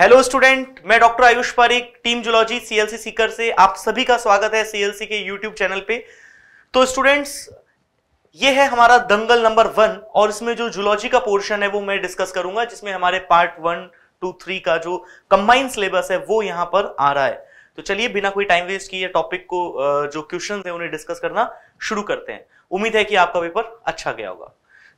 Hello student मैं doctor Ayush Pareek team zoology CLC Sikar से आप सभी का स्वागत है सीएलसी के यूट्यूब चैनल पे तो स्टूडेंट्स ये है हमारा दंगल नंबर वन और इसमें जो जुलॉजी का पोर्शन है वो मैं डिस्कस करूंगा जिसमें हमारे पार्ट वन टू थ्री का जो कंबाइन सिलेबस है वो यहाँ पर आ रहा है तो चलिए बिना कोई टाइम वेस्ट किए टॉपिक को जो क्वेश्चन है उन्हें डिस्कस करना शुरू करते हैं उम्मीद है कि आपका पेपर अच्छा गया होगा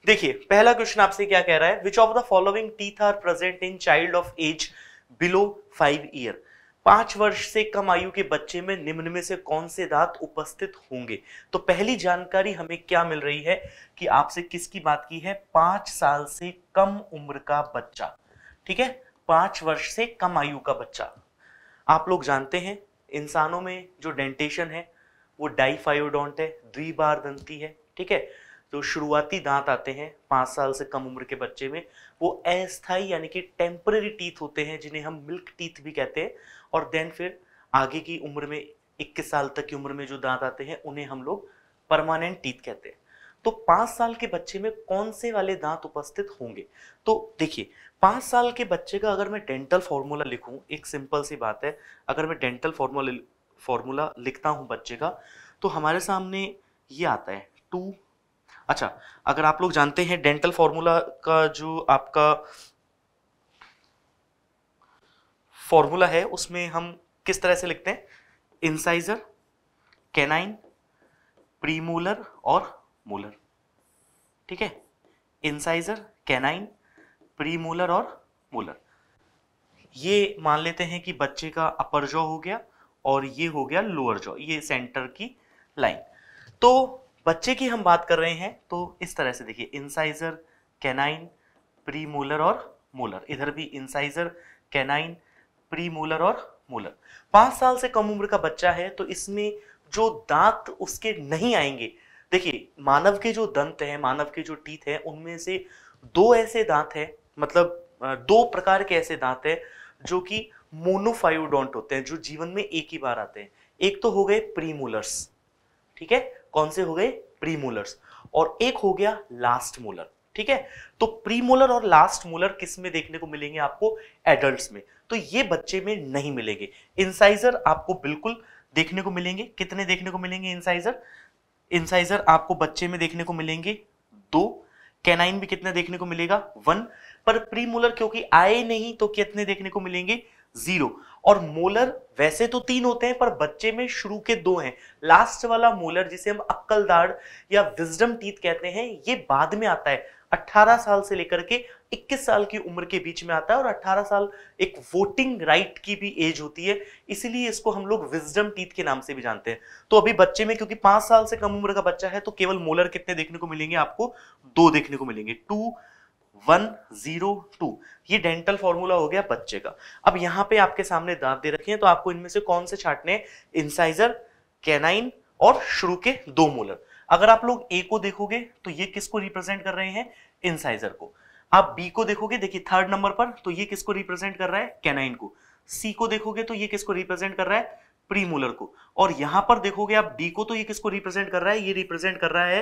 देखिए पहला क्वेश्चन आपसे क्या कह रहा है which of the following teeth are present in child of age below five year पांच वर्ष से कम आयु के बच्चे में निम्न में से कौन से दांत उपस्थित होंगे तो पहली जानकारी हमें क्या मिल रही है कि आपसे किसकी बात की है पांच साल से कम उम्र का बच्चा ठीक है पांच वर्ष से कम आयु का बच्चा आप लोग जानते हैं इंसानों में जो डेंटेशन है वो डाइफायोडोंट है द्विबार दंती है ठीक है तो शुरुआती दांत आते हैं पांच साल से कम उम्र के बच्चे में वो अस्थायी यानी कि टेम्पररी टीथ होते हैं जिन्हें हम मिल्क टीथ भी कहते हैं और देन फिर आगे की उम्र में इक्कीस साल तक की उम्र में जो दांत आते हैं उन्हें हम लोग परमानेंट टीथ कहते हैं तो पांच साल के बच्चे में कौन से वाले दांत उपस्थित होंगे तो देखिए पांच साल के बच्चे का अगर मैं डेंटल फॉर्मूला लिखूं एक सिंपल सी बात है अगर मैं डेंटल फॉर्मूला फॉर्मूला लिखता हूं बच्चे का तो हमारे सामने ये आता है टू अच्छा अगर आप लोग जानते हैं डेंटल फॉर्मूला का जो आपका फॉर्मूला है उसमें हम किस तरह से लिखते हैं इंसाइजर कैनाइन प्रीमूलर और मूलर ठीक है इंसाइजर कैनाइन प्रीमूलर और मूलर ये मान लेते हैं कि बच्चे का अपर जॉ हो गया और ये हो गया लोअर जॉ ये सेंटर की लाइन तो बच्चे की हम बात कर रहे हैं तो इस तरह से देखिए इंसाइजर कैनाइन प्री मूलर और मूलर इधर भी इंसाइजर कैनाइन प्री मूलर और मूलर पांच साल से कम उम्र का बच्चा है तो इसमें जो दांत उसके नहीं आएंगे देखिए मानव के जो दंत हैं मानव के जो टीथ हैं उनमें से दो ऐसे दांत हैं मतलब दो प्रकार के ऐसे दांत हैं जो कि मोनोफायोडोंट होते हैं जो जीवन में एक ही बार आते हैं एक तो हो गए प्रीमूलर्स ठीक है कौन से हो गए प्रीमोलर्स और एक हो गया लास्ट मोलर ठीक है तो प्रीमोलर और लास्ट मोलर किस में देखने को मिलेंगे आपको एडल्ट में तो ये बच्चे में नहीं मिलेंगे इंसाइजर आपको बिल्कुल देखने को मिलेंगे कितने देखने को मिलेंगे इंसाइजर इंसाइजर आपको बच्चे में देखने को मिलेंगे दो कैनाइन भी कितने देखने को मिलेगा वन पर प्रीमोलर क्योंकि आए नहीं तो कितने देखने को मिलेंगे जीरो और मोलर वैसे तो तीन होते हैं पर बच्चे में शुरू के दो हैं लास्ट वाला मोलर जिसे हम अक्कल या विजडम टीथ कहते हैं ये बाद में आता है 18 साल से लेकर के 21 साल की उम्र के बीच में आता है और 18 साल एक वोटिंग राइट की भी एज होती है इसलिए इसको हम लोग विजडम टीथ के नाम से भी जानते हैं तो अभी बच्चे में क्योंकि पांच साल से कम उम्र का बच्चा है तो केवल मोलर कितने देखने को मिलेंगे आपको दो देखने को मिलेंगे टू वन जीरो टू ये डेंटल फॉर्मूला हो गया बच्चे का अब यहां पे आपके सामने दांत दे रखे हैं तो आपको इनमें से कौन से छाटने इंसाइजर कैनाइन और शुरू के दो मोलर अगर आप लोग ए को देखोगे तो ये किसको रिप्रेजेंट कर रहे हैं इंसाइजर को आप बी को देखोगे देखिए थर्ड नंबर पर तो ये किसको रिप्रेजेंट कर रहा है कैनाइन को सी को देखोगे तो ये किसको रिप्रेजेंट कर रहा है प्रीमोलर को और यहां पर देखोगे आप डी को तो ये किसको रिप्रेजेंट कर रहा है ये रिप्रेजेंट कर रहा है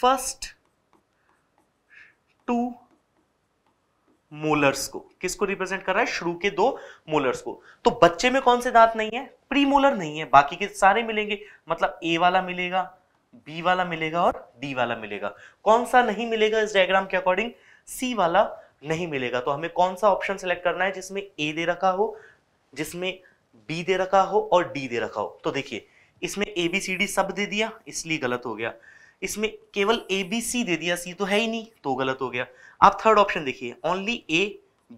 फर्स्ट टू मोलर्स को किसको रिप्रेजेंट कर रहा है शुरू के दो मोलर्स को तो बच्चे में कौन से दांत नहीं है प्री मोलर नहीं है बाकी के सारे मिलेंगे मतलब ए वाला मिलेगा बी वाला मिलेगा और डी वाला मिलेगा कौन सा नहीं मिलेगा इस डायग्राम के अकॉर्डिंग सी वाला नहीं मिलेगा तो हमें कौन सा ऑप्शन सेलेक्ट करना है जिसमें ए दे रखा हो जिसमें बी दे रखा हो और डी दे रखा हो तो देखिए इसमें ए बी सी डी सब दे दिया इसलिए गलत हो गया इसमें केवल ए बी सी दे दिया सी तो है ही नहीं तो गलत हो गया आप थर्ड ऑप्शन देखिए only A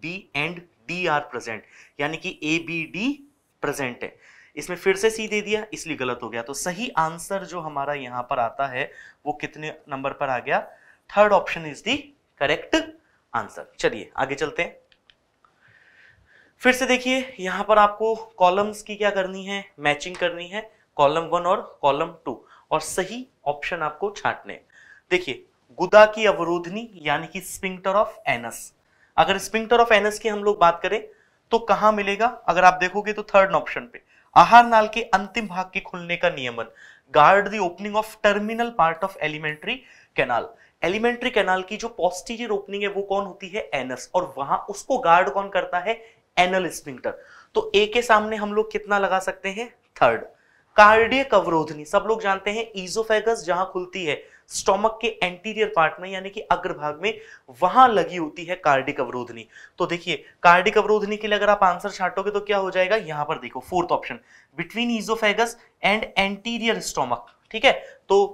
B and D are present यानी कि ए बी डी प्रेजेंट है इसमें फिर से सी दे दिया इसलिए गलत हो गया तो सही आंसर जो हमारा यहां पर आता है वो कितने नंबर पर आ गया third option is the correct answer चलिए आगे चलते हैं फिर से देखिए यहां पर आपको कॉलम्स की क्या करनी है मैचिंग करनी है कॉलम वन और कॉलम टू और सही ऑप्शन आपको छाटने देखिए गुदा की अवरोधनी यानी कि स्पिंक्टर ऑफ एनस अगर स्पिंक्टर ऑफ एनस की हम लोग बात करें तो कहा मिलेगा अगर आप देखोगे तो थर्ड ऑप्शन पे आहार नाल के अंतिम भाग के खुलने का नियमन guard the opening of terminal part of alimentary canal alimentary canal की जो पॉस्टीरियर ओपनिंग है वो कौन होती है एनस और वहां उसको गार्ड कौन करता है एनल स्पिंक्टर तो ए के सामने हम लोग कितना लगा सकते हैं थर्ड कार्डियक अवरोधनी सब लोग जानते हैं ईजोफेगस जहां खुलती है स्टोमक के एंटीरियर पार्ट में यानी कि अग्रभाग में वहां लगी होती है कार्डिक अवरोधनी तो देखिए कार्डिक अवरोधनी के लिए अगर आप आंसर छाटोगे तो क्या हो जाएगा यहां पर देखो fourth option between oesophagus and anterior stomach ठीक है तो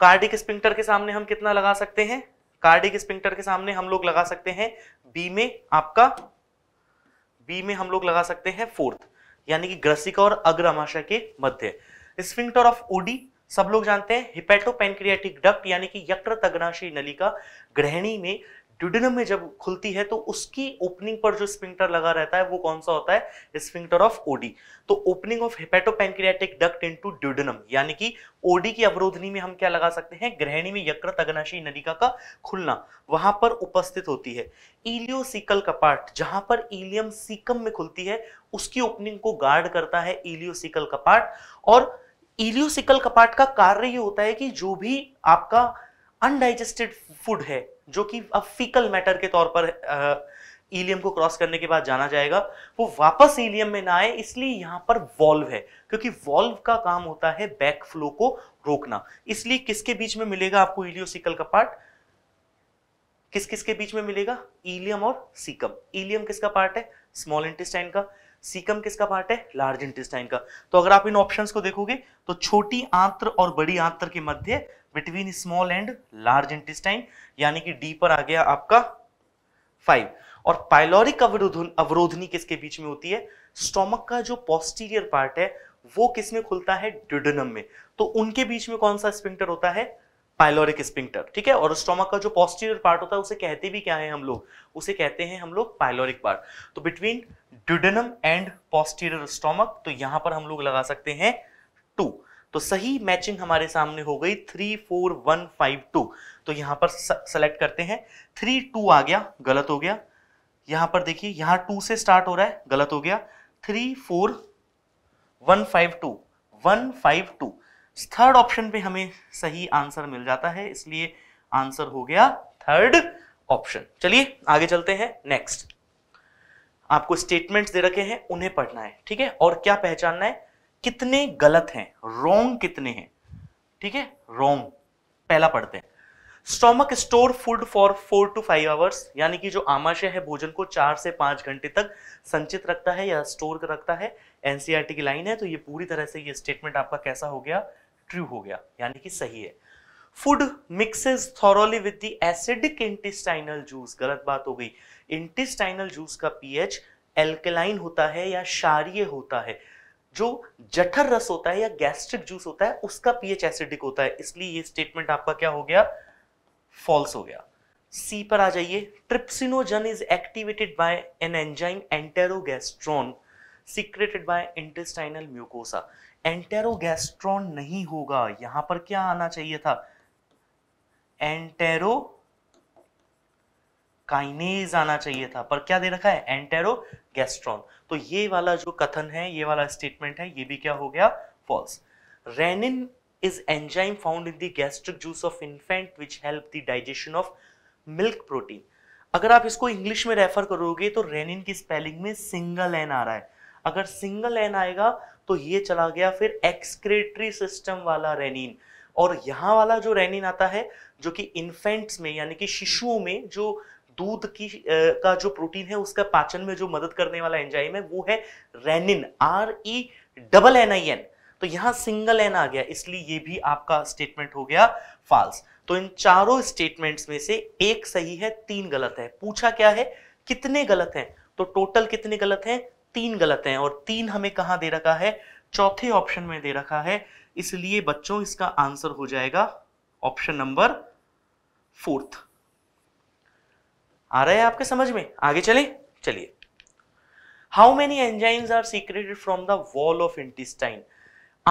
कार्डिक स्पिंक्टर के सामने हम कितना लगा सकते हैं कार्डिक स्पिंक्टर के सामने हम लोग लगा सकते हैं बी में आपका बी में हम लोग लगा सकते हैं फोर्थ यानी कि ग्रसिका और अग्र के मध्य स्फिंक्टर ऑफ ओडी सब लोग जानते हैं हिपेटोपेनक्रियाटिक डक्ट यानी कि यक्र तग्नाशी नली का ग्रहणी में ड्यूडनम में जब खुलती है तो उसकी ओपनिंग पर जो स्पिंक्टर लगा रहता है वो कौन सा होता है स्पिंक्टर ऑफ ओडी तो opening of hepatopancreatic duct into duodenum यानी कि ओडी की अवरोधनी में हम क्या लगा सकते हैं ग्रहणी में यक्र तगनाशी नलिका का खुलना वहां पर उपस्थित होती है इलियोसिकल कपाट जहां पर इलियम सीकम में खुलती है उसकी ओपनिंग को गार्ड करता है इलियोसिकल कपाट और इलियोसिकल कपाट का कार्य ये होता है कि जो भी आपका अनडाइजेस्टेड फूड है जो कि अब फीकल मैटर के तौर पर इलियम को क्रॉस करने के बाद जाना जाएगा वो वापस इलियम में ना आए इसलिए यहाँ पर वॉल्व है क्योंकि वॉल्व का काम होता है बैक फ्लो को रोकना इसलिए किसके बीच में मिलेगा आपको इलियोसिकल का पार्ट किस किसके बीच में मिलेगा इलियम और सीकम इलियम किसका पार्ट है स्मॉल इंटेस्टाइन का सीकम किसका पार्ट है लार्ज इंटेस्टाइन का तो अगर आप इन ऑप्शंस को देखोगे तो छोटी आंत्र और बड़ी आंत्र के मध्य between small and large intestine यानी कि डी पर आ गया आपका फाइव और पाइलोरिक अवरोधन अवरोधनी किसके बीच में होती है स्टोमक का जो पॉस्टीरियर पार्ट है वो किसमें खुलता है ड्यूडनम में तो उनके बीच में कौन सा स्पिंटर होता है पायलोरिक स्पिंक्टर ठीक है और स्टोमक का जो पॉस्टीरियर पार्ट होता है उसे कहते भी क्या है हम लोग उसे कहते हैं हम लोग पायलोरिक पार्ट तो between duodenum and posterior stomach तो यहां पर हम लोग लगा सकते हैं टू तो सही मैचिंग हमारे सामने हो गई three four one five two तो यहां पर सेलेक्ट करते हैं थ्री टू आ गया गलत हो गया यहां पर देखिए यहां टू से स्टार्ट हो रहा है गलत हो गया three four one five two one five two third option पे हमें सही आंसर मिल जाता है इसलिए आंसर हो गया थर्ड ऑप्शन चलिए आगे चलते हैं नेक्स्ट आपको स्टेटमेंट्स दे रखे हैं उन्हें पढ़ना है ठीक है और क्या पहचानना है कितने गलत हैं रॉन्ग कितने हैं ठीक है रॉन्ग पहला पढ़ते हैं stomach store food for four to five hours यानी कि जो आमाशय है भोजन को चार से पांच घंटे तक संचित रखता है या स्टोर कर रखता है एनसीआरटी e की लाइन है तो ये पूरी तरह से ये स्टेटमेंट आपका कैसा हो गया ट्रू हो गया यानी कि सही है food mixes thoroughly with the acidic intestinal juice गलत बात हो गई इंटेस्टाइनल जूस का पीएच एल्केलाइन होता है या क्षारीय होता है जो जठर रस होता है या गैस्ट्रिक जूस होता है उसका पीएच एसिडिक होता है इसलिए ये स्टेटमेंट आपका क्या हो गया फॉल्स हो गया सी पर आ जाइए trypsinogen is activated by an enzyme enterogastrone secreted by intestinal mucosa enterogastrone नहीं होगा यहां पर क्या आना चाहिए था एंटेरो काइनेज आना चाहिए था पर क्या दे रखा है एंटेरो गैस्ट्रॉन तो ये वाला जो कथन है ये वाला स्टेटमेंट है ये भी क्या हो गया false rennin is enzyme found in the gastric juice of infant which help the digestion of milk protein अगर आप इसको इंग्लिश में रेफर करोगे तो रेनिन की स्पेलिंग में सिंगल एन आ रहा है अगर सिंगल एन आएगा तो ये चला गया फिर एक्सक्रेटरी सिस्टम वाला रेनिन और यहाँ वाला जो रेनिन आता है जो कि इन्फेंट्स में यानी कि शिशुओं में जो दूध की आ, का जो प्रोटीन है उसका पाचन में जो मदद करने वाला एंजाइम है वो है rennin R E double N I N तो यहाँ सिंगल एन आ गया इसलिए ये भी आपका स्टेटमेंट हो गया फॉल्स तो इन चारों स्टेटमेंट्स में से एक सही है तीन गलत है पूछा क्या है कितने गलत हैं तो टोटल कितने गलत हैं तीन गलत हैं और तीन हमें कहाँ दे रखा है चौथे ऑप्शन में दे रखा है इसलिए बच्चों इसका आंसर हो जाएगा ऑप्शन नंबर फोर्थ आ रहा है आपके समझ में आगे चले चलिए how many enzymes are secreted from the wall of intestine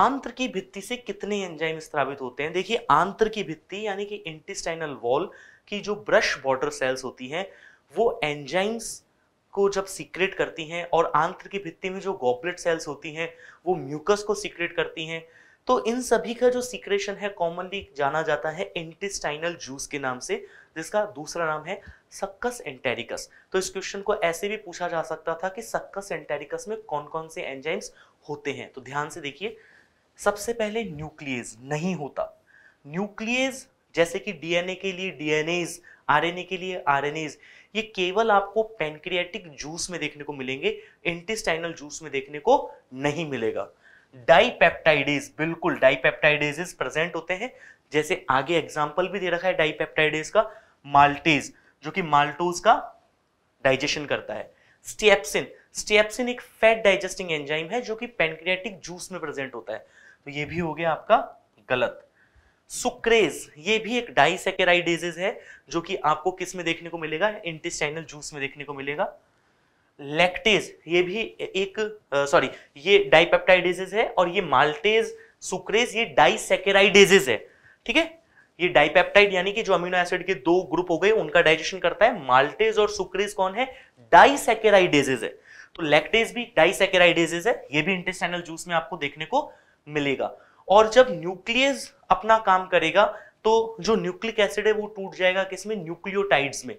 आंत्र की भित्ति से कितने एंजाइम स्त्रावित होते हैं देखिए आंत्र की भित्ति यानी कि इंटेस्टाइनल वॉल की जो ब्रश बॉर्डर सेल्स होती हैं वो एंजाइम्स को जब सीक्रेट करती हैं और आंत्र की भित्ति में जो गॉबलेट सेल्स होती हैं वो म्यूकस को सीक्रेट करती हैं तो इन सभी का जो सीक्रेशन है कॉमनली जाना जाता है इंटेस्टाइनल जूस के नाम से जिसका दूसरा नाम है सक्कस एंटेरिकस तो इस क्वेश्चन को ऐसे भी पूछा जा सकता था कि सक्कस एंटेरिकस में कौन कौन से एंजाइम्स होते हैं तो ध्यान से देखिए सबसे पहले न्यूक्लियस नहीं होता न्यूक्लियस जैसे कि डीएनए के लिए डीएनएज आरएनए के लिए आरएनए ये केवल आपको पेनक्रियाटिक जूस में देखने को मिलेंगे इंटेस्टाइनल जूस में देखने को नहीं मिलेगा डाइपेप्टाइडेज बिल्कुल डाइपेप्टाइडेजेस प्रेजेंट होते हैं जैसे आगे एग्जाम्पल भी दे रखा है डाइपेप्टाइडेज का माल्टेज जो कि माल्टोज का डाइजेशन करता है स्टेपसिन स्टेपसिन एक फैट डाइजेस्टिंग एंजाइम है जो कि पेनक्रियाटिक जूस में प्रेजेंट होता है तो ये भी हो गया आपका गलत सुक्रेज ये भी एक डाइसेकेराइडेजेज है जो कि आपको किस में देखने को मिलेगा इंटेस्टाइनल जूस में देखने को मिलेगा लैक्टेज ये भी एक सॉरी ये डाइपेप्टाइडेजेज है और ये माल्टेज सुक्रेज ये डाइसेकेराइडेजेज है ठीक है ये डाइपेप्टाइड यानी कि जो अमीनो एसिड के दो ग्रुप हो गए उनका डाइजेशन करता है माल्टेज और सुक्रेज कौन है डाइसेकेराइडेजेज है तो लैक्टेज भी डाइसेकेराइडेजेज है ये भी इंटेस्टाइनल जूस में आपको देखने को मिलेगा और जब न्यूक्लियस अपना काम करेगा तो जो न्यूक्लिक एसिड है वो टूट जाएगा किसमें न्यूक्लियोटाइड्स में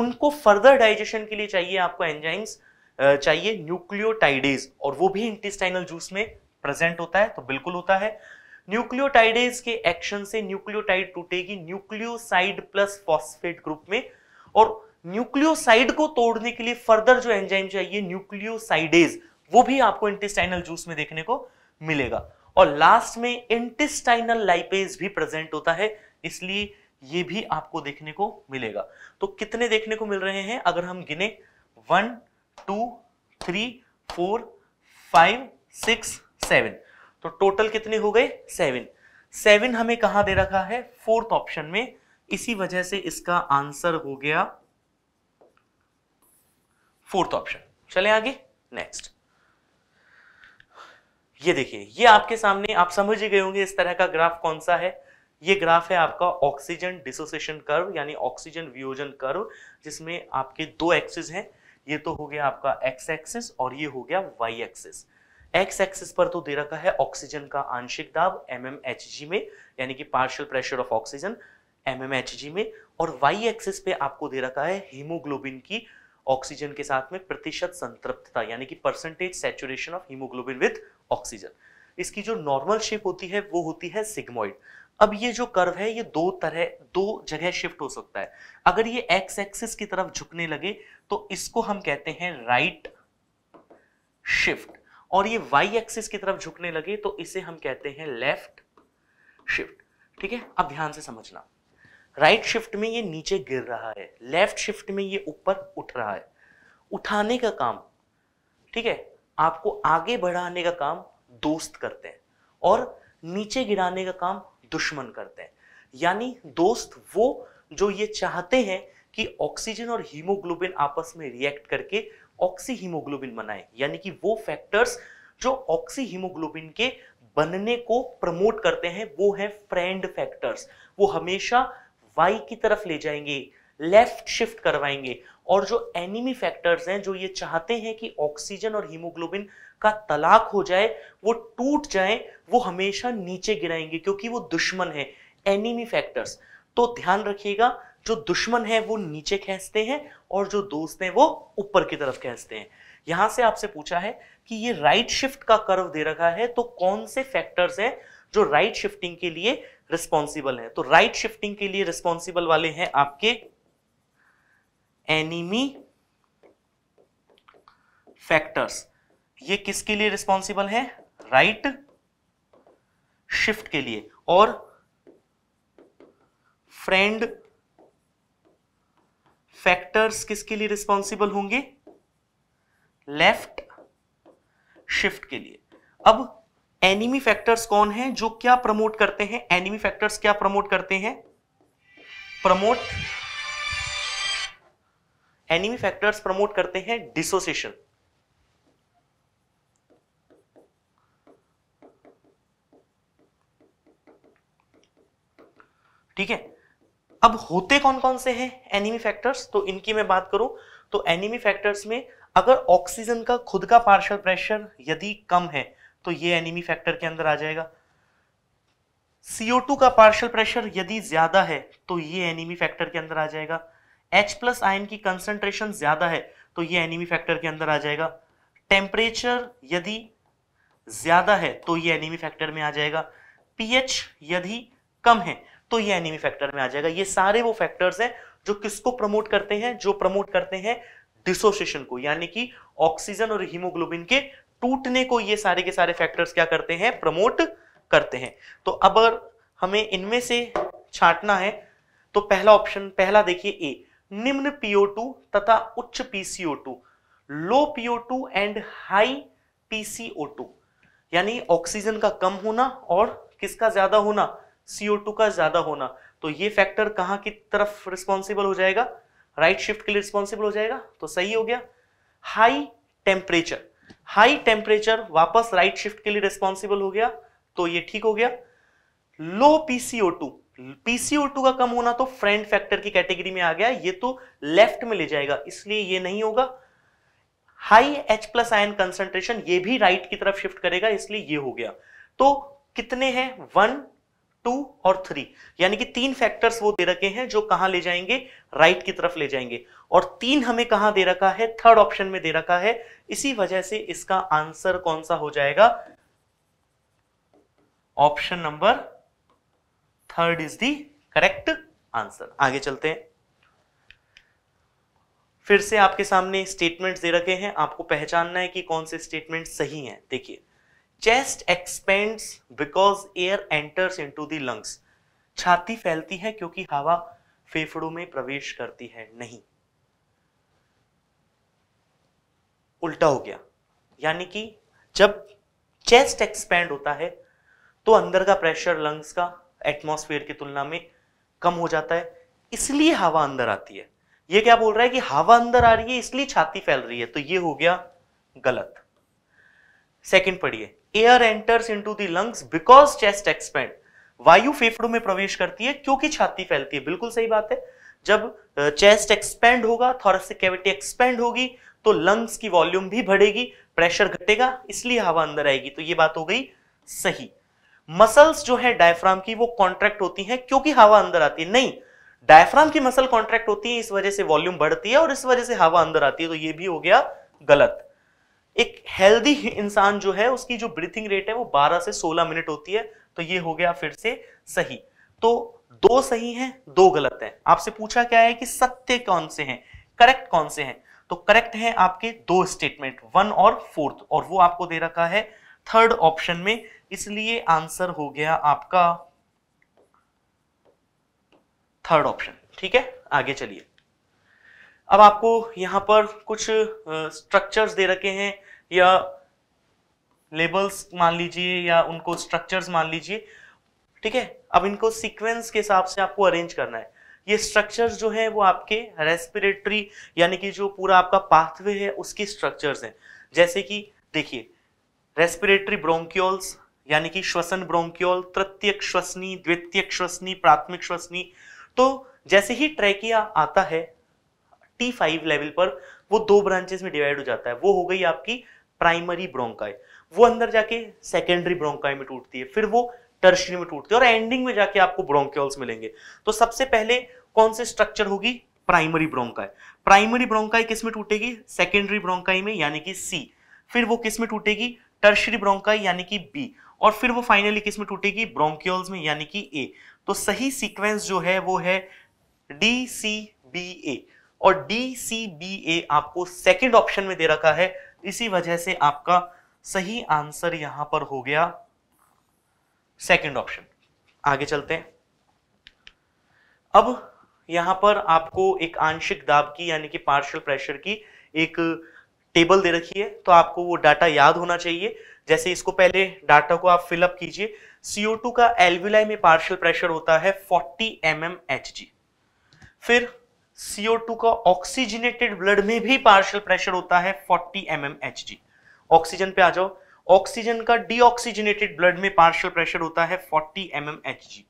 उनको फर्दर डाइजेशन के लिए चाहिए आपको एंजाइम्स चाहिए न्यूक्लियोटाइडेज और वो भी इंटेस्टाइनल जूस में प्रेजेंट होता है तो बिल्कुल होता है न्यूक्लियोटाइडेज के एक्शन से न्यूक्लियोटाइड टूटेगी न्यूक्लियोसाइड प्लस फॉस्फेट ग्रुप में और न्यूक्लियोसाइड को तोड़ने के लिए फर्दर जो एंजाइम चाहिए न्यूक्लियोसाइडेज वो भी आपको इंटेस्टाइनल जूस में देखने को मिलेगा और लास्ट में इंटेस्टाइनल लाइपेज भी प्रेजेंट होता है इसलिए ये भी आपको देखने को मिलेगा तो कितने देखने को मिल रहे हैं अगर हम गिने one two three four five six seven तो टोटल कितने हो गए सेवन सेवन हमें कहा दे रखा है फोर्थ ऑप्शन में इसी वजह से इसका आंसर हो गया फोर्थ ऑप्शन चले आगे नेक्स्ट ये देखिए ये आपके सामने आप समझ ही गए होंगे इस तरह का ग्राफ कौन सा है ये ग्राफ है आपका ऑक्सीजन डिसोसिएशन कर्व यानी ऑक्सीजन वियोजन कर्व जिसमें आपके दो एक्सिस हैं ये तो हो गया आपका एक्स एक्सिस और ये हो गया वाई एक्सिस एक्स एक्सिस पर तो दे रखा है ऑक्सीजन का आंशिक दाब एम एम एच जी में यानी कि partial pressure of oxygen M M H G में और वाई एक्सिस पे आपको दे रखा है हीमोग्लोबिन की ऑक्सीजन के साथ में प्रतिशत संतृप्तता यानी कि percentage saturation of haemoglobin with oxygen इसकी जो नॉर्मल शेप होती है वो होती है सिग्मोइड अब ये जो कर्व है ये दो तरह दो जगह शिफ्ट हो सकता है अगर ये एक्स एक्सिस की तरफ झुकने लगे तो इसको हम कहते हैं राइट शिफ्ट और ये वाई एक्सिस की तरफ झुकने लगे तो इसे हम कहते हैं लेफ्ट शिफ्ट ठीक है अब ध्यान से समझना राइट right शिफ्ट में ये नीचे गिर रहा है लेफ्ट शिफ्ट में ये ऊपर उठ रहा है उठाने का काम ठीक है आपको आगे बढ़ाने का काम दोस्त करते हैं और नीचे गिराने का काम दुश्मन करते हैं यानी दोस्त वो जो ये चाहते हैं कि ऑक्सीजन और हीमोग्लोबिन आपस में रिएक्ट करके ऑक्सी हीमोग्लोबिन बनाए यानी कि वो फैक्टर्स जो ऑक्सी हीमोग्लोबिन के बनने को प्रमोट करते हैं वो है फ्रेंड फैक्टर्स वो हमेशा वाई की तरफ ले जाएंगे लेफ्ट शिफ्ट करवाएंगे और जो एनिमी फैक्टर्स हैं जो ये चाहते हैं कि ऑक्सीजन और हीमोग्लोबिन का तलाक हो जाए वो टूट जाए वो हमेशा नीचे गिराएंगे क्योंकि वो दुश्मन है एनिमी फैक्टर्स तो ध्यान रखिएगा जो दुश्मन है वो नीचे खेसते हैं और जो दोस्त हैं वो ऊपर की तरफ खेसते हैं यहां से आपसे पूछा है कि ये राइट शिफ्ट का कर्व दे रखा है तो कौन से फैक्टर्स हैं जो राइट शिफ्टिंग के लिए रिस्पॉन्सिबल है तो राइट शिफ्टिंग के लिए रिस्पॉन्सिबल वाले हैं आपके एनिमी फैक्टर्स ये किसके लिए रिस्पॉन्सिबल है राइट शिफ्ट के लिए और फ्रेंड फैक्टर्स किसके लिए रिस्पॉन्सिबल होंगे लेफ्ट शिफ्ट के लिए अब एनिमी फैक्टर्स कौन है जो क्या प्रमोट करते हैं एनिमी फैक्टर्स क्या प्रमोट करते हैं प्रमोट एनिमी फैक्टर्स प्रमोट करते हैं डिसोसिएशन ठीक है अब होते कौन कौन से हैं एनिमी फैक्टर्स तो इनकी मैं बात करूं तो एनिमी फैक्टर्स में अगर ऑक्सीजन का खुद का पार्शल प्रेशर यदि कम है तो ये एनिमी फैक्टर के अंदर आ जाएगा CO2 का पार्शल प्रेशर यदि ज्यादा है तो ये एनिमी फैक्टर के अंदर आ जाएगा एच प्लस आयन की कंसेंट्रेशन ज़्यादा है तो ये एनिमी फैक्टर के अंदर आ जाएगा टेम्परेचर यदि ज़्यादा है तो ये एनिमी फैक्टर में आ जाएगा पीएच यदि कम है तो ये एनिमी फैक्टर में आ जाएगा ये सारे वो फैक्टर्स हैं जो किसको प्रमोट करते हैं जो प्रमोट करते हैं डिसोसिएशन को यानी कि ऑक्सीजन और हीमोग्लोबिन के टूटने को ये सारे के सारे फैक्टर्स क्या करते हैं प्रमोट करते हैं तो अगर हमें इनमें से छाटना है तो पहला ऑप्शन पहला देखिए ए निम्न PO2 तथा उच्च PCO2, low PO2 and high PCO2 यानी ऑक्सीजन का कम होना और किसका ज्यादा होना CO2 का ज्यादा होना तो ये फैक्टर कहां की तरफ रिस्पॉन्सिबल हो जाएगा राइट right शिफ्ट के लिए रिस्पॉन्सिबल हो जाएगा तो सही हो गया हाई टेम्परेचर हाई टेम्परेचर वापस राइट right शिफ्ट के लिए रिस्पॉन्सिबल हो गया तो ये ठीक हो गया लो पीसीओ टू PCO2 का कम होना तो फ्रेंड फैक्टर की कैटेगरी में आ गया ये तो लेफ्ट में ले जाएगा इसलिए ये नहीं होगा high H plus ion concentration ये भी राइट की तरफ शिफ्ट करेगा इसलिए ये हो गया तो कितने हैं वन टू और थ्री यानी कि तीन फैक्टर्स वो दे रखे हैं जो कहा ले जाएंगे राइट की तरफ ले जाएंगे और तीन हमें कहा दे रखा है थर्ड ऑप्शन में दे रखा है इसी वजह से इसका आंसर कौन सा हो जाएगा option number third is the correct answer आगे चलते हैं फिर से आपके सामने स्टेटमेंट्स दे रखे हैं आपको पहचानना है कि कौन से स्टेटमेंट सही हैं देखिए chest expands because air enters into the lungs छाती फैलती है क्योंकि हवा फेफड़ों में प्रवेश करती है नहीं उल्टा हो गया यानी कि जब चेस्ट एक्सपेंड होता है तो अंदर का प्रेशर लंग्स का एटमॉस्फेयर की तुलना में कम हो जाता है इसलिए हवा अंदर आती है ये क्या बोल रहा है कि हवा अंदर आ रही है इसलिए छाती फैल रही है तो ये हो गया गलत सेकंड पढ़िए air enters into the lungs because chest expand वायु फेफड़ों में प्रवेश करती है क्योंकि छाती फैलती है बिल्कुल सही बात है जब चेस्ट एक्सपेंड होगा से कैविटी एक्सपेंड होगी तो लंग्स की वॉल्यूम भी बढ़ेगी प्रेशर घटेगा इसलिए हवा अंदर आएगी तो ये बात हो गई सही मसल्स जो है डायफ्राम की वो कॉन्ट्रैक्ट होती हैं क्योंकि हवा अंदर आती है नहीं डायफ्राम की मसल कॉन्ट्रैक्ट होती है इस वजह से वॉल्यूम बढ़ती है और इस वजह से हवा अंदर आती है तो ये भी हो गया गलत एक हेल्दी इंसान जो है उसकी जो ब्रीथिंग रेट है वो 12 से 16 मिनट होती है तो ये हो गया फिर से सही तो दो सही हैं दो गलत हैं आपसे पूछा क्या है कि सत्य कौन से हैं करेक्ट कौन से हैं तो करेक्ट है आपके दो स्टेटमेंट वन और फोर्थ और वो आपको दे रखा है थर्ड ऑप्शन में इसलिए आंसर हो गया आपका थर्ड ऑप्शन ठीक है आगे चलिए अब आपको यहां पर कुछ स्ट्रक्चर्स दे रखे हैं या लेबल्स मान लीजिए या उनको स्ट्रक्चर्स मान लीजिए ठीक है अब इनको सीक्वेंस के हिसाब से आपको अरेंज करना है ये स्ट्रक्चर्स जो है वो आपके रेस्पिरेटरी यानी कि जो पूरा आपका पाथवे है उसकी स्ट्रक्चर्स हैं जैसे कि देखिए रेस्पिरेटरी ब्रोंक्योल्स यानी कि श्वसन ब्रोंक्योल तृतीय श्वसनी द्वितीय श्वसनी प्राथमिक श्वसनी तो जैसे ही ट्रैकिया आता है टी फाइव लेवल पर वो दो ब्रांचेस में डिवाइड हो जाता है वो हो गई आपकी प्राइमरी ब्रोंकाई वो अंदर जाके सेकेंडरी ब्रोंकाई में टूटती है फिर वो टर्शरी में टूटती है और एंडिंग में जाके आपको ब्रोंक्योल्स मिलेंगे तो सबसे पहले कौन से स्ट्रक्चर होगी प्राइमरी ब्रोंकाई प्राइमरी ब्रोंकाई किस में टूटेगी सेकेंडरी ब्रोंकाई में यानी कि सी फिर वो किस में टूटेगी टर्शरी ब्रोंकाई यानी कि बी और फिर वो फाइनली किस में टूटेगी ब्रोंक्योल्स में यानी कि ए तो सही सीक्वेंस जो है वो है डी सी बी ए और डी सी बी ए आपको सेकेंड ऑप्शन में दे रखा है इसी वजह से आपका सही आंसर यहां पर हो गया सेकेंड ऑप्शन आगे चलते हैं अब यहां पर आपको एक आंशिक दाब की यानी कि पार्शियल प्रेशर की एक टेबल दे रखी है तो आपको वो डाटा याद होना चाहिए जैसे इसको पहले डाटा को आप फिलअप कीजिए CO2 का एलविलाई में पार्शियल प्रेशर होता है 40 एम एम एच जी फिर CO2 का ऑक्सीजनेटेड ब्लड में भी पार्शियल प्रेशर होता है 40 M M H G oxygen पे आ जाओ ऑक्सीजन का डीऑक्सीजनेटेड ब्लड में पार्शियल प्रेशर होता है 40 एम एम एच जी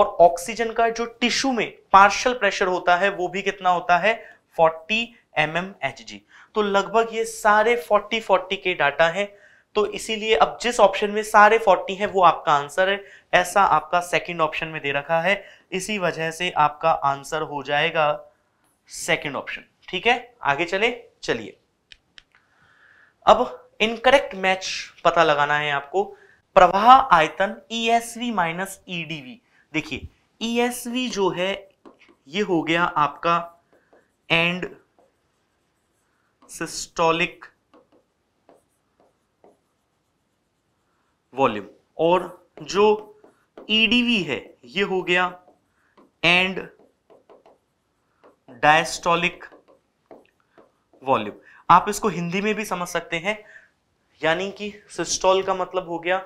और ऑक्सीजन का जो टिश्यू में पार्शियल प्रेशर होता है वो भी कितना होता है 40 एम एम एच जी तो लगभग ये सारे 40 40 के डाटा है तो इसीलिए अब जिस ऑप्शन में सारे फोर्टी है वो आपका आंसर है ऐसा आपका सेकंड ऑप्शन में दे रखा है इसी वजह से आपका आंसर हो जाएगा सेकंड ऑप्शन ठीक है आगे चले चलिए अब इनकरेक्ट मैच पता लगाना है आपको प्रवाह आयतन E S V minus EDV देखिए ई एस वी जो है ये हो गया आपका एंड सिस्टोलिक वॉल्यूम और जो ईडीवी e है ये हो गया एंड डायस्टोलिक वॉल्यूम आप इसको हिंदी में भी समझ सकते हैं यानी कि सिस्टोल का मतलब हो गया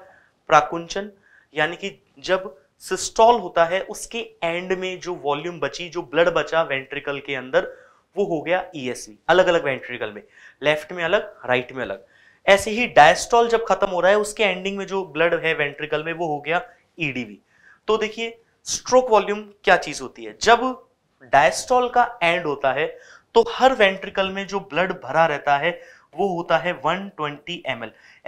प्राकुंचन यानी कि जब सिस्टोल होता है उसके एंड में जो वॉल्यूम बची जो ब्लड बचा वेंट्रिकल के अंदर वो हो गया ईएसवी अलग अलग वेंट्रिकल में लेफ्ट में अलग राइट में अलग ऐसे ही डायस्टॉल जब खत्म हो रहा है उसके एंडिंग में जो ब्लड है वेंट्रिकल में वो हो गया ईडीवी e तो देखिए स्ट्रोक वॉल्यूम क्या चीज होती है जब डायस्टॉल का एंड होता है तो हर वेंट्रिकल में जो ब्लड भरा रहता है वो होता है 120 ट्वेंटी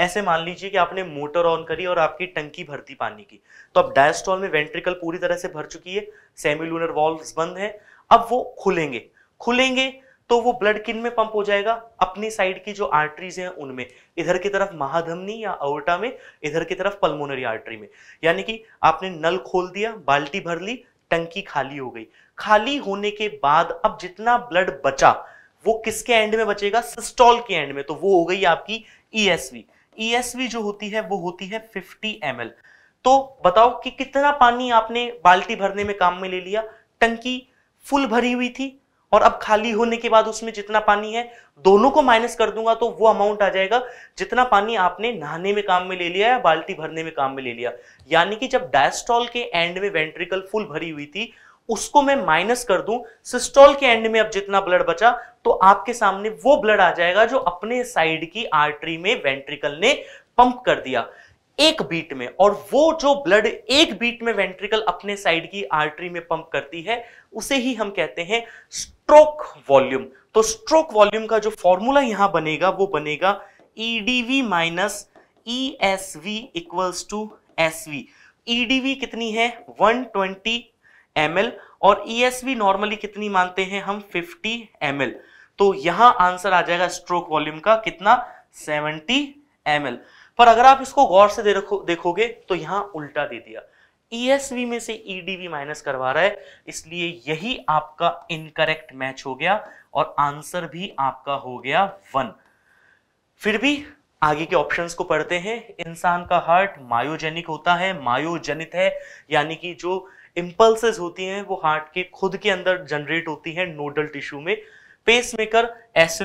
ऐसे मान लीजिए कि आपने मोटर ऑन करी और आपकी टंकी भरती पानी की तो अब डायस्टॉल में वेंट्रिकल पूरी तरह से भर चुकी है सेमी लूनर वॉल्व बंद है अब वो खुलेंगे खुलेंगे तो वो ब्लड किन में पंप हो जाएगा अपनी साइड की जो आर्टरीज हैं उनमें इधर की तरफ महाधमनी या अवटा में इधर की तरफ पल्मोनरी आर्टरी में यानी कि आपने नल खोल दिया बाल्टी भर ली टंकी खाली हो गई खाली होने के बाद अब जितना ब्लड बचा वो किसके एंड में बचेगा सिस्टॉल के एंड में तो वो हो गई आपकी ईएसवी e ईएसवी e जो होती है वो होती है 50 एम तो बताओ कि कितना पानी आपने बाल्टी भरने में काम में ले लिया टंकी फुल भरी हुई थी और अब खाली होने के बाद उसमें जितना पानी है दोनों को माइनस कर दूंगा तो वो अमाउंट आ जाएगा जितना पानी आपने नहाने में काम में ले लिया या बाल्टी भरने में काम में ले लिया यानी कि जब डायस्टॉल के एंड में वेंट्रिकल फुल भरी हुई थी उसको मैं माइनस कर दूं सिस्टॉल के एंड में अब जितना ब्लड बचा तो आपके सामने वो ब्लड आ जाएगा जो अपने साइड की आर्टरी में वेंट्रिकल ने पंप कर दिया एक बीट में और वो जो ब्लड एक बीट में वेंट्रिकल अपने साइड की आर्टरी में पंप करती है उसे ही हम कहते हैं स्ट्रोक वॉल्यूम तो स्ट्रोक वॉल्यूम का जो फॉर्मूला यहां बनेगा वो बनेगा EDV minus E S V equals to S V EDV कितनी है 120 ट्वेंटी और ई e नॉर्मली कितनी मानते हैं हम 50 एम तो यहां आंसर आ जाएगा स्ट्रोक वॉल्यूम का कितना 70 एम पर अगर आप इसको गौर से देखो, देखोगे तो यहां उल्टा दे दिया ESV में से EDV माइनस करवा रहा है इसलिए यही आपका इनकरेक्ट मैच हो गया और आंसर भी आपका हो गया वन फिर भी आगे के ऑप्शंस को पढ़ते हैं इंसान का हार्ट मायोजेनिक होता है मायोजनित है यानी कि जो इम्पल्सेस होती हैं वो हार्ट के खुद के अंदर जनरेट होती हैं नोडल टिश्यू में पेसमेकर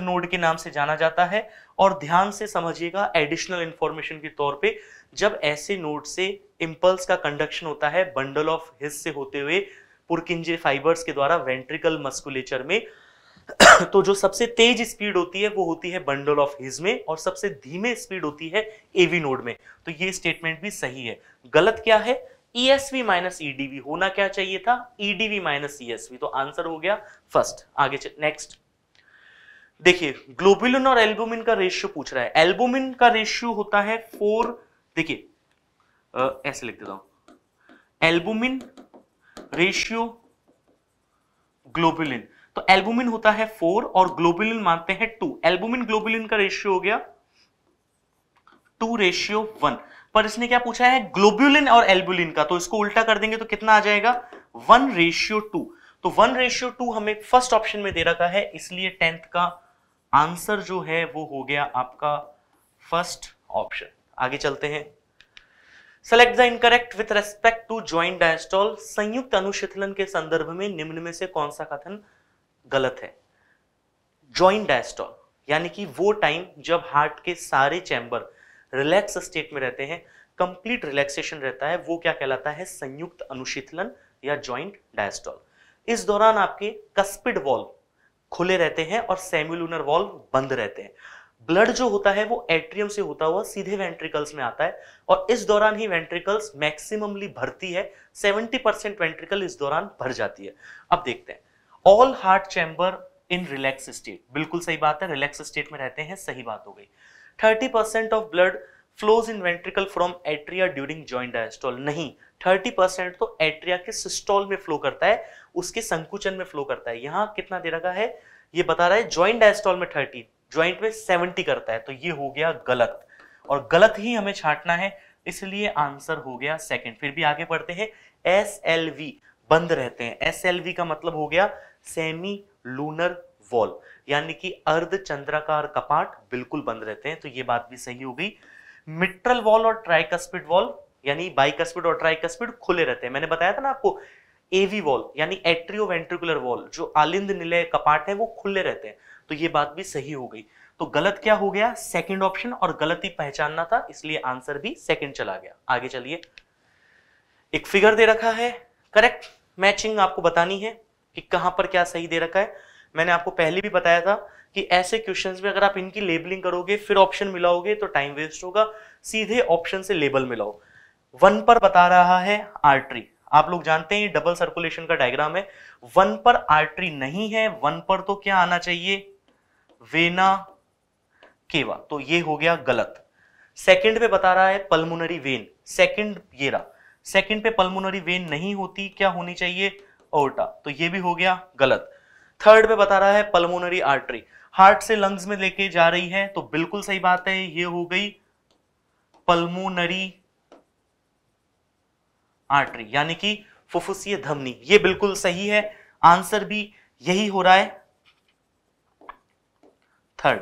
नोड के नाम से जाना जाता है और ध्यान से समझिएगा एडिशनल इंफॉर्मेशन के तौर पे जब ऐसे नोड से इम्पल्स का कंडक्शन होता है बंडल ऑफ हिस से होते हुए पुरकिंजे फाइबर्स के द्वारा वेंट्रिकल मस्कुलेचर में तो जो सबसे तेज स्पीड होती है वो होती है बंडल ऑफ हिज में और सबसे धीमे स्पीड होती है एवी नोड में तो ये स्टेटमेंट भी सही है गलत क्या है ईएसवी माइनस ईडीवी होना क्या चाहिए था ईडीवी माइनस ईएसवी तो आंसर हो गया फर्स्ट आगे नेक्स्ट देखिए ग्लोबुलिन और एल्बुमिन का रेशियो पूछ रहा है एल्बुमिन का रेशियो होता है फोर देखिए ऐसे लिख देता हूं एल्बुमिन रेशियो ग्लोबुलिन तो एल्बुमिन होता है फोर और ग्लोबुलिन मानते हैं टू एल्बुमिन ग्लोबुलिन का रेशियो हो गया टू रेशियो वन पर इसने क्या पूछा है ग्लोबुलिन और एल्बुलिन का तो इसको उल्टा कर देंगे तो कितना आ जाएगा वन रेशियो टू तो वन रेशियो टू हमें फर्स्ट ऑप्शन में दे रखा है इसलिए टेंथ का आंसर जो है वो हो गया आपका फर्स्ट ऑप्शन आगे चलते हैं select the incorrect with respect to joint diastole संयुक्त अनुशीथलन के संदर्भ में निम्न में से कौन सा कथन गलत है ज्वाइंट डायस्टॉल यानी कि वो टाइम जब हार्ट के सारे चैम्बर रिलैक्स स्टेट में रहते हैं कंप्लीट रिलैक्सेशन रहता है वो क्या कहलाता है संयुक्त अनुशीथलन या ज्वाइंट डायस्टॉल इस दौरान आपके कस्पिड वॉल्व खुले रहते हैं और सेम्यूलूनर वॉल्व बंद रहते हैं ब्लड जो होता है वो एट्रियम से होता हुआ सीधे वेंट्रिकल्स में आता है और इस दौरान ही वेंट्रिकल्स मैक्सिममली भरती है 70 परसेंट वेंट्रिकल इस दौरान भर जाती है अब देखते हैं all heart chamber in relax state बिल्कुल सही बात है रिलैक्स स्टेट में रहते हैं सही बात हो गई thirty of blood flows in ventricle from atria during joint diastole नहीं थर्टी परसेंट तो एट्रिया के सिस्टॉल में फ्लो करता है उसके संकुचन में फ्लो करता है यहां कितना दे रखा है ये बता रहा है ज्वाइंट डायस्टॉल में थर्टी ज्वाइंट में सेवेंटी करता है तो ये हो गया गलत और गलत ही हमें छाटना है इसलिए आंसर हो गया सेकंड फिर भी आगे बढ़ते हैं एस एल वी बंद रहते हैं एस एल वी का मतलब हो गया सेमी लूनर वॉल यानी कि अर्ध चंद्राकार कपाट बिल्कुल बंद रहते हैं तो ये बात भी सही हो गई मिट्रल वॉल और ट्राइकस्पिड वॉल यानी बाइकस्पिड और ट्राइकस्पिड खुले रहते हैं मैंने बताया था ना आपको एवी वॉल यानी एट्रियो वेंट्रिकुलर वॉल जो आलिंद निलय कपाट है वो खुले रहते हैं तो ये बात भी सही हो गई तो गलत क्या हो गया सेकंड ऑप्शन और गलती पहचानना था इसलिए आंसर भी सेकंड चला गया आगे चलिए एक फिगर दे रखा है करेक्ट मैचिंग आपको बतानी है कि कहां पर क्या सही दे रखा है मैंने आपको पहले भी बताया था कि ऐसे क्वेश्चंस में अगर आप इनकी लेबलिंग करोगे फिर ऑप्शन मिलाओगे तो टाइम वेस्ट होगा सीधे ऑप्शन से लेबल मिलाओ वन पर बता रहा है आर्ट्री आप लोग जानते हैं डबल सर्कुलेशन का डायग्राम है वन पर आर्ट्री नहीं है वन पर तो क्या आना चाहिए वेना केवा तो ये हो गया गलत सेकंड पे बता रहा है पल्मोनरी वेन सेकंड ये रहा सेकंड पे पल्मोनरी वेन नहीं होती क्या होनी चाहिए ओल्टा तो ये भी हो गया गलत थर्ड पे बता रहा है पल्मोनरी आर्टरी हार्ट से लंग्स में लेके जा रही है तो बिल्कुल सही बात है ये हो गई पल्मोनरी आर्टरी यानी कि फुफुसीय धमनी ये बिल्कुल सही है आंसर भी यही हो रहा है थर्ड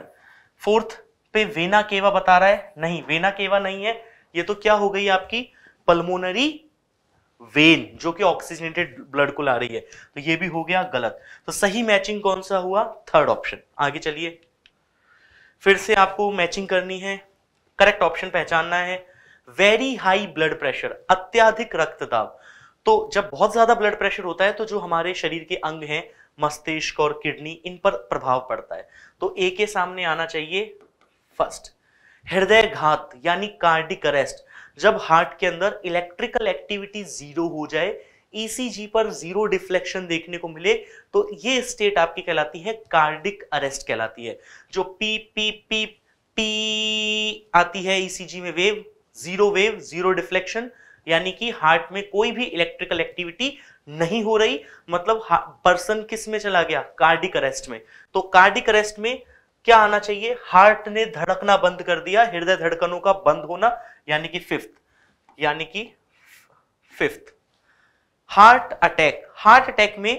फोर्थ पे वेना केवा बता रहा है नहीं वेना केवा नहीं है ये तो क्या हो गई आपकी पल्मोनरी वेन जो कि ऑक्सीजनेटेड ब्लड को ला रही है तो ये भी हो गया गलत तो सही मैचिंग कौन सा हुआ थर्ड ऑप्शन आगे चलिए फिर से आपको मैचिंग करनी है करेक्ट ऑप्शन पहचानना है वेरी हाई ब्लड प्रेशर अत्याधिक रक्तदाब तो जब बहुत ज्यादा ब्लड प्रेशर होता है तो जो हमारे शरीर के अंग हैं मस्तिष्क और किडनी इन पर प्रभाव पड़ता है तो ए के सामने आना चाहिए फर्स्ट हृदय घात यानी कार्डिक अरेस्ट जब हार्ट के अंदर इलेक्ट्रिकल एक्टिविटी जीरो हो जाए ईसीजी e पर जीरो डिफ्लेक्शन देखने को मिले तो ये स्टेट आपकी कहलाती है कार्डिक अरेस्ट कहलाती है जो पी पी पी पी आती है ईसीजी e में wave zero wave zero deflection यानी कि हार्ट में कोई भी इलेक्ट्रिकल एक्टिविटी नहीं हो रही मतलब पर्सन किस में चला गया कार्डिक अरेस्ट में तो कार्डिक अरेस्ट में क्या आना चाहिए हार्ट ने धड़कना बंद कर दिया हृदय धड़कनों का बंद होना यानी कि फिफ्थ यानी कि fifth heart attack heart attack में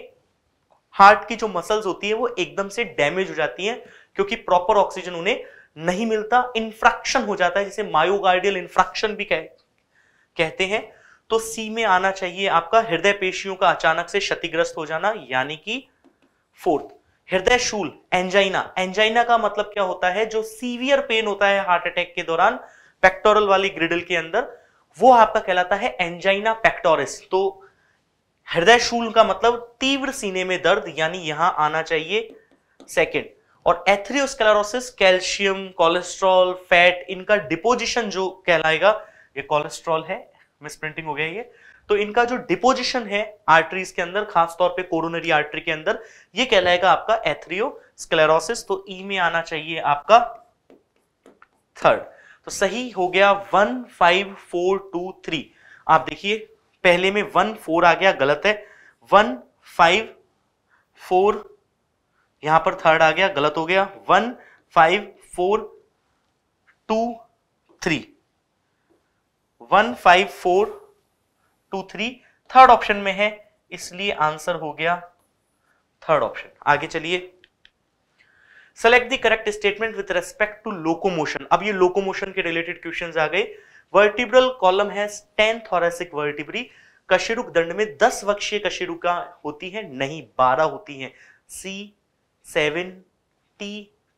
हार्ट की जो मसल्स होती है वो एकदम से डैमेज हो जाती हैं क्योंकि प्रॉपर ऑक्सीजन उन्हें नहीं मिलता इंफ्रैक्शन हो जाता है जिसे मायोगार्डियल इंफ्रैक्शन भी कह, कहते हैं तो सी में आना चाहिए आपका हृदय पेशियों का अचानक से क्षतिग्रस्त हो जाना यानी कि फोर्थ हृदय शूल एंजाइना एंजाइना का मतलब क्या होता है जो सीवियर पेन होता है हार्ट अटैक के दौरान पेक्टोरल वाली ग्रिडल के अंदर वो आपका कहलाता है एंजाइना पेक्टोरिस तो हृदय शूल का मतलब तीव्र सीने में दर्द यानी यहां आना चाहिए सेकेंड और एथ्रियोस्केलोरोसिस कैल्शियम कोलेस्ट्रॉल फैट इनका डिपोजिशन जो कहलाएगा ये कोलेस्ट्रॉल है मिस प्रिंटिंग हो गया ये तो इनका जो डिपोजिशन है आर्टरीज के अंदर खासतौर पे कोरोनरी आर्टरी के अंदर ये कहलाएगा आपका एथरियो स्क्लेरोसिस तो ई e में आना चाहिए आपका थर्ड तो सही हो गया one five four two three आप देखिए पहले में वन फोर आ गया गलत है वन फाइव फोर यहां पर थर्ड आ गया गलत हो गया one five four two three one five four two three third option में है इसलिए आंसर हो गया थर्ड ऑप्शन आगे चलिए select the correct statement with respect to locomotion अब ये लोकोमोशन के रिलेटेड क्वेश्चन आ गए वर्टिब्रल कॉलम है टेन थोरेसिक वर्टिब्री कशेरुक दंड में दस वक्षीय कशेरुका होती है नहीं बारह होती है सी सेवन टी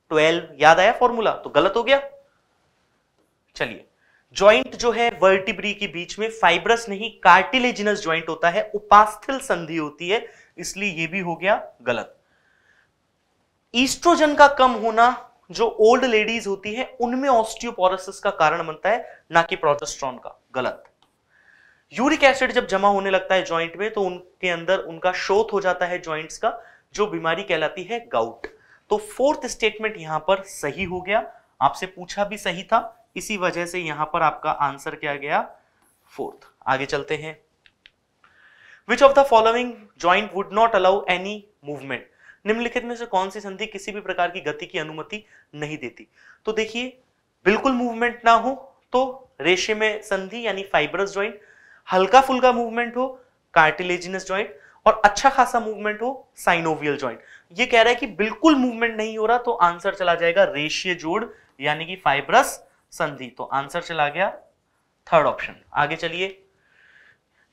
ट्वेल्व याद आया फॉर्मूला तो गलत हो गया चलिए ज्वाइंट जो है वर्टिब्री के बीच में फाइब्रस नहीं कार्टिलेजिनस ज्वाइंट होता है उपास्थिल संधि होती है इसलिए यह भी हो गया गलत ईस्ट्रोजन का कम होना जो ओल्ड लेडीज होती है उनमें ऑस्टियोपोरोसिस का कारण बनता है ना कि प्रोटेस्ट्रॉन का गलत यूरिक एसिड जब जमा होने लगता है ज्वाइंट में तो उनके अंदर उनका शोथ हो जाता है जॉइंट्स का जो बीमारी कहलाती है गाउट तो फोर्थ स्टेटमेंट यहां पर सही हो गया आपसे पूछा भी सही था इसी वजह से यहां पर आपका आंसर क्या गया फोर्थ आगे चलते हैं which of the following joint would not allow any movement निम्नलिखित में से कौन सी संधि किसी भी प्रकार की गति की अनुमति नहीं देती तो देखिए बिल्कुल मूवमेंट ना हो तो रेशे में संधि यानी फाइबरस ज्वाइंट हल्का फुल्का मूवमेंट हो कार्टिलेजिनस ज्वाइंट और अच्छा खासा मूवमेंट हो साइनोवियल ज्वाइंट ये कह रहा है कि बिल्कुल मूवमेंट नहीं हो रहा तो आंसर चला जाएगा रेशिय जोड़ यानी कि फाइब्रस संधि तो आंसर चला गया थर्ड ऑप्शन आगे चलिए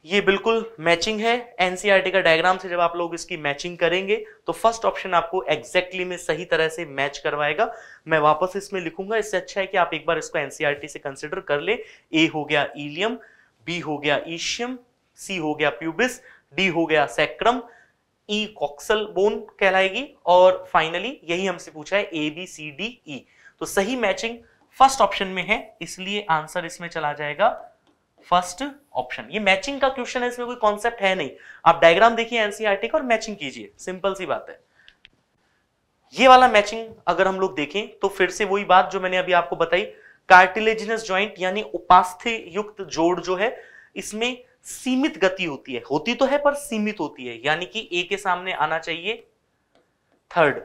ये बिल्कुल मैचिंग है एनसीईआरटी e का डायग्राम से जब आप लोग इसकी मैचिंग करेंगे तो फर्स्ट ऑप्शन आपको एग्जैक्टली में सही तरह से मैच करवाएगा मैं वापस इसमें लिखूंगा इससे अच्छा है कि आप एक बार इसको एनसीईआरटी e से कंसिडर कर ले ए हो गया ईलियम बी हो गया ईशियम सी हो गया प्यूबिस डी हो गया सैक्रम ई कॉक्सल बोन कहलाएगी और फाइनली यही हमसे पूछा है A B C D E तो सही मैचिंग फर्स्ट ऑप्शन में है इसलिए आंसर इसमें चला जाएगा फर्स्ट ऑप्शन ये मैचिंग का क्वेश्चन है इसमें कोई कॉन्सेप्ट है नहीं आप डायग्राम देखिए एनसीआरटी e का और मैचिंग कीजिए सिंपल सी बात है ये वाला मैचिंग अगर हम लोग देखें तो फिर से वही बात जो मैंने अभी आपको बताई कार्टिलेजिनस ज्वाइंट यानी उपास्थि युक्त जोड़ जो है इसमें सीमित गति होती है होती तो है पर सीमित होती है यानी कि ए के सामने आना चाहिए थर्ड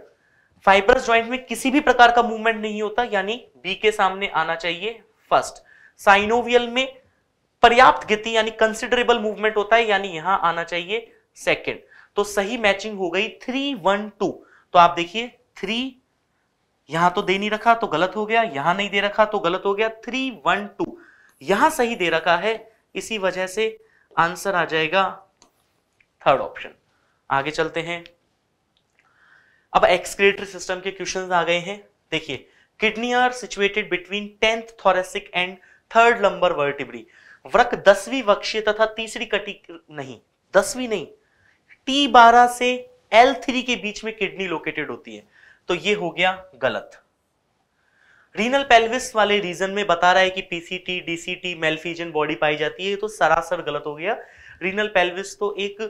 फाइब्रस ज्वाइंट में किसी भी प्रकार का मूवमेंट नहीं होता यानी बी के सामने आना चाहिए फर्स्ट साइनोवियल में पर्याप्त गति यानी कंसिडरेबल मूवमेंट होता है यानी यहां आना चाहिए सेकेंड तो सही मैचिंग हो गई थ्री वन टू तो आप देखिए थ्री यहां तो दे नहीं रखा तो गलत हो गया यहां नहीं दे रखा तो गलत हो गया थ्री वन टू यहां सही दे रखा है इसी वजह से आंसर आ जाएगा थर्ड ऑप्शन आगे चलते हैं अब एक्सक्रेटरी सिस्टम के क्वेश्चंस आ गए हैं देखिए kidney are situated between tenth thoracic and third lumbar vertebrae वृक दसवीं वक्षीय तथा तीसरी कटी नहीं दसवीं नहीं टी बारह से एल थ्री के बीच में किडनी लोकेटेड होती है तो ये हो गया गलत रीनल पेल्विस वाले रीजन में बता रहा है कि पीसीटी डीसीटी मेलफीजन बॉडी पाई जाती है तो सरासर गलत हो गया रीनल पेल्विस तो एक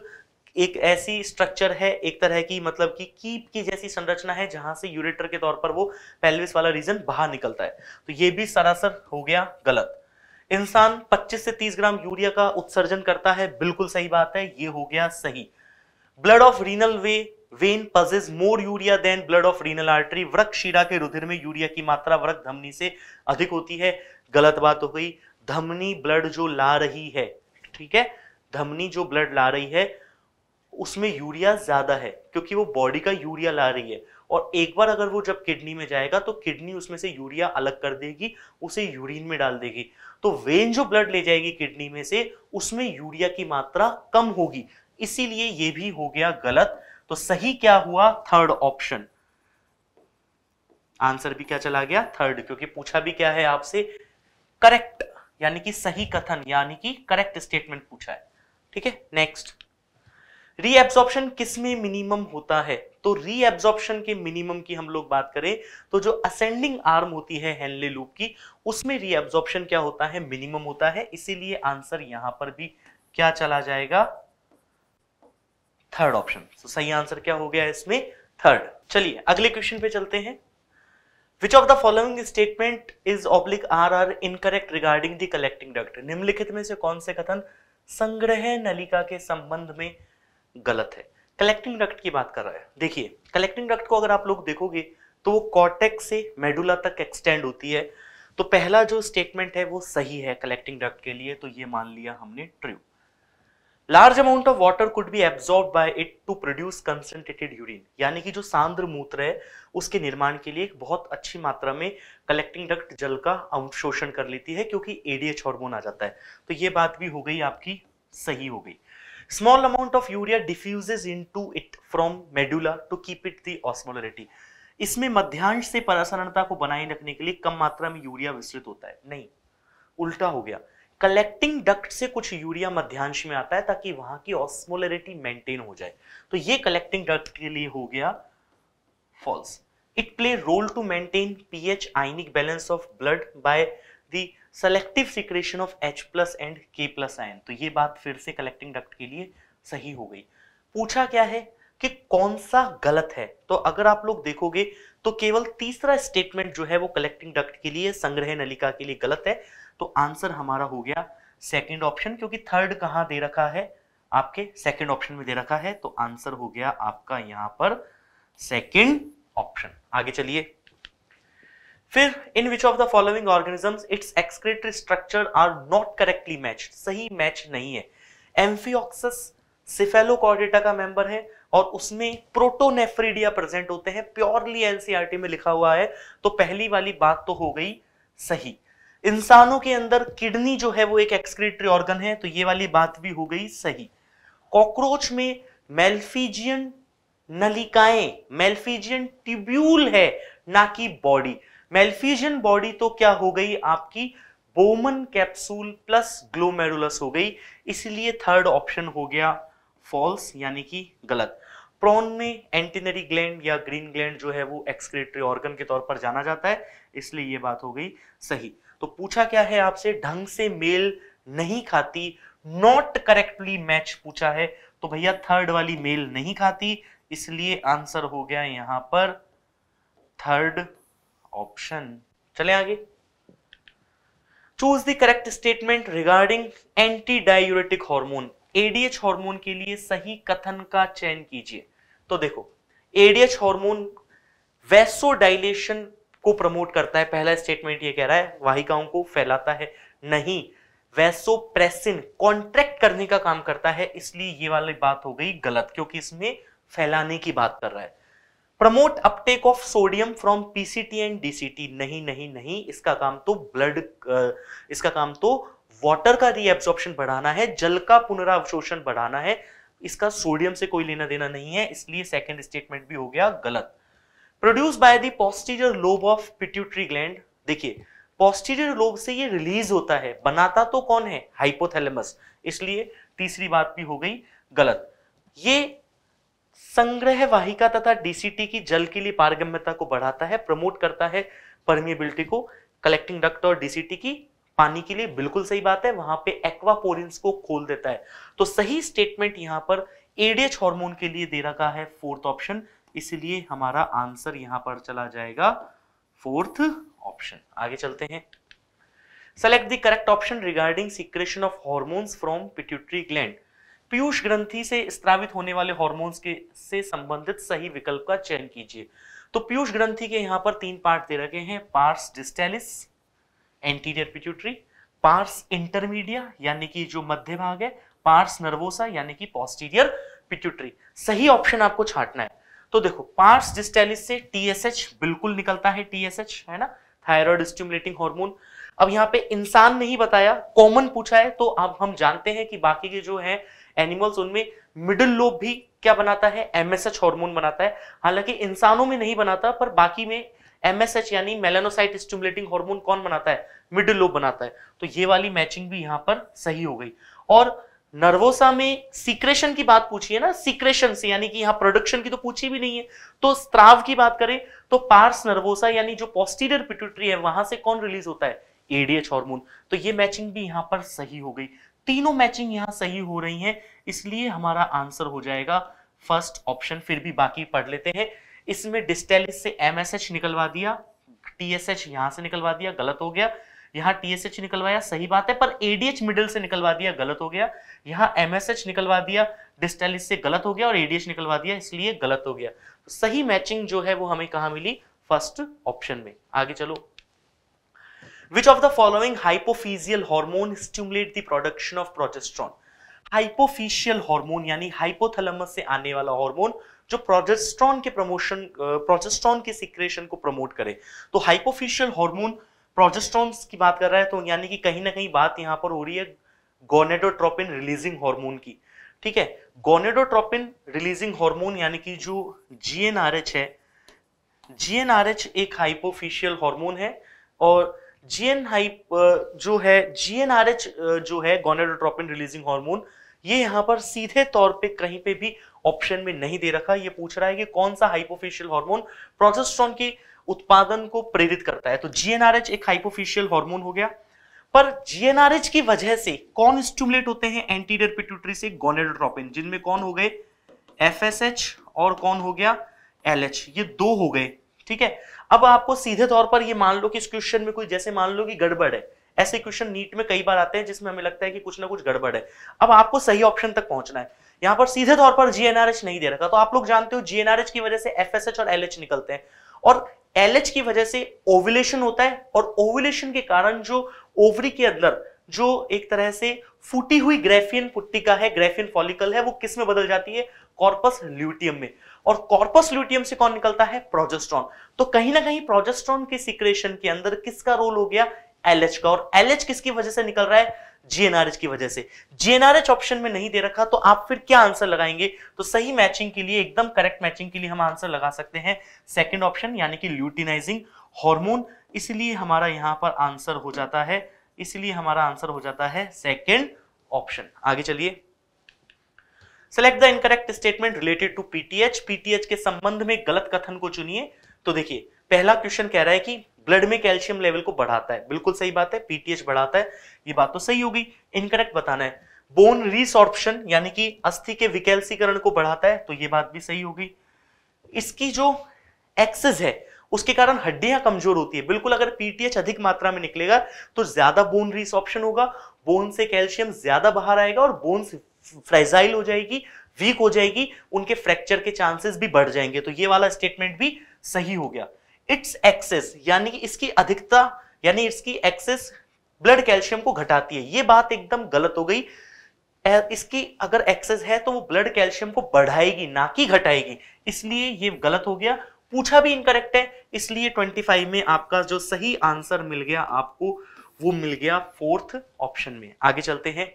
एक ऐसी स्ट्रक्चर है एक तरह की मतलब कि कीप की जैसी संरचना है जहां से यूरेटर के तौर पर वो पेल्विस वाला रीजन बाहर निकलता है तो ये भी सरासर हो गया गलत इंसान 25 से 30 ग्राम यूरिया का उत्सर्जन करता है बिल्कुल सही बात है ये हो गया सही ब्लड ऑफ रीनल वे vein passes more urea than blood of renal artery वृक्ष शीरा के रुधिर में यूरिया की मात्रा वृक्ष धमनी से अधिक होती है गलत बात हो गई धमनी ब्लड जो ला रही है ठीक है धमनी जो ब्लड ला रही है उसमें यूरिया ज़्यादा है क्योंकि वो बॉडी का यूरिया ला रही है और एक बार अगर वो जब किडनी में जाएगा तो किडनी उसमें से यूरिया अलग कर देगी उसे यूरिन में डाल देगी तो वेन जो ब्लड ले जाएगी किडनी में से उसमें यूरिया की मात्रा कम होगी इसीलिए ये भी हो गया गलत तो सही क्या हुआ थर्ड ऑप्शन आंसर भी क्या चला गया थर्ड क्योंकि पूछा भी क्या है आपसे करेक्ट यानी कि सही कथन यानी कि करेक्ट स्टेटमेंट पूछा है ठीक है नेक्स्ट रीएब्जॉर्प्शन किस में मिनिमम होता है तो रीएब्जॉर्प्शन के मिनिमम की हम लोग बात करें तो जो असेंडिंग आर्म होती है हेनले लूप की उसमें रीएब्जॉर्प्शन क्या होता है मिनिमम होता है इसीलिए आंसर यहां पर भी क्या चला जाएगा थर्ड ऑप्शन तो सही आंसर क्या हो गया इसमें थर्ड चलिए अगले क्वेश्चन पे चलते हैं which of the following statement is oblique are are incorrect regarding the collecting duct निम्नलिखित में से कौन से कथन संग्रह नलिका के संबंध में गलत है कलेक्टिंग डक्ट की बात कर रहा है देखिए कलेक्टिंग डक्ट को अगर आप लोग देखोगे तो वो कॉटेक्स से मेडुला तक एक्सटेंड होती है तो पहला जो स्टेटमेंट है वो सही है कलेक्टिंग डक्ट के लिए तो ये मान लिया हमने true large amount of water could be absorb by it to produce concentrated urine यानी कि जो सांद्र मूत्र है उसके निर्माण के लिए एक बहुत अच्छी मात्रा में कलेक्टिंग डक्ट जल का अवशोषण कर लेती है क्योंकि एडीएच हार्मोन आ जाता है तो ये बात भी हो गई आपकी सही हो गई small amount of urea diffuses into it from medulla to keep it the osmolarity इसमें मध्यांश से परासरणता को बनाए रखने के लिए कम मात्रा में यूरिया विस्तृत होता है नहीं उल्टा हो गया कलेक्टिंग डक्ट से कुछ यूरिया मध्यांश में आता है ताकि वहां की ऑस्मोलरिटी मेंटेन हो जाए तो ये कलेक्टिंग डक्ट के लिए हो गया false it play role to maintain pH ionic balance of blood by the selective secretion of H plus and K plus ion तो ये बात फिर से कलेक्टिंग डक्ट के लिए सही हो गई पूछा क्या है कि कौन सा गलत है तो अगर आप लोग देखोगे तो केवल तीसरा स्टेटमेंट जो है वो कलेक्टिंग डक्ट के लिए संग्रह नलिका के लिए गलत है तो आंसर हमारा हो गया सेकंड ऑप्शन क्योंकि थर्ड कहाँ दे रखा है आपके सेकंड ऑप्शन में दे रखा है तो आंसर हो गया आपका यहां पर सेकंड ऑप्शन आगे चलिए फिर in which of the following organisms its excretory structure are not correctly match सही मैच नहीं है एम्फियोक्सस सिफेलोकॉर्डेटा का मेंबर है और उसमें प्रोटोनेफ्रीडिया प्रेजेंट होते हैं प्योरली एनसीआरटी e में लिखा हुआ है तो पहली वाली बात तो हो गई सही इंसानों के अंदर किडनी जो है वो एक एक्सक्रीटरी ऑर्गन है तो ये वाली बात भी हो गई सही कॉकरोच में मेल्फीजियन नलिकाएं मेल्फीजियन ट्यूब्यूल है ना कि बॉडी मेल्फ्यूजन बॉडी तो क्या हो गई आपकी बोमन कैप्सूल प्लस ग्लोमेरुलस हो गई इसलिए थर्ड ऑप्शन हो गया फॉल्स यानी कि गलत प्रॉन में एंटीनरी ग्लैंड या ग्रीन ग्लैंड जो है वो एक्सक्रेटरी ऑर्गन के तौर पर जाना जाता है इसलिए ये बात हो गई सही तो पूछा क्या है आपसे ढंग से मेल नहीं खाती नॉट करेक्टली मैच पूछा है तो भैया थर्ड वाली मेल नहीं खाती इसलिए आंसर हो गया यहां पर थर्ड ऑप्शन चले आगे choose the correct statement regarding antidiuretic hormone ADH hormone के लिए सही कथन का चयन कीजिए तो देखो एडीएच वैसो डाइलेशन को प्रमोट करता है पहला स्टेटमेंट ये कह रहा है वाहिकाओं को फैलाता है नहीं वैसो प्रेसिन कॉन्ट्रैक्ट करने का काम करता है इसलिए ये वाली बात हो गई गलत क्योंकि इसमें फैलाने की बात कर रहा है promote uptake of sodium from PCT and DCT नहीं नहीं नहीं इसका काम तो ब्लड इसका काम तो वाटर का रीएब्जॉर्प्शन बढ़ाना है जल का पुनरावशोषण बढ़ाना है इसका सोडियम से कोई लेना देना नहीं है इसलिए सेकंड स्टेटमेंट भी हो गया गलत produce by the posterior lobe of pituitary gland देखिए पोस्टीरियर लोब से ये रिलीज होता है बनाता तो कौन है हाइपोथैलेमस इसलिए तीसरी बात भी हो गई गलत ये संग्रह वाहिका तथा डीसीटी की जल के लिए पारगम्यता को बढ़ाता है प्रमोट करता है परमिबिलिटी को कलेक्टिंग डक्ट और डीसीटी की पानी के लिए बिल्कुल सही बात है वहां पे एक्वापोरिंस को खोल देता है तो सही स्टेटमेंट यहाँ पर एडीएच हार्मोन के लिए दे रखा है फोर्थ ऑप्शन इसलिए हमारा आंसर यहाँ पर चला जाएगा फोर्थ ऑप्शन आगे चलते हैं select the correct option regarding secretion of hormones from pituitary gland पीयूष ग्रंथि से स्त्रावित होने वाले हॉर्मोन्स के से संबंधित सही विकल्प का चयन कीजिए तो पीयूष ग्रंथि के यहां पर तीन पार्ट दे रखे हैं pars distalis anterior pituitary pars intermedia यानी कि जो मध्य भाग है पार्स नर्वोसा यानी कि पॉस्टीरियर पिट्यूटरी सही ऑप्शन आपको छाटना है तो देखो पार्स डिस्टेलिस से टीएसएच बिल्कुल निकलता है टीएसएच है ना थायराइड स्टिमुलेटिंग हार्मोन अब यहाँ पे इंसान नहीं बताया कॉमन पूछा है तो अब हम जानते हैं कि बाकी के जो है एनिमल्स उनमें मिडिल लोब भी क्या बनाता है एमएसएच हार्मोन बनाता है हालांकि इंसानों में नहीं बनाता पर बाकी में एमएसएच यानी मेलेनोसाइट स्टिमुलेटिंग हार्मोन कौन बनाता है मिडिल लोब बनाता है तो ये वाली मैचिंग भी यहां पर सही हो गई और नर्वोसा में सीक्रेशन की बात पूछी है ना सीक्रेशन से यानी कि यहां प्रोडक्शन की तो पूछी भी नहीं है तो स्त्राव की बात करें तो पार्स नर्वोसा यानी जो पोस्टीरियर पिट्यूटरी है वहां से कौन रिलीज होता है एडीएच हार्मोन तो ये मैचिंग भी यहां पर सही हो गई तीनों मैचिंग यहां सही हो रही है इसलिए हमारा आंसर हो जाएगा फर्स्ट ऑप्शन फिर भी बाकी पढ़ लेते हैं इसमें डिस्टेलिस से एम निकलवा दिया टीएसएच यहां से निकलवा दिया गलत हो गया यहां टीएसएच निकलवाया सही बात है पर एडीएच मिडिल से निकलवा दिया गलत हो गया यहां एमएसएच निकलवा दिया डिस्टेलिस से गलत हो गया और एडीएच निकलवा दिया इसलिए गलत हो गया तो सही मैचिंग जो है वो हमें कहा मिली फर्स्ट ऑप्शन में आगे चलो Which of the following hypophysial hormone stimulate the production of progesterone? हाइपोफिशियल hormone यानी hypothalamus से आने वाला hormone जो progesterone के प्रमोशन progesterone के secretion को प्रमोट करे तो हाइपोफिशियल hormone प्रोजेस्ट्रॉन की बात कर रहा है तो यानी कि कहीं ना कहीं बात यहाँ पर हो रही है गोनेडोट्रोपिन रिलीजिंग hormone की ठीक है गोनेडोट्रोपिन रिलीजिंग hormone यानी कि जो जीएनआरएच है जीएनआरएच एक हाइपोफिशियल hormone है और जीएन हाइप uh, जो है जीएनआरएच uh, जो है गोनेडोट्रोपिन रिलीजिंग हार्मोन ये यहाँ पर सीधे तौर पे कहीं पे भी ऑप्शन में नहीं दे रखा ये पूछ रहा है कि कौन सा हाइपोफिशियल हार्मोन प्रोजेस्ट्रॉन के उत्पादन को प्रेरित करता है तो जीएनआरएच एक हाइपोफिशियल हार्मोन हो गया पर जीएनआरएच की वजह से कौन स्टिमुलेट होते हैं एंटीरियर पिट्यूटरी से गोनेडोट्रोपिन जिनमें कौन हो गए एफएसएच और कौन हो गया एलएच ये दो हो गए ठीक है अब आपको सीधे तौर पर ये मान लो कि इस क्वेश्चन में कोई जैसे मान लो कि गड़बड़ है ऐसे क्वेश्चन नीट में कई बार आते हैं जिसमें हमें लगता है कि कुछ ना कुछ गड़बड़ है अब आपको सही ऑप्शन तक पहुंचना है यहाँ पर सीधे तौर पर जीएनआरएच नहीं दे रखा तो आप लोग जानते हो जीएनआरएच की वजह से एफ और एल निकलते हैं और एल की वजह से ओविलेशन होता है और ओविलेशन के कारण जो ओवरी के अंदर जो एक तरह से फूटी हुई ग्रेफियन पुट्टिका है ग्रेफियन फॉलिकल है वो किस में बदल जाती है कॉर्पस ल्यूटियम में और कॉर्पस ल्यूटियम से कौन निकलता है प्रोजेस्ट्रॉन तो कहीं ना कहीं प्रोजेस्ट्रॉन के सिक्रेशन के अंदर किसका रोल हो गया एलएच का और एलएच किसकी वजह से निकल रहा है जीएनआरएच की वजह से जीएनआरएच ऑप्शन में नहीं दे रखा तो आप फिर क्या आंसर लगाएंगे तो सही मैचिंग के लिए एकदम करेक्ट मैचिंग के लिए हम आंसर लगा सकते हैं सेकंड ऑप्शन यानी कि ल्यूटिनाइजिंग हार्मोन इसलिए हमारा यहां पर आंसर हो जाता है इसलिए हमारा आंसर हो जाता है सेकेंड ऑप्शन आगे चलिए select the incorrect statement related to PTH PTH के संबंध में गलत कथन को चुनिए तो देखिए पहला क्वेश्चन कह रहा है कि ब्लड में कैल्शियम लेवल को बढ़ाता है बिल्कुल सही बात है पीटीएच बढ़ाता है ये बात तो सही होगी इनकरेक्ट बताना है बोन रिसोर्प्शन यानी कि अस्थि के विकैल्सीकरण को बढ़ाता है तो ये बात भी सही होगी इसकी जो एक्सेस है उसके कारण हड्डियां कमजोर होती है बिल्कुल अगर पीटीएच अधिक मात्रा में निकलेगा तो ज्यादा बोन रिसोर्प्शन होगा बोन से कैल्शियम ज्यादा बाहर आएगा और बोन्स फ्रेजाइल हो जाएगी वीक हो जाएगी उनके फ्रैक्चर के चांसेस भी बढ़ जाएंगे तो ये वाला स्टेटमेंट भी सही हो गया इट्स एक्सेस यानी कि इसकी अधिकता यानी इसकी एक्सेस ब्लड कैल्शियम को घटाती है ये बात एकदम गलत हो गई इसकी अगर एक्सेस है तो वो ब्लड कैल्शियम को बढ़ाएगी ना कि घटाएगी इसलिए ये गलत हो गया पूछा भी इनकरेक्ट है इसलिए 25 में आपका जो सही आंसर मिल गया आपको वो मिल गया फोर्थ ऑप्शन में आगे चलते हैं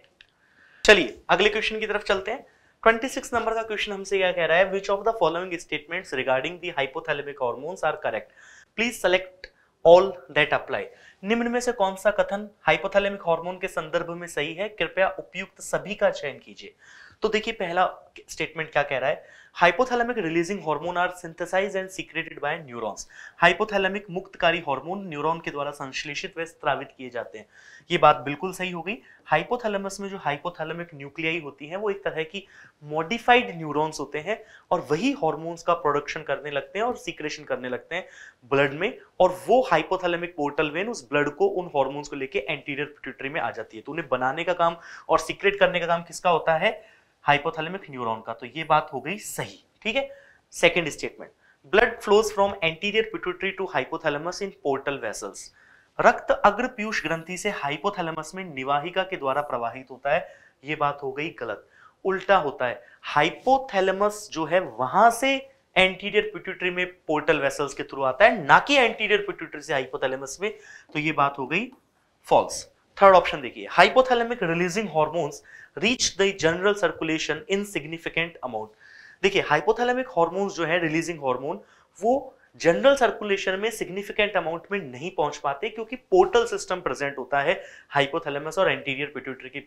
चलिए अगले क्वेश्चन की तरफ चलते हैं 26 नंबर का क्वेश्चन हमसे क्या कह रहा है which of the following statements regarding the hypothalamic hormones are correct please select all that apply निम्न में से कौन सा कथन हाइपोथैलेमिक हार्मोन के संदर्भ में सही है कृपया उपयुक्त सभी का चयन कीजिए तो देखिए पहला स्टेटमेंट क्या कह रहा है hypothalamic releasing hormone are synthesize and secreted by neurons hypothalamic मुक्तकारी हार्मोन न्यूरॉन के द्वारा संश्लेषित व स्त्रावित किए जाते हैं ये बात बिल्कुल सही हो गई हाइपोथैलेमस में जो हाइपोथैलेमिक न्यूक्लियाई होती है वो एक तरह की मॉडिफाइड न्यूरॉन्स होते हैं और वही हॉर्मोन्स का प्रोडक्शन करने लगते हैं और सीक्रेशन करने लगते हैं ब्लड में और वो हाइपोथैलेमिक पोर्टल वेन उस ब्लड को उन हॉर्मोन्स को लेकर एंटीरियर पिट्यूटरी में आ जाती है तो उन्हें बनाने का काम और सीक्रेट करने का काम किसका होता है हाइपोथैलेमिक न्यूरॉन का तो ये बात हो गई सही ठीक है second statement blood flows from anterior pituitary to hypothalamus in portal vessels रक्त अग्र पीयूष ग्रंथि से हाइपोथैलेमस में निवाहिका के द्वारा प्रवाहित होता है ये बात हो गई गलत उल्टा होता है हाइपोथैलेमस जो है वहां से एंटीरियर पिट्यूटरी में पोर्टल वेसल्स के थ्रू आता है ना कि एंटीरियर पिट्यूटरी से हाइपोथैलेमस में तो ये बात हो गई फॉल्स थर्ड ऑप्शन देखिए hypothalamic releasing hormones reach the general circulation in significant amount देखिए हाइपोथैलेमिक हॉर्मोन्स जो है रिलीजिंग हॉर्मोन वो जनरल सर्कुलेशन में सिग्निफिकेंट अमाउंट में नहीं पहुंच पाते क्योंकि पोर्टल सिस्टम प्रेजेंट होता है हाइपोथैलेमस और एंटीरियर पिट्यूटरी के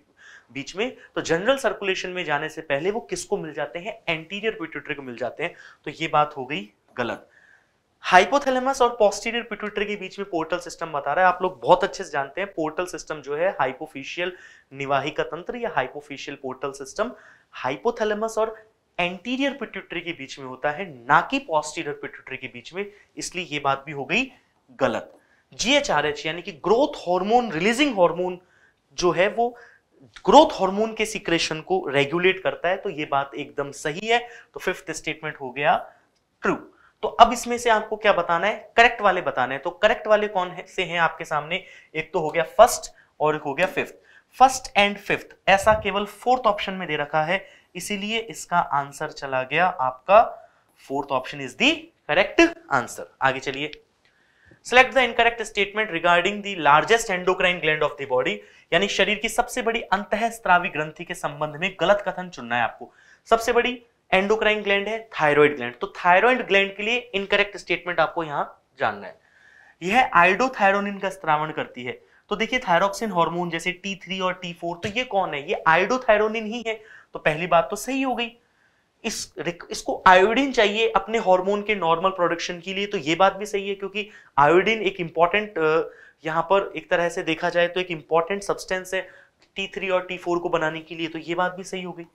बीच में तो जनरल सर्कुलेशन में जाने से पहले वो किसको मिल जाते हैं एंटीरियर पिट्यूटरी को मिल जाते हैं तो ये बात हो गई गलत हाइपोथैलेमस और पोस्टीरियर पिट्यूटरी के बीच में पोर्टल सिस्टम बता रहा है आप लोग बहुत अच्छे से जानते हैं पोर्टल सिस्टम जो है हाइपोफिशियल का तंत्र या हाइपोफिशियल पोर्टल सिस्टम हाइपोथैलेमस और एंटीरियर पिट्यूटरी के बीच में होता है ना कि पोस्टीरियर पिट्यूटरी के बीच में इसलिए ये बात भी हो गई गलत जीएचआरएच यानी कि ग्रोथ हार्मोन रिलीजिंग हार्मोन जो है वो ग्रोथ हार्मोन के सिक्रेशन को रेगुलेट करता है तो ये बात एकदम सही है तो फिफ्थ स्टेटमेंट हो गया ट्रू तो अब इसमें से आपको क्या बताना है करेक्ट वाले बताना है तो करेक्ट वाले कौन है, से हैं आपके सामने एक तो हो गया फर्स्ट और एक हो गया फिफ्थ फर्स्ट एंड फिफ्थ ऐसा केवल फोर्थ ऑप्शन में दे रखा है इसीलिए इसका आंसर चला गया आपका fourth option is the correct answer आगे चलिए select the incorrect statement regarding the largest endocrine gland of the body यानी शरीर की सबसे बड़ी अंत स्त्रावी ग्रंथि के संबंध में गलत कथन चुनना है आपको सबसे बड़ी एंडोक्राइन ग्लैंड है थायराइड ग्लैंड तो थायराइड ग्लैंड के लिए इनकरेक्ट स्टेटमेंट आपको यहां जानना है यह आइडोथायरोनिन का स्त्रावण करती है तो देखिए थायरोक्सिन हार्मोन जैसे T3 और T4 तो ये कौन है ये आइडोथायरोनिन ही है तो पहली बात तो सही हो गई इस इसको आयोडीन चाहिए अपने हार्मोन के नॉर्मल प्रोडक्शन के लिए तो ये बात भी सही है क्योंकि आयोडीन एक इंपॉर्टेंट यहां पर एक तरह से देखा जाए तो एक इंपॉर्टेंट सब्सटेंस है T3 और T4 को बनाने के लिए तो ये बात भी सही हो गई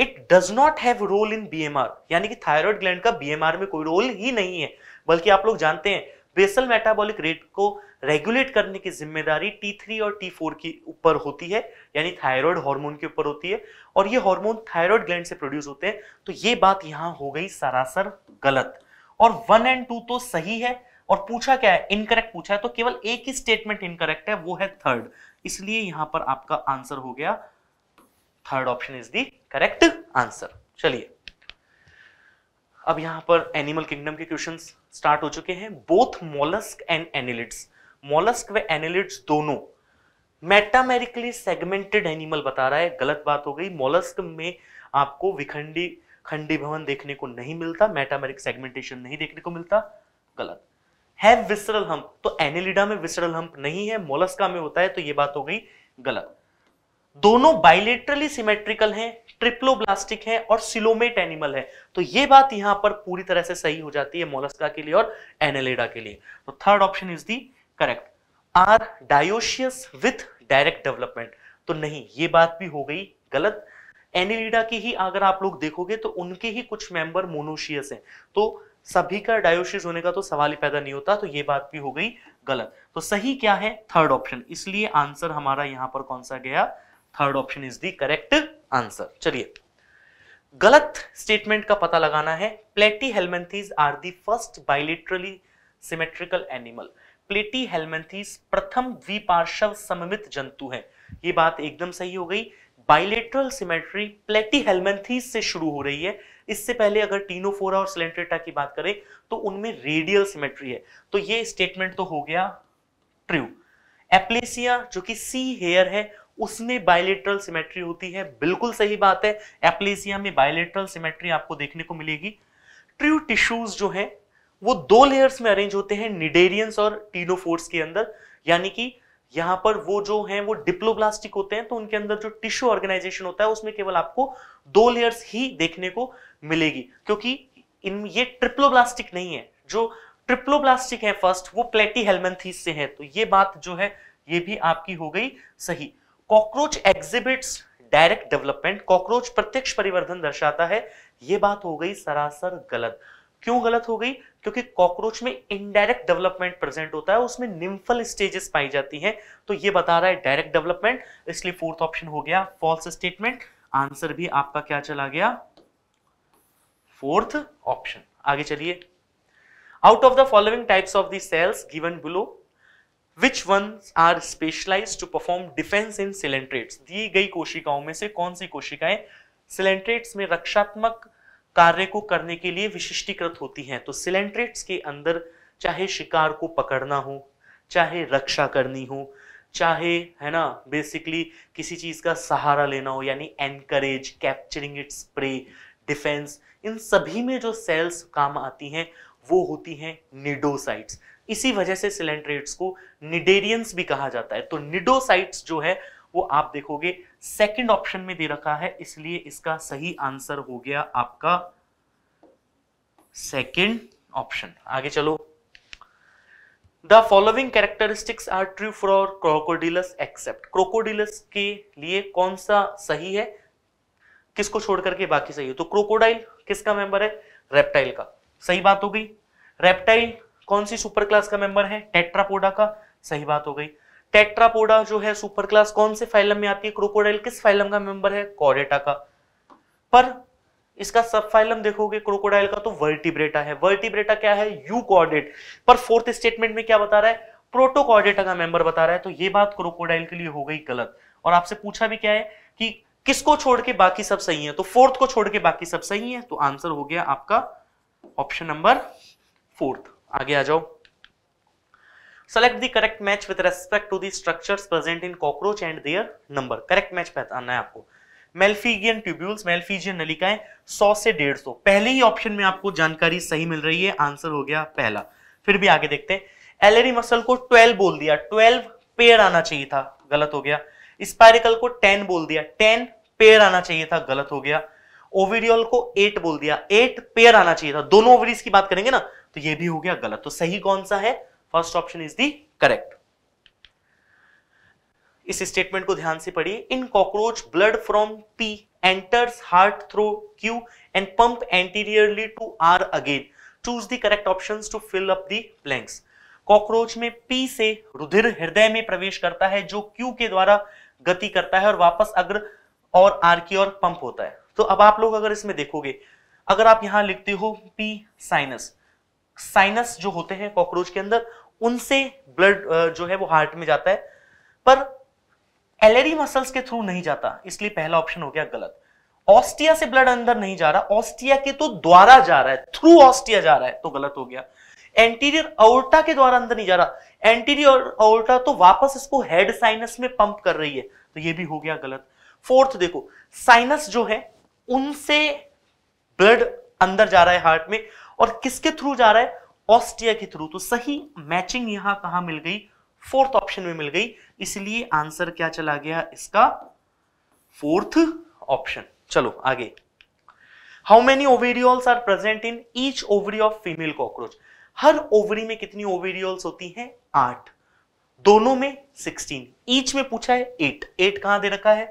it does not have role in BMR यानी कि थायराइड ग्लैंड का बीएमआर में कोई रोल ही नहीं है बल्कि आप लोग जानते हैं बेसल मेटाबॉलिक रेट को रेगुलेट करने की जिम्मेदारी T3 और T4 की ऊपर होती है यानी थायराइड हार्मोन के ऊपर होती है और ये हार्मोन थायराइड ग्लैंड से प्रोड्यूस होते हैं तो ये बात यहाँ हो गई सरासर गलत और वन एंड टू तो सही है और पूछा क्या है इनकरेक्ट पूछा है तो केवल एक ही स्टेटमेंट इनकरेक्ट है वो है थर्ड इसलिए यहां पर आपका आंसर हो गया third option is the correct answer चलिए अब यहां पर एनिमल किंगडम के क्वेश्चन स्टार्ट हो चुके हैं both mollusc and annelids mollusc व एनिलिड्स दोनों मेटामेरिकली सेगमेंटेड एनिमल बता रहा है गलत बात हो गई मोलस्क में आपको विखंडी खंडी भवन देखने को नहीं मिलता मेटामेरिक सेगमेंटेशन नहीं देखने को मिलता गलत है विसरल हम्प तो एनिलिडा में विसरल हम्प नहीं है मोलस्का में होता है तो ये बात हो गई गलत दोनों बाइलेटरली सिमेट्रिकल हैं ट्रिप्लोब्लास्टिक है और सिलोमेट एनिमल है तो ये बात यहां पर पूरी तरह से सही हो जाती है मोलस्का के लिए और एनेलेडा के लिए तो third option is the correct are dioecious with direct development तो नहीं ये बात भी हो गई गलत एनिलीडा की ही अगर आप लोग देखोगे तो उनके ही कुछ मेंबर मोनोशियस हैं तो सभी का डायोशियस होने का तो सवाल ही पैदा नहीं होता तो ये बात भी हो गई गलत तो सही क्या है थर्ड ऑप्शन इसलिए आंसर हमारा यहां पर कौन सा गया third option is the correct answer चलिए गलत स्टेटमेंट का पता लगाना है platyhelminthes are the first bilaterally symmetrical animal platyhelminthes प्रथम द्विपार्श्व सममित जंतु है ये बात एकदम सही हो गई बाइलेट्रल सिमेट्री प्लेटी हेलमेंथीज से शुरू हो रही है इससे पहले अगर टीनोफोरा और सिलेंट्रेटा की बात करें तो उनमें रेडियल सिमेट्री है तो ये स्टेटमेंट तो हो गया ट्रू एप्लेसिया जो कि सी हेयर है उसमें बायोलेट्रल सिमेट्री होती है बिल्कुल सही बात है एप्लीसिया में बायोलेट्रल सिमेट्री आपको देखने को मिलेगी ट्रू टिश्यूज जो है वो दो लेयर्स में अरेंज होते हैं निडेरियंस और टीनोफोर्स के अंदर यानी कि यहां पर वो जो है वो डिप्लोब्लास्टिक होते हैं तो उनके अंदर जो टिश्यू ऑर्गेनाइजेशन होता है उसमें केवल आपको दो लेयर्स ही देखने को मिलेगी क्योंकि इन ये ट्रिप्लोब्लास्टिक नहीं है जो ट्रिप्लोब्लास्टिक है फर्स्ट वो प्लेटी हेलमेंथीस से है तो ये बात जो है ये भी आपकी हो गई सही cockroach exhibits direct development cockroach प्रत्यक्ष परिवर्धन दर्शाता है ये बात हो गई सरासर गलत क्यों गलत हो गई क्योंकि कॉकरोच में इनडायरेक्ट डेवलपमेंट प्रेजेंट होता है उसमें निम्फल स्टेजेस पाई जाती हैं तो ये बता रहा है डायरेक्ट डेवलपमेंट इसलिए फोर्थ ऑप्शन हो गया फॉल्स स्टेटमेंट आंसर भी आपका क्या चला गया फोर्थ ऑप्शन आगे चलिए out of the following types of the cells given below which one are specialize to perform defence in coelenterates दी गई कोशिकाओं में से कौन सी कोशिकाएं सिलेंट्रेट्स में रक्षात्मक कार्य को करने के लिए विशिष्टीकृत होती हैं तो सिलेंट्रेट्स के अंदर चाहे शिकार को पकड़ना हो चाहे रक्षा करनी हो चाहे है ना बेसिकली किसी चीज का सहारा लेना हो यानी anchorage capturing its prey defence इन सभी में जो सेल्स काम आती हैं वो होती हैं निडोसाइट्स इसी वजह से सिलेंट्रेट्स को निडेरियंस भी कहा जाता है तो निडोसाइट्स जो है वो आप देखोगे सेकंड ऑप्शन में दे रखा है इसलिए इसका सही आंसर हो गया आपका सेकंड ऑप्शन आगे चलो the following characteristics are true for crocodilus except crocodilus के लिए कौन सा सही है किसको छोड़ करके बाकी सही है तो क्रोकोडाइल किसका मेंबर है रेप्टाइल का सही बात हो गई रेप्टाइल कौन सी सुपर क्लास का मेंबर है टेट्रापोडा का सही बात हो गई टेट्रापोडा जो है सुपर क्लास कौन से फाइलम में आती है क्रोकोडाइल किस फाइलम का मेंबर है कॉरेटा का पर इसका सब फाइलम देखोगे क्रोकोडाइल का तो वर्टिब्रेटा है वर्टिब्रेटा क्या है यू कॉर्डेट पर फोर्थ स्टेटमेंट में क्या बता रहा है प्रोटोकॉर्डेटा का मेंबर बता रहा है तो ये बात क्रोकोडाइल के लिए हो गई गलत और आपसे पूछा भी क्या है कि किसको छोड़ के बाकी सब सही है तो फोर्थ को छोड़ के बाकी सब सही है तो आंसर हो गया आपका ऑप्शन नंबर फोर्थ आगे आ जाओ select the correct match with respect to the structures present in cockroach and their number correct match पहचानना है आपको मेल्फीगियन ट्यूब्यूल्स मेल्फीजियन नलिकाएं 100 से 150 पहले ही ऑप्शन में आपको जानकारी सही मिल रही है आंसर हो गया पहला फिर भी आगे देखते हैं एलरी मसल को 12 बोल दिया 12 पेयर आना चाहिए था गलत हो गया स्पाइरिकल को 10 बोल दिया 10 पेयर आना चाहिए था गलत हो गया ओवेरियल को एट बोल दिया एट पेयर आना चाहिए था दोनों ओवरीज की बात करेंगे ना तो ये भी हो गया गलत तो सही कौन सा है first option is the correct इस स्टेटमेंट को ध्यान से पढ़िए in cockroach blood from P enters heart through Q and pump anteriorly to R again choose the correct option to fill up the blanks cockroach में P से रुधिर हृदय में प्रवेश करता है जो क्यू के द्वारा गति करता है और वापस अग्र और आर की ओर पंप होता है तो अब आप लोग अगर इसमें देखोगे अगर आप यहां लिखते हो पी साइनस साइनस जो होते हैं कॉकरोच के अंदर उनसे ब्लड जो है वो हार्ट में जाता है पर एलरी मसल्स के थ्रू नहीं जाता इसलिए पहला ऑप्शन हो गया गलत ऑस्टिया से ब्लड अंदर नहीं जा रहा ऑस्टिया के तो द्वारा जा रहा है थ्रू ऑस्टिया जा रहा है तो गलत हो गया एंटीरियर अओर्टा के द्वारा अंदर नहीं जा रहा एंटीरियर अओर्टा तो वापस इसको हेड साइनस में पंप कर रही है तो ये भी हो गया गलत फोर्थ देखो साइनस जो है उनसे ब्लड अंदर जा रहा है हार्ट में और किसके थ्रू जा रहा है ऑस्टिया के थ्रू तो सही मैचिंग यहां कहा मिल गई फोर्थ ऑप्शन में मिल गई इसलिए आंसर क्या चला गया इसका फोर्थ ऑप्शन चलो आगे how many ovarioles are present in each ovary of female cockroach हर ओवरी में कितनी ओवेरियोल्स होती हैं आठ दोनों में सिक्सटीन ईच में पूछा है एट एट कहां दे रखा है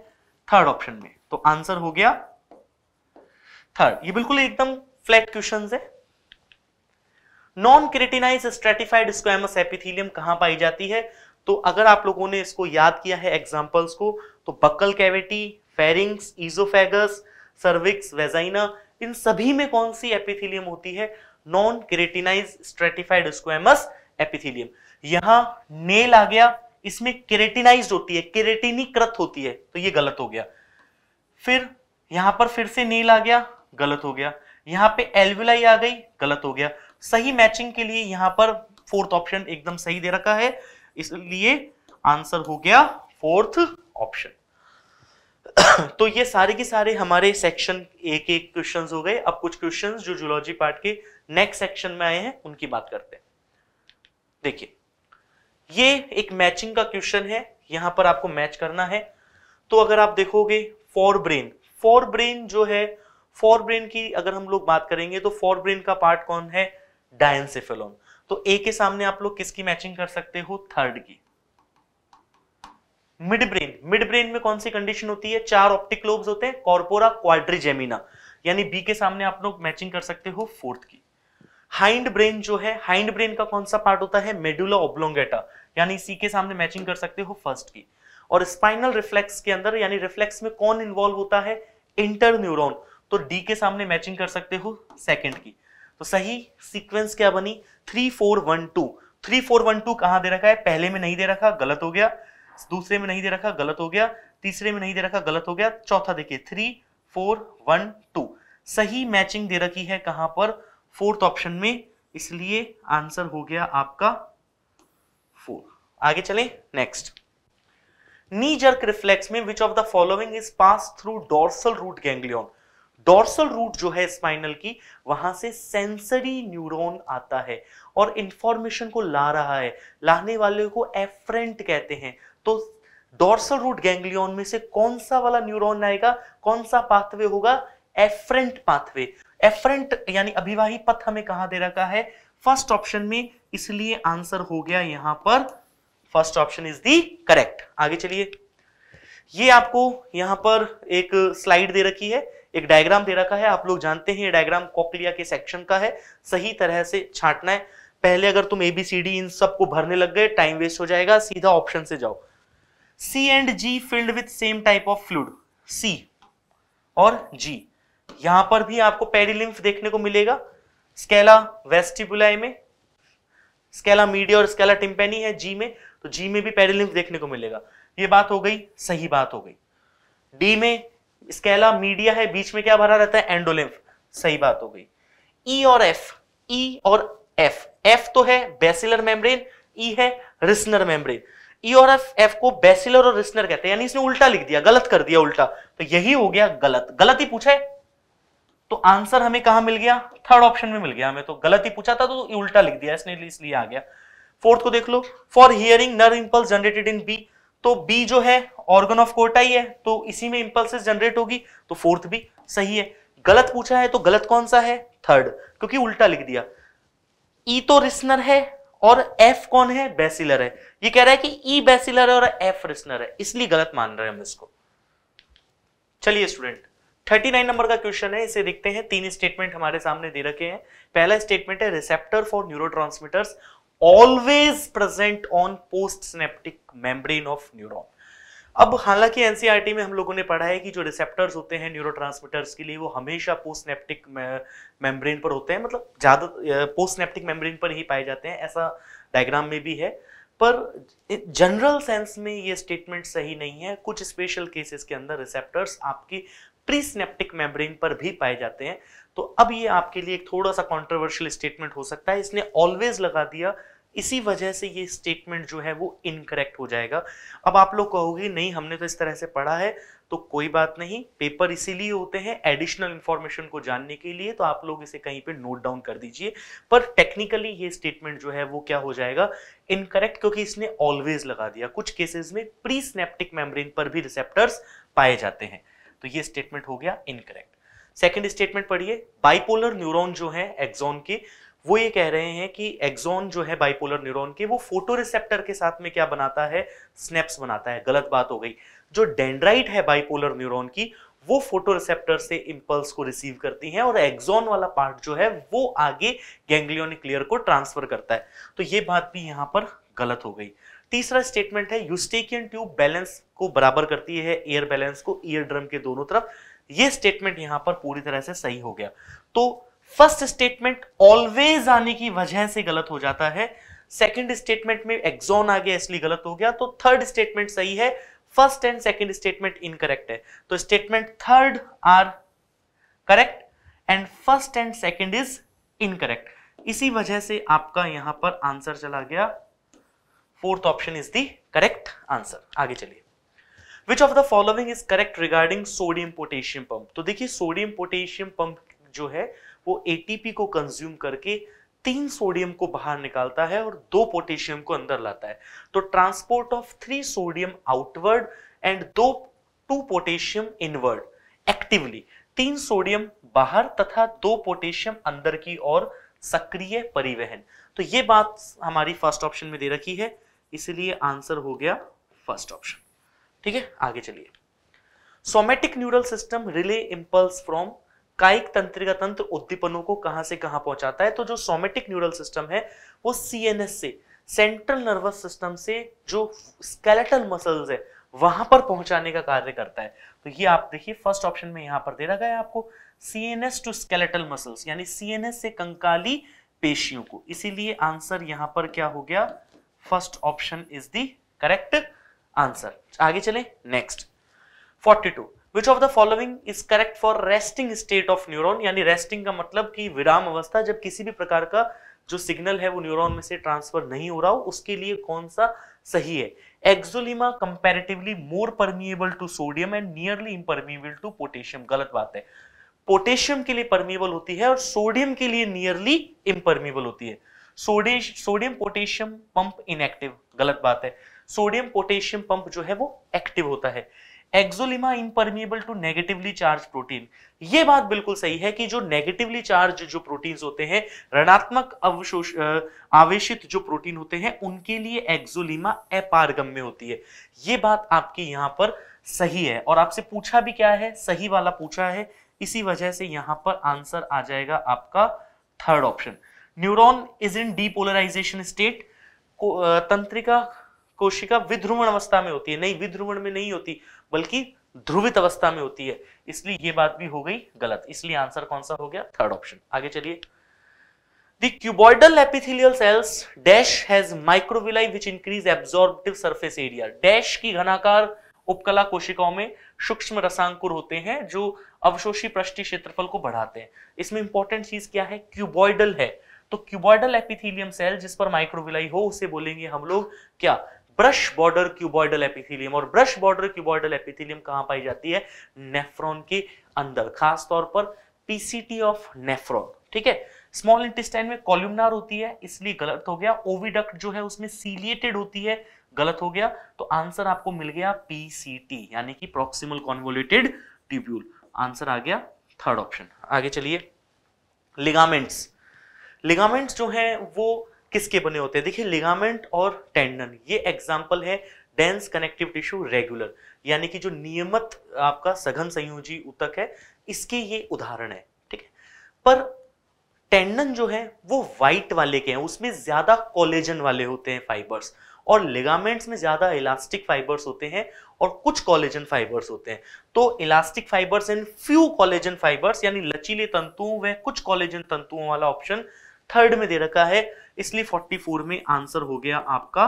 थर्ड ऑप्शन में तो आंसर हो गया थर्ड ये बिल्कुल एकदम फ्लैट क्वेश्चन है non keratinize stratified squamous epithelium कहां पाई जाती है तो अगर आप लोगों ने इसको याद किया है एग्जाम्पल्स को तो buccal cavity pharynx oesophagus cervix vagina इन सभी में कौन सी एपिथिलियम होती है non keratinize stratified squamous epithelium यहां नेल आ गया इसमें केरेटिनाइज होती है केरेटिनीकृत होती है तो ये गलत हो गया फिर यहां पर फिर से नेल आ गया गलत हो गया यहाँ पे एलविलाई आ गई गलत हो गया सही मैचिंग के लिए यहाँ पर फोर्थ ऑप्शन एकदम सही दे रखा है इसलिए आंसर हो गया फोर्थ ऑप्शन तो ये सारे के सारे हमारे सेक्शन एक एक क्वेश्चंस हो गए अब कुछ क्वेश्चंस जो जूलॉजी पार्ट के नेक्स्ट सेक्शन में आए हैं उनकी बात करते हैं देखिए ये एक मैचिंग का क्वेश्चन है यहां पर आपको मैच करना है तो अगर आप देखोगे फॉर ब्रेन फॉर ब्रेन जो है फोर ब्रेन की अगर हम लोग बात करेंगे तो फोर ब्रेन का पार्ट कौन है डायनसेफेलॉन तो ए के सामने आप लोग किसकी मैचिंग कर सकते हो थर्ड की मिड ब्रेन मिड ब्रेन में कौन सी कंडीशन होती है चार ऑप्टिक लोब्स होते हैं कॉर्पोरा क्वाड्रीजेमिना यानी बी के सामने आप लोग मैचिंग कर सकते हो फोर्थ की हाइंड ब्रेन जो है हाइंड ब्रेन का कौन सा पार्ट होता है मेडुला ओब्लोंगेटा यानी सी के सामने मैचिंग कर सकते हो फर्स्ट की और स्पाइनल रिफ्लेक्स के अंदर यानी रिफ्लेक्स में कौन इन्वॉल्व होता है इंटर न्यूरोन तो डी के सामने मैचिंग कर सकते हो सेकेंड की तो सही सीक्वेंस क्या बनी three four one two three four one two कहां दे रखा है पहले में नहीं दे रखा गलत हो गया दूसरे में नहीं दे रखा गलत हो गया तीसरे में नहीं दे रखा गलत हो गया चौथा देखिए थ्री फोर वन टू सही मैचिंग दे रखी है कहां पर फोर्थ ऑप्शन में इसलिए आंसर हो गया आपका फोर आगे चले नेक्स्ट नी जर्क रिफ्लेक्स में which of the following is pass through dorsal root ganglion dorsal root जो है स्पाइनल की वहां से सेंसरी न्यूरॉन आता है और इंफॉर्मेशन को ला रहा है लाने वाले को एफ्रेंट कहते हैं तो डोर्सल रूट गैंग्लियन में से कौन सा वाला न्यूरॉन आएगा कौन सा पाथवे होगा एफ्रेंट पाथवे एफ्रेंट यानी अभिवाही पथ हमें कहा दे रखा है फर्स्ट ऑप्शन में इसलिए आंसर हो गया यहां पर first option is the correct आगे चलिए ये आपको यहां पर एक स्लाइड दे रखी है एक डायग्राम दे रखा है आप लोग जानते हैं ये डायग्राम कॉकलिया के सेक्शन का है सही तरह से छांटना है पहले अगर तुम एबीसीडी इन सब को भरने लग गए टाइम वेस्ट हो जाएगा सीधा ऑप्शन से जाओ C and G filled with same type of fluid C और जी यहां पर भी आपको पेरिलिम्फ देखने को मिलेगा स्केला वेस्टिबुलाई में स्केला मीडिया और स्केला टिम्पेनी है जी में तो जी में भी पेरिलिम्फ देखने को मिलेगा ये बात हो गई सही बात हो गई डी में स्केला मीडिया है बीच में क्या भरा रहता है एंडोलिम्फ सही बात हो गई ई e और एफ ई e और एफ एफ तो है बेसिलर मेम्ब्रेन ई है रिस्नर मेम्ब्रेन ई और एफ एफ को बेसिलर और रिस्नर कहते हैं यानी इसने उल्टा लिख दिया गलत कर दिया उल्टा तो यही हो गया गलत गलत ही पूछा है तो आंसर हमें कहा मिल गया थर्ड ऑप्शन में मिल गया हमें तो गलत ही पूछा था तो उल्टा लिख दिया इसने इसलिए आ गया फोर्थ को देख लो for hearing nerve impulse generated in B तो बी जो है ऑर्गन ऑफ कोर्टा ही है तो इसी में इंपल्सिस जनरेट होगी तो फोर्थ भी सही है गलत पूछा है तो गलत कौन सा है थर्ड क्योंकि उल्टा लिख दिया ई e तो रिस्नर है और एफ कौन है बेसिलर है ये कह रहा है कि ई e बेसिलर है और एफ रिस्नर है इसलिए गलत मान रहे हैं हम इसको चलिए स्टूडेंट 39 नंबर का क्वेश्चन है इसे देखते हैं तीन स्टेटमेंट हमारे सामने दे रखे हैं पहला स्टेटमेंट है receptor for neurotransmitters always present on post synaptic membrane of neuron. अब हालांकि एनसीईआरटी e में हम लोगों ने पढ़ा है कि जो रिसेप्टर्स होते हैं न्यूरो के लिए वो हमेशा पोस्टनेप्टिक मेम्ब्रेन पर होते हैं मतलब ज़्यादा पोस्टनेप्टिक मेम्ब्रेन पर ही पाए जाते हैं ऐसा डायग्राम में भी है पर जनरल सेंस में ये स्टेटमेंट सही नहीं है कुछ स्पेशल केसेस के अंदर रिसेप्टर्स आपकी प्रीस्नेप्टिक मेम्ब्रेन पर भी पाए जाते हैं तो अब ये आपके लिए एक थोड़ा सा कॉन्ट्रोवर्शियल स्टेटमेंट हो सकता है इसने ऑलवेज लगा दिया इसी वजह से ये स्टेटमेंट जो है वो इनकरेक्ट हो जाएगा अब आप लोग कहोगे नहीं हमने तो इस तरह से पढ़ा है तो कोई बात नहीं पेपर इसीलिए होते हैं एडिशनल इंफॉर्मेशन को जानने के लिए तो आप लोग इसे कहीं पे नोट डाउन कर दीजिए पर टेक्निकली ये स्टेटमेंट जो है वो क्या हो जाएगा इनकरेक्ट क्योंकि इसने ऑलवेज लगा दिया कुछ केसेस में प्री स्नेप्टिक मेम्ब्रेन पर भी रिसेप्टर्स पाए जाते हैं तो ये स्टेटमेंट हो गया इनकरेक्ट सेकेंड स्टेटमेंट पढ़िए बाइपोलर न्यूरॉन जो है एक्सॉन के वो ये कह रहे हैं कि एक्सॉन जो है बाइपोलर न्यूरॉन के वो फोटोरिसेप्टर के साथ में क्या बनाता है स्नेप्स बनाता है गलत बात हो गई जो डेंड्राइट है बाइपोलर न्यूरॉन की वो फोटोरिसेप्टर से इम्पल्स को रिसीव करती है और एक्सॉन वाला पार्ट जो है वो आगे गैंग्लियोनिक लेयर को ट्रांसफर करता है तो ये बात भी यहां पर गलत हो गई तीसरा स्टेटमेंट है यूस्टेकियन ट्यूब बैलेंस को बराबर करती है एयर बैलेंस को ईयर ड्रम के दोनों तरफ ये स्टेटमेंट यहां पर पूरी तरह से सही हो गया तो फर्स्ट स्टेटमेंट ऑलवेज आने की वजह से गलत हो जाता है सेकंड स्टेटमेंट में एक्सॉन आ गया इसलिए गलत हो गया तो थर्ड स्टेटमेंट सही है first and second statement incorrect है तो statement third are correct and first and second is incorrect इसी वजह से आपका यहां पर आंसर चला गया fourth option is the correct answer आगे चलिए which of the following is correct regarding sodium potassium pump तो देखिए सोडियम पोटेशियम पंप जो है वो एटीपी को कंज्यूम करके तीन सोडियम को बाहर निकालता है और दो पोटेशियम को अंदर लाता है तो transport of three sodium outward and दो टू पोटेशियम इनवर्ड एक्टिवली तीन सोडियम बाहर तथा दो पोटेशियम अंदर की ओर सक्रिय परिवहन तो ये बात हमारी फर्स्ट ऑप्शन में दे रखी है इसलिए आंसर हो गया फर्स्ट ऑप्शन ठीक है आगे चलिए somatic neural system relay impulse from कायिक तंत्रिका तंत्र उद्दीपनों को कहां से कहां पहुंचाता है तो जो सोमेटिक न्यूरल सिस्टम है वो सीएनएस से सेंट्रल नर्वस सिस्टम से जो स्केलेटल मसल्स है वहां पर पहुंचाने का कार्य करता है तो ये आप देखिए फर्स्ट ऑप्शन में यहां पर दे रखा है आपको सीएनएस टू स्केलेटल मसल्स यानी सीएनएस से कंकाली पेशियों को इसीलिए आंसर यहां पर क्या हो गया first option is the correct answer आगे चले next 42 which of the following is correct for resting state of neuron यानी रेस्टिंग का मतलब कि विराम अवस्था जब किसी भी प्रकार का जो सिग्नल है वो न्यूरॉन में से ट्रांसफर नहीं हो रहा हो उसके लिए कौन सा सही है axolemma comparatively more permeable to sodium and nearly impermeable to potassium गलत बात है पोटेशियम के लिए परमिएबल होती है और सोडियम के लिए नियरली इम्परमिएबल होती है सोडियम पोटेशियम पंप इनएक्टिव गलत बात है सोडियम पोटेशियम पंप जो है वो एक्टिव होता है axolemma impermeable to negatively charge protein ये बात बिल्कुल सही है कि जो नेगेटिवली चार्ज जो प्रोटीन होते हैं ऋणात्मक अवशोष आवेशित जो प्रोटीन होते हैं उनके लिए एक्सोलिमा अपारगम्य होती है ये बात आपकी यहाँ पर सही है और आपसे पूछा भी क्या है सही वाला पूछा है इसी वजह से यहाँ पर आंसर आ जाएगा आपका third option neuron is in depolarization state तंत्रिका कोशिका विध्रुवण अवस्था में होती है नहीं विध्रुवण में नहीं होती बल्कि ध्रुवित अवस्था में होती है इसलिए यह बात भी हो गई गलत इसलिए आंसर कौन सा हो गया थर्ड ऑप्शन आगे चलिए The cuboidal epithelial cells dash has microvilli which increase absorptive surface area. की घनाकार उपकला कोशिकाओं में सूक्ष्म रसांकुर होते हैं जो अवशोषी पृष्ठी क्षेत्रफल को बढ़ाते हैं इसमें इंपॉर्टेंट चीज क्या है क्यूबॉइडल है तो क्यूबॉइडल एपिथिलियम सेल जिस पर माइक्रोविलाई हो उसे बोलेंगे हम लोग क्या ब्रश बॉर्डर क्यूबॉइडल एपिथीलियम और ब्रश बॉर्डर क्यूबॉइडल एपिथीलियम कहां पाई जाती है नेफ्रॉन के अंदर खास तौर पर पीसीटी ऑफ नेफ्रॉन ठीक है स्मॉल इंटेस्टाइन में कॉल्यूमनार होती है इसलिए गलत हो गया ओविडक्ट जो है उसमें सीलिएटेड होती है गलत हो गया तो आंसर आपको मिल गया पीसीटी यानी कि प्रोक्सिमल कॉन्वोलेटेड ट्यूब्यूल आंसर आ गया थर्ड ऑप्शन आगे चलिए लिगामेंट्स लिगामेंट्स जो है वो किसके बने होते हैं देखिए लिगामेंट और टेंडन ये एग्जाम्पल है डेंस कनेक्टिव टिश्यू रेगुलर यानी कि जो नियमित आपका सघन संयोजी उतक है इसके ये उदाहरण है ठीक है पर टेंडन जो है वो वाइट वाले के हैं उसमें ज्यादा कोलेजन वाले होते हैं फाइबर्स और लिगामेंट्स में ज्यादा इलास्टिक फाइबर्स होते हैं और कुछ कोलेजन फाइबर्स होते हैं तो elastic fibres and few collagen fibres यानी लचीले तंतुओं व कुछ कोलेजन तंतुओं वाला ऑप्शन थर्ड में दे रखा है इसलिए 44 में आंसर हो गया आपका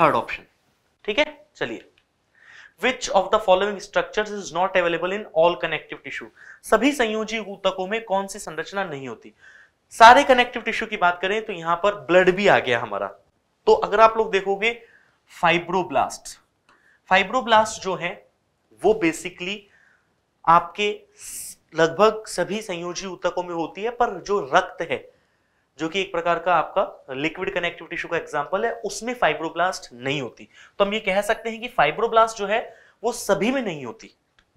थर्ड ऑप्शन ठीक है चलिए which of the following structure is not available in all connective tissue सभी संयोजी ऊतकों में कौन सी संरचना नहीं होती सारे कनेक्टिव टिश्यू की बात करें तो यहां पर ब्लड भी आ गया हमारा तो अगर आप लोग देखोगे फाइब्रोब्लास्ट फाइब्रोब्लास्ट जो है वो बेसिकली आपके लगभग सभी संयोजी ऊतकों में होती है पर जो रक्त है जो कि एक प्रकार का आपका लिक्विड कनेक्टिव टिश्यू का एग्जाम्पल है उसमें फाइब्रोब्लास्ट नहीं होती तो हम ये कह सकते हैं कि फाइब्रोब्लास्ट जो है वो सभी में नहीं होती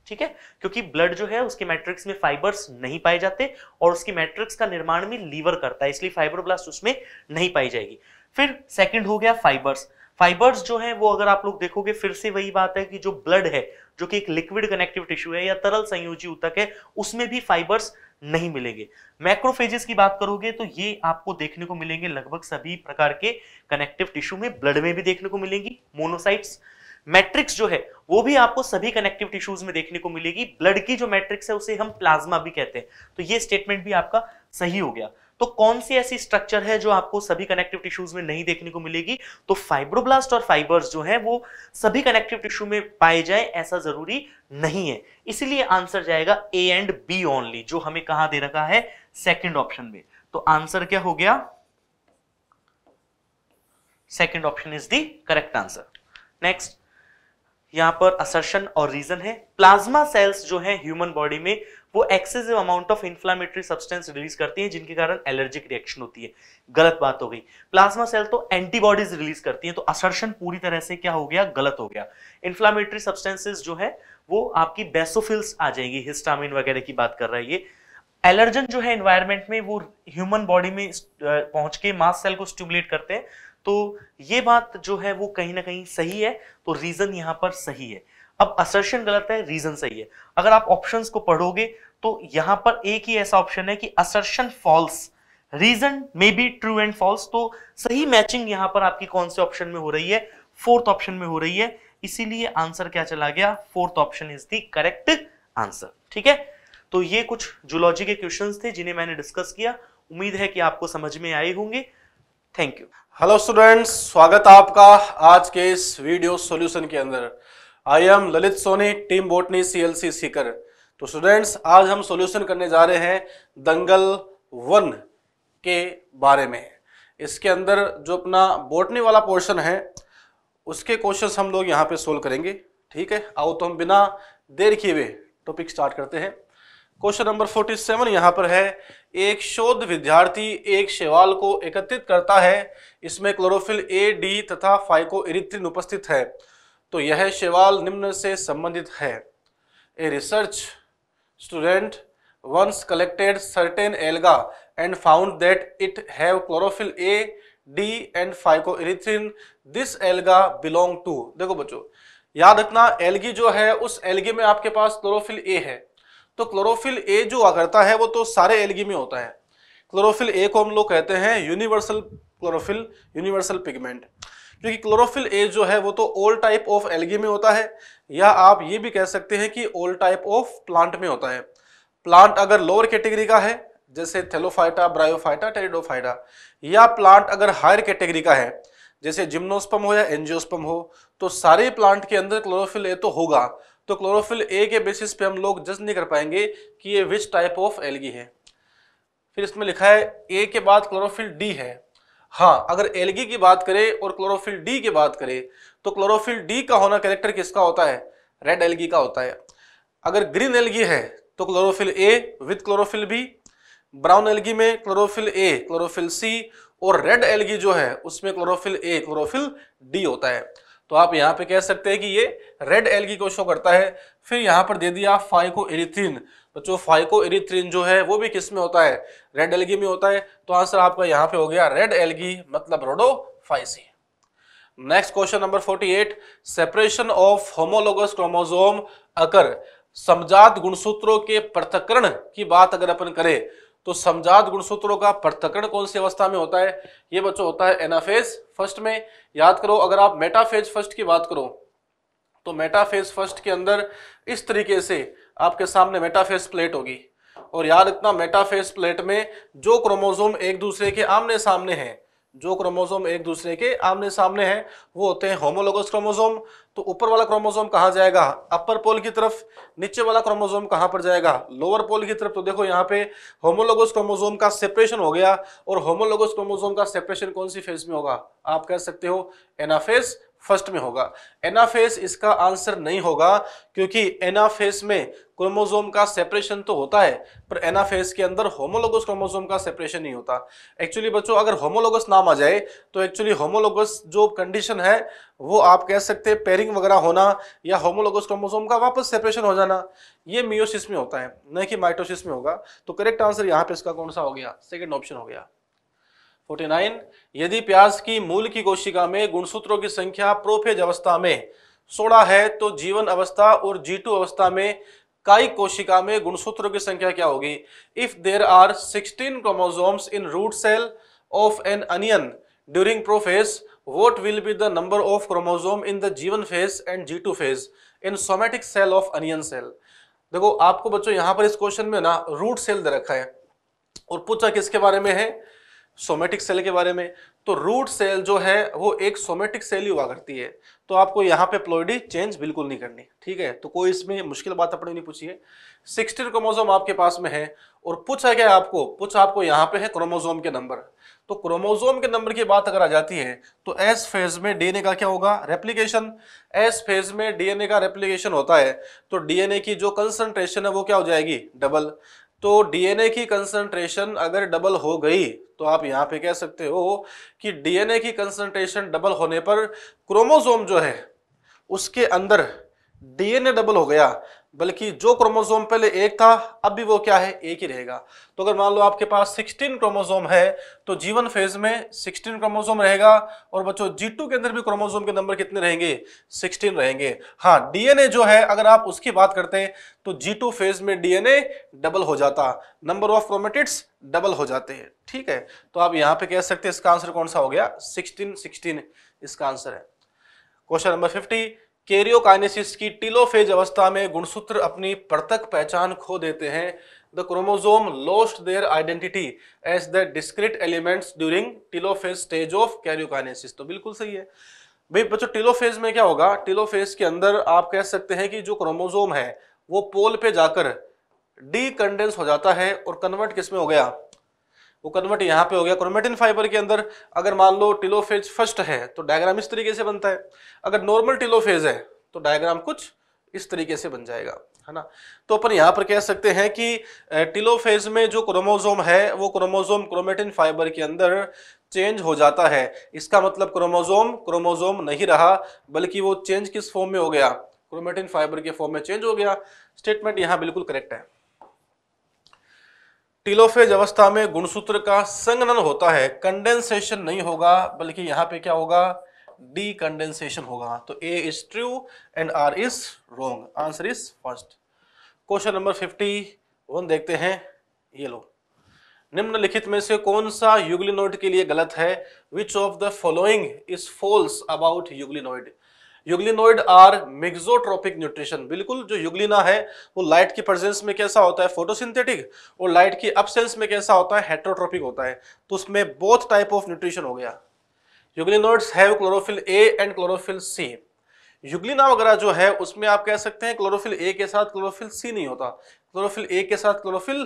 ठीक है क्योंकि ब्लड जो है उसके मैट्रिक्स में फाइबर्स नहीं पाए जाते और उसकी मैट्रिक्स का निर्माण में लीवर करता है इसलिए फाइब्रोब्लास्ट उसमें नहीं पाई जाएगी फिर सेकंड हो गया फाइबर्स फाइबर्स जो है वो अगर आप लोग देखोगे फिर से वही बात है कि जो ब्लड है जो कि एक लिक्विड कनेक्टिव टिश्यू है या तरल संयोजी ऊतक है उसमें भी फाइबर्स नहीं मिलेंगे मैक्रोफेजेस की बात करोगे तो ये आपको देखने को मिलेंगे लगभग सभी प्रकार के कनेक्टिव टिश्यू में ब्लड में भी देखने को मिलेंगी मोनोसाइट्स मैट्रिक्स जो है वो भी आपको सभी कनेक्टिव टिश्यूज में देखने को मिलेगी ब्लड की जो मैट्रिक्स है उसे हम प्लाज्मा भी कहते हैं तो ये स्टेटमेंट भी आपका सही हो गया तो कौन सी ऐसी स्ट्रक्चर है जो आपको सभी कनेक्टिव टिश्यूज में नहीं देखने को मिलेगी तो फाइब्रोब्लास्ट और फाइबर्स जो है वो सभी कनेक्टिव टिश्यू में पाए जाए ऐसा जरूरी नहीं है इसीलिए आंसर जाएगा ए एंड बी ओनली जो हमें कहा दे रखा है सेकेंड ऑप्शन में तो आंसर क्या हो गया second option is the correct answer next यहां पर असर्शन और रीजन है प्लाज्मा सेल्स जो है ह्यूमन बॉडी में वो excessive amount of inflammatory substance release करती है जिनके कारण एलर्जिक रिएक्शन होती है गलत बात हो गई प्लाज्मा सेल तो एंटीबॉडीज रिलीज करती है तो असर्शन पूरी तरह से क्या हो गया गलत हो गया इन्फ्लामेटरी सब्सटेंसेस जो है वो आपकी बेसोफिल्स आ जाएंगी हिस्टामिन वगैरह की बात कर रहा है ये एलर्जन जो है एनवायरमेंट में वो ह्यूमन बॉडी में पहुंच के मास सेल को स्टिमुलेट करते हैं तो ये बात जो है वो कहीं ना कहीं सही है तो रीजन यहां पर सही है अब असर्शन गलत है रीजन सही है अगर आप ऑप्शंस को पढ़ोगे तो यहां पर एक ही ऐसा ऑप्शन है कि assertion false reason may be true and false तो सही मैचिंग यहां पर आपकी कौन से ऑप्शन में हो रही है फोर्थ ऑप्शन में हो रही है इसीलिए आंसर क्या चला गया fourth option is the correct answer ठीक है तो ये कुछ जूलॉजी के क्वेश्चन थे जिन्हें मैंने डिस्कस किया उम्मीद है कि आपको समझ में आए होंगे थैंक यू हेलो स्टूडेंट्स स्वागत आपका आज के इस वीडियो सॉल्यूशन के अंदर I am Lalit Soni team botany CLC Sikar तो स्टूडेंट्स आज हम सॉल्यूशन करने जा रहे हैं दंगल वन के बारे में इसके अंदर जो अपना बोटने वाला पोर्शन है उसके क्वेश्चन हम लोग यहाँ पे सोल्व करेंगे ठीक है आओ तो हम बिना देर किए हुए टॉपिक स्टार्ट करते हैं क्वेश्चन नंबर 47 यहाँ पर है एक शोध विद्यार्थी एक शैवाल को एकत्रित करता है इसमें क्लोरोफिल ए डी तथा फाइको एरिथ्रिन उपस्थित है तो यह शैवाल निम्न से संबंधित है a research student once collected certain alga and found that it have chlorophyll a d and phycoerythrin this alga belong to देखो बच्चों याद रखना एल्गी जो है उस एल्गी में आपके पास क्लोरोफिल ए है तो क्लोरोफिल ए जो करता है वो तो सारे एल्गी में होता है क्लोरोफिल ए को हम लोग कहते हैं यूनिवर्सल क्लोरोफिल यूनिवर्सल पिगमेंट क्योंकि क्लोरोफिल ए जो है वो तो ओल्ड टाइप ऑफ एल्गी में होता है या आप ये भी कह सकते हैं कि ओल्ड टाइप ऑफ प्लांट में होता है प्लांट अगर लोअर कैटेगरी का है जैसे थेलोफाइटा ब्रायोफाइटा टेरिडोफाइटा या प्लांट अगर हायर कैटेगरी का है जैसे जिम्नोस्पम हो या एनजियोस्पम हो तो सारे प्लांट के अंदर क्लोरोफिल ए तो होगा तो क्लोरोफिल ए के बेसिस पे हम लोग जज नहीं कर पाएंगे कि ये विच टाइप ऑफ एल्गी है फिर इसमें लिखा है ए के बाद क्लोरोफिल डी है हाँ अगर एलगी की बात करें और क्लोरोफिल डी की बात करें तो क्लोरोफिल डी का होना करेक्टर किसका होता है रेड एलगी का होता है अगर ग्रीन एलगी है तो chlorophyll a with chlorophyll b brown algae में क्लोरोफिल ए क्लोरोफिल सी और रेड एलगी जो है उसमें क्लोरोफिल ए क्लोरोफिल डी होता है तो आप यहाँ पे कह सकते हैं कि ये रेड एलगी को शो करता है फिर यहाँ पर दे दिया फाइको एरिथिन बच्चों फाइको एरिथ्रीन जो है वो भी किस में होता है रेड एलगी में होता है तो आंसर आपका यहाँ पे हो गया रेड एलगी मतलब फाइसी next question number 48 separation of homologous chromosome occur समजात गुणसूत्रों के पृथकरण की बात अगर अपन करें तो समजात गुणसूत्रों का पृथकरण कौन सी अवस्था में होता है ये बच्चों होता है एनाफेज फर्स्ट में याद करो अगर आप मेटाफेज फर्स्ट की बात करो तो मेटाफेज फर्स्ट के अंदर इस तरीके से आपके सामने मेटाफेस प्लेट होगी और याद रखना मेटाफेस प्लेट में जो क्रोमोजोम एक दूसरे के आमने सामने हैं जो क्रोमोजोम एक दूसरे के आमने सामने हैं वो होते हैं होमोलोगस क्रोमोजोम तो ऊपर वाला क्रोमोजोम कहाँ जाएगा अपर पोल की तरफ नीचे वाला क्रोमोजोम कहाँ पर जाएगा लोअर पोल की तरफ तो देखो यहाँ पे होमोलोगस क्रोमोजोम का सेपरेशन हो गया और होमोलोगस क्रोमोजोम का सेपरेशन कौन सी फेज में होगा आप कह सकते हो एनाफेज फर्स्ट में होगा एनाफेस इसका आंसर नहीं होगा क्योंकि एनाफेस में क्रोमोजोम का सेपरेशन तो होता है पर एनाफेस के अंदर होमोलोगस क्रोमोजोम का सेपरेशन नहीं होता एक्चुअली बच्चों अगर होमोलोगस नाम आ जाए तो एक्चुअली होमोलोगस जो कंडीशन है वो आप कह सकते हैं पेरिंग वगैरह होना या होमोलोगस क्रोमोजोम का वापस सेपरेशन हो जाना ये मियोसिस में होता है न कि माइटोसिस में होगा तो करेक्ट आंसर यहाँ पे इसका कौन सा हो गया सेकेंड ऑप्शन हो गया 49 यदि प्याज की मूल की कोशिका में गुणसूत्रों की संख्या प्रोफेज अवस्था में सोड़ा है तो जीवन अवस्था और जीटू अवस्था में कायिक कोशिका में गुणसूत्रों की संख्या क्या होगी if there are 16 chromosomes in root cell of an onion during prophase what will be the number of chromosome in the जीवन phase and G2 phase in somatic cell of onion cell देखो आपको बच्चों यहां पर इस question में ना root cell दे रखा है और पूछा किसके बारे में है सोमेटिक सेल के बारे में तो रूट सेल जो है वो एक सोमेटिक सेल ही हुआ करती है तो आपको यहाँ पे प्लोइडी चेंज बिल्कुल नहीं करनी ठीक है तो कोई इसमें मुश्किल बात अपने नहीं पूछिए सिक्सटीन क्रोमोजोम आपके पास में है और पूछा गया आपको पूछ आपको यहाँ पे है क्रोमोजोम के नंबर तो क्रोमोजोम के नंबर की बात अगर आ जाती है तो एस फेज में डीएनए का क्या होगा रेप्लीकेशन एस फेज में डीएनए का रेप्लीकेशन होता है तो डीएनए की जो कंसंट्रेशन है वो क्या हो जाएगी डबल तो डीएनए की कंसंट्रेशन अगर डबल हो गई तो आप यहाँ पे कह सकते हो कि डीएनए की कंसंट्रेशन डबल होने पर क्रोमोसोम जो है उसके अंदर डीएनए डबल हो गया बल्कि जो क्रोमोसोम पहले एक था अब भी वो क्या है एक ही रहेगा तो अगर मान लो आपके पास 16 क्रोमोसोम है तो जीवन फेज में 16 क्रोमोसोम रहेगा और बच्चों G2 के अंदर भी क्रोमोसोम के नंबर कितने रहेंगे 16 रहेंगे हाँ डीएनए जो है अगर आप उसकी बात करते हैं तो टू फेज में डीएनए डबल हो जाता नंबर ऑफ क्रोमेटिट्स डबल हो जाते हैं ठीक है तो आप यहाँ पे कह सकते हैं इसका आंसर कौन सा हो गया सिक्सटीन सिक्सटीन इसका आंसर है क्वेश्चन नंबर फिफ्टी कैरियोकाइनेसिस की टीलोफेज अवस्था में गुणसूत्र अपनी प्रतक पहचान खो देते हैं the chromosome lost their identity as the discrete elements during telophase stage of karyokinesis तो बिल्कुल सही है भाई बच्चों टीलोफेज में क्या होगा टीलोफेज के अंदर आप कह सकते हैं कि जो क्रोमोजोम है वो पोल पे जाकर डीकंडेंस हो जाता है और कन्वर्ट किस में हो गया वो कन्वर्ट यहाँ पे हो गया क्रोमेटिन फाइबर के अंदर अगर मान लो टिलोफेज फर्स्ट है तो डायग्राम इस तरीके से बनता है अगर नॉर्मल टिलोफेज है तो डायग्राम कुछ इस तरीके से बन जाएगा है ना तो अपन यहाँ पर कह सकते हैं कि टिलोफेज में जो क्रोमोजोम है वो क्रोमोजोम क्रोमेटिन फाइबर के अंदर चेंज हो जाता है इसका मतलब क्रोमोजोम क्रोमोजोम नहीं रहा बल्कि वो चेंज किस फॉर्म में हो गया क्रोमेटिन फाइबर के फॉर्म में चेंज हो गया स्टेटमेंट यहाँ बिल्कुल करेक्ट है टीलोफेज अवस्था में गुणसूत्र का संगनन होता है कंडेंसेशन नहीं होगा बल्कि यहां पे क्या होगा डी कंडेंसेशन होगा तो A is true and R is wrong answer is first question number fifty one देखते हैं ये लो निम्नलिखित में से कौन सा युगलिनोइड के लिए गलत है which of the following is false about euglenoid euglenoid are mixotrophic nutrition बिल्कुल जो युगलिना है वो लाइट की प्रेजेंस में कैसा होता है फोटोसिंथेटिक और लाइट की अपसेंस में कैसा होता है हेट्रोट्रोपिक होता है तो उसमें बोथ टाइप ऑफ न्यूट्रिशन हो गया euglenoids have chlorophyll a and chlorophyll c euglena वगैरह जो है उसमें आप कह सकते हैं क्लोरोफिल ए के साथ क्लोरोफिल सी नहीं होता क्लोरोफिल ए के साथ क्लोरोफिल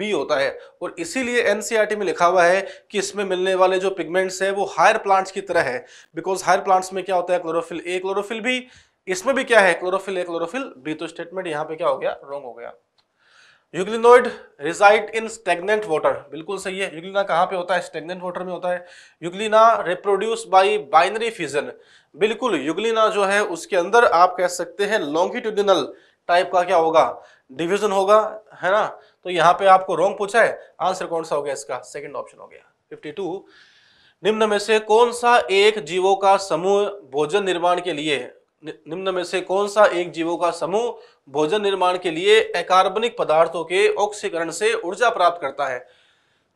बी होता है और इसीलिए एनसीईआरटी e में लिखा हुआ है कि इसमें मिलने वाले जो पिगमेंट्स है वो हायर प्लांट्स की तरह है बिकॉज हायर प्लांट्स में क्या होता है क्लोरोफिल ए क्लोरोफिल बी इसमें भी क्या है क्लोरोफिल ए क्लोरोफिल बी तो स्टेटमेंट यहाँ पे क्या हो गया रॉन्ग हो गया euglenoid reside in stagnant water बिल्कुल सही है यूग्लिना कहाँ पे होता है स्टेगनेंट वाटर में होता है euglena reproduce by binary fission बिल्कुल यूग्लिना जो है उसके अंदर आप कह सकते हैं लॉन्गिट्यूडिनल टाइप का क्या होगा डिवीजन होगा है ना तो यहाँ पे आपको रॉन्ग पूछा है आंसर कौन सा हो गया इसका सेकंड ऑप्शन हो गया 52 निम्न में से कौन सा एक जीवों का समूह भोजन निर्माण के लिए निम्न में से कौन सा एक जीवों का समूह भोजन निर्माण के लिए अकार्बनिक पदार्थों के ऑक्सीकरण से ऊर्जा प्राप्त करता है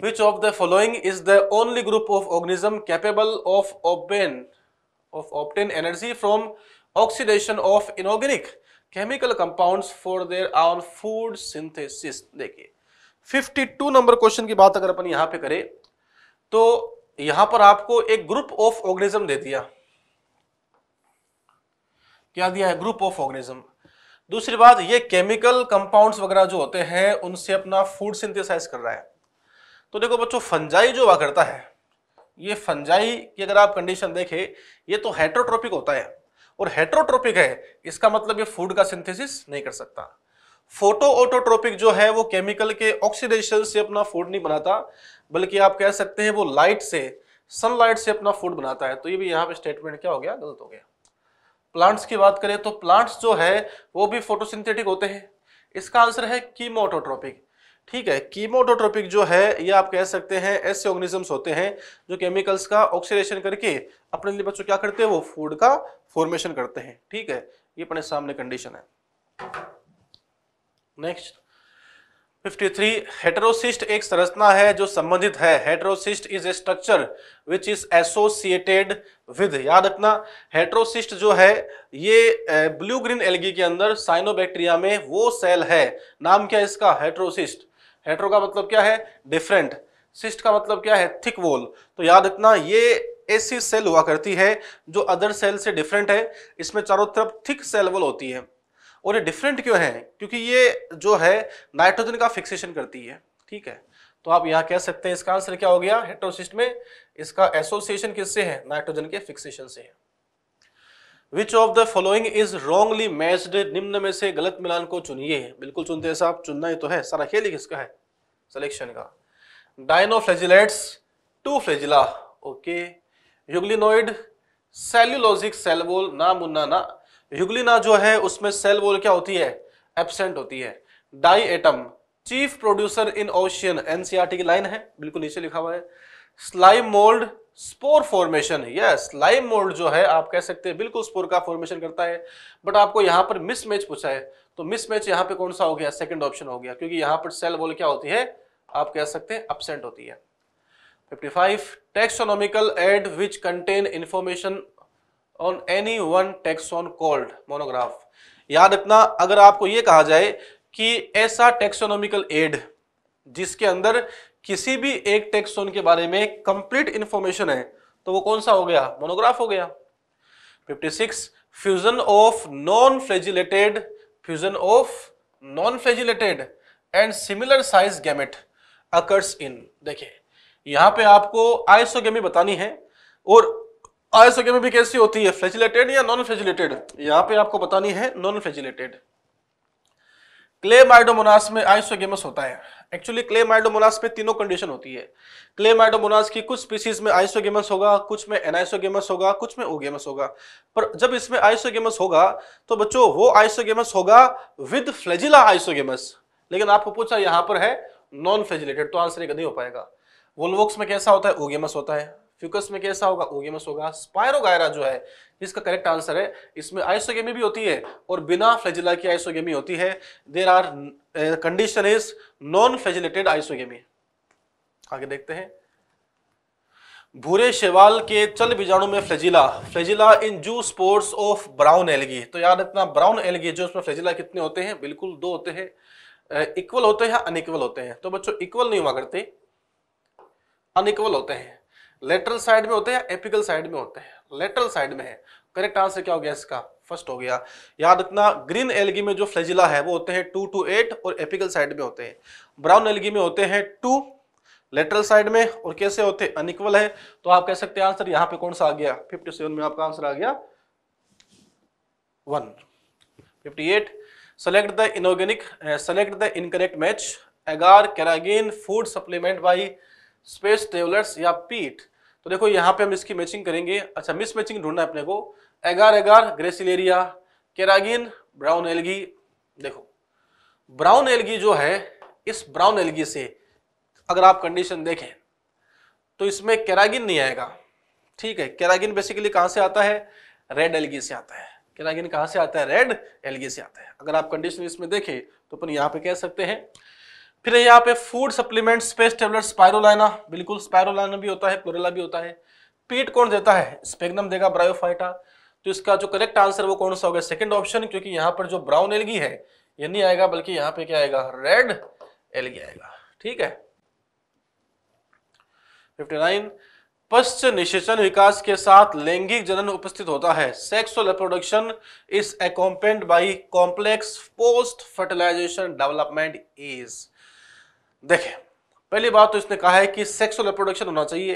which of the following is the only group of organism capable of obtain of obtain energy from oxidation of inorganic chemical compounds for their own food synthesis देखिए 52 नंबर क्वेश्चन की बात अगर अपन यहां पे करें तो यहां पर आपको एक ग्रुप ऑफ ऑर्गेनिज्म दे दिया क्या दिया है ग्रुप ऑफ ऑर्गेनिज्म दूसरी बात ये केमिकल कंपाउंड्स वगैरह जो होते हैं उनसे अपना फूड सिंथेसाइज कर रहा है तो देखो बच्चों फंजाई जो हुआ करता है ये फंजाई की अगर आप कंडीशन देखें ये तो हेट्रोट्रोपिक होता है और हेट्रोट्रोपिक है इसका मतलब ये फूड का सिंथेसिस नहीं कर सकता फोटो ऑटोट्रोपिक जो है वो केमिकल के ऑक्सीडेशन से अपना फूड नहीं बनाता बल्कि आप कह सकते हैं वो लाइट से सनलाइट से अपना फूड बनाता है तो ये भी यहाँ पे स्टेटमेंट क्या हो गया गलत हो गया प्लांट्स की बात करें तो प्लांट्स जो है वो भी फोटोसिंथेटिक होते हैं इसका आंसर है कीमोटोट्रोपिक ठीक है कीमोटोट्रोपिक जो है ये आप कह सकते हैं ऐसे ऑर्गेनिजम्स होते हैं जो केमिकल्स का ऑक्सीडेशन करके अपने लिए बच्चों क्या करते हैं वो फूड का फॉर्मेशन करते हैं ठीक है ये अपने सामने कंडीशन है नेक्स्ट 53 हेटरोसिस्ट एक संरचना है जो संबंधित है heterocyst is a structure which is associated with याद रखना हेटरोसिस्ट जो है ये ब्लू ग्रीन एलगी के अंदर साइनोबैक्टीरिया में वो सेल है नाम क्या है इसका हेटरोसिस्ट हेट्रो का मतलब क्या है डिफरेंट सिस्ट का मतलब क्या है थिक वॉल तो याद रखना ये ऐसी सेल हुआ करती है जो अदर सेल से डिफरेंट है इसमें चारों तरफ थिक सेल वॉल होती है और ये डिफरेंट क्यों है क्योंकि ये जो है नाइट्रोजन का फिक्सेशन करती है ठीक है तो आप यहाँ कह सकते हैं इसका आंसर क्या हो गया हेट्रोसिस्ट में इसका एसोसिएशन किससे है नाइट्रोजन के फिक्सेशन से है which of the following is wrongly matched निम्न में से गलत मिलान को चुनिए बिल्कुल चुनते हैं साहब चुनना ही तो है सारा खेल किसका है सिलेक्शन का dinoflagellates two flagella okay euglenoid cellulosic cell wall ना मुन्ना ना युगलिना जो है उसमें सेलवोल क्या होती है एबसेंट होती है diatom chief producer in ocean NCERT की लाइन है बिल्कुल नीचे लिखा हुआ है slime mould spore formation yes lime mould जो है आप कह सकते हैं बिल्कुल स्पोर का फॉर्मेशन करता है बट आपको यहां पर मिसमैच पूछा है तो मिसमैच यहां पे कौन सा हो गया सेकंड ऑप्शन हो गया क्योंकि यहां पर सेल वॉल क्या होती है आप कह सकते हैं अपसेंट होती है 55 taxonomical aid which contain information on any one taxon called monograph याद रखना अगर आपको यह कहा जाए कि ऐसा टेक्सोनॉमिकल एड जिसके अंदर किसी भी एक टेक्स्ट जोन के बारे में कंप्लीट इंफॉर्मेशन है तो वो कौन सा हो गया मोनोग्राफ हो गया 56 fusion of non flagellated fusion of non flagellated and similar size gamete occurs in देखिए यहां पे आपको आइसोगेमी बतानी है और आइसोगेमी भी कैसी होती है फ्लेजिलेटेड या नॉन फ्लेजिलेटेड यहां पे आपको बतानी है नॉन फ्लेजिलेटेड क्ले माइडोमोनास में आइसोगेमस होता है एक्चुअली क्ले माइडोमोनास में तीनों कंडीशन होती है क्ले माइडोमोनास की कुछ स्पीसीज में आइसोगेमस होगा कुछ में एनाइसोगेमस होगा कुछ में ओगेमस होगा पर जब इसमें आइसोगेमस होगा तो बच्चों वो आइसोगेमस होगा विद फ्लेजिला आइसोगेमस लेकिन आपको पूछा यहां पर है नॉन फ्लेजिलेटेड तो आंसर एक नहीं हो पाएगा वोल्वोक्स में कैसा होता है ओगेमस होता है फ्यूकस में कैसा होगा ओगेमस होगा स्पायरोगायरा जो है इसका करेक्ट आंसर है इसमें आइसोगेमी भी होती है और बिना फ्लैजिला की आइसोगेमी होती है there are condition is non flagellated isogamy आगे देखते हैं भूरे शेवाल के चल बीजाणु में फ्लैजिला फ्लैजिला इन जू स्पोर्ट्स ऑफ ब्राउन एलगी तो याद रखना ब्राउन एलगी जो उसमें फ्लैजिला कितने होते हैं बिल्कुल दो होते हैं इक्वल uh, होते हैं अनइक्वल होते हैं तो बच्चों इक्वल नहीं हुआ करते अनइक्वल होते हैं लेटरल साइड में होते हैं या एपिकल साइड में होते हैं लेटरल साइड में है करेक्ट आंसर क्या हो गया इसका फर्स्ट हो गया याद रखना ग्रीन एलगी में जो फ्लेजिला है वो होते हैं टू टू एट और एपिकल साइड में होते हैं ब्राउन एलगी में होते हैं टू लेटरल साइड में और कैसे होते अनइक्वल है तो आप कह सकते हैं आंसर यहाँ पे कौन सा आ गया फिफ्टी सेवन में आपका आंसर आ गया one fifty eight select the inorganic select the incorrect match agar carrageenan food supplement by space travellers या पीठ तो देखो यहाँ पे हम इसकी मैचिंग करेंगे अच्छा मिस मैचिंग ढूंढना है अपने को agar agar gracilaria carrageenan brown algae देखो ब्राउन एलगी जो है इस ब्राउन एलगी से अगर आप कंडीशन देखें तो इसमें केरागिन नहीं आएगा ठीक है केरागिन बेसिकली कहाँ से आता है रेड एलगी से आता है केरागिन कहाँ से आता है रेड एलगी से आता है अगर आप कंडीशन इसमें देखें तो अपन यहाँ पे कह सकते हैं फिर यहाँ पे food supplement space tablet spirulina बिल्कुल स्पायरोना भी होता है क्लोरेला भी होता है पीट कौन देता है स्पेगनम देगा ब्रायोफाइटा तो इसका जो करेक्ट आंसर वो कौन सा होगा सेकंड ऑप्शन क्योंकि यहाँ पर जो ब्राउन एलगी है ये नहीं आएगा बल्कि यहाँ पे क्या आएगा रेड एलगी आएगा ठीक है 59 पश्च निषेचन विकास के साथ लैंगिक जनन उपस्थित होता है sexual reproduction is accompanied by complex post fertilization development is देखें पहली बात तो इसने कहा है कि सेक्सुअल रिप्रोडक्शन होना चाहिए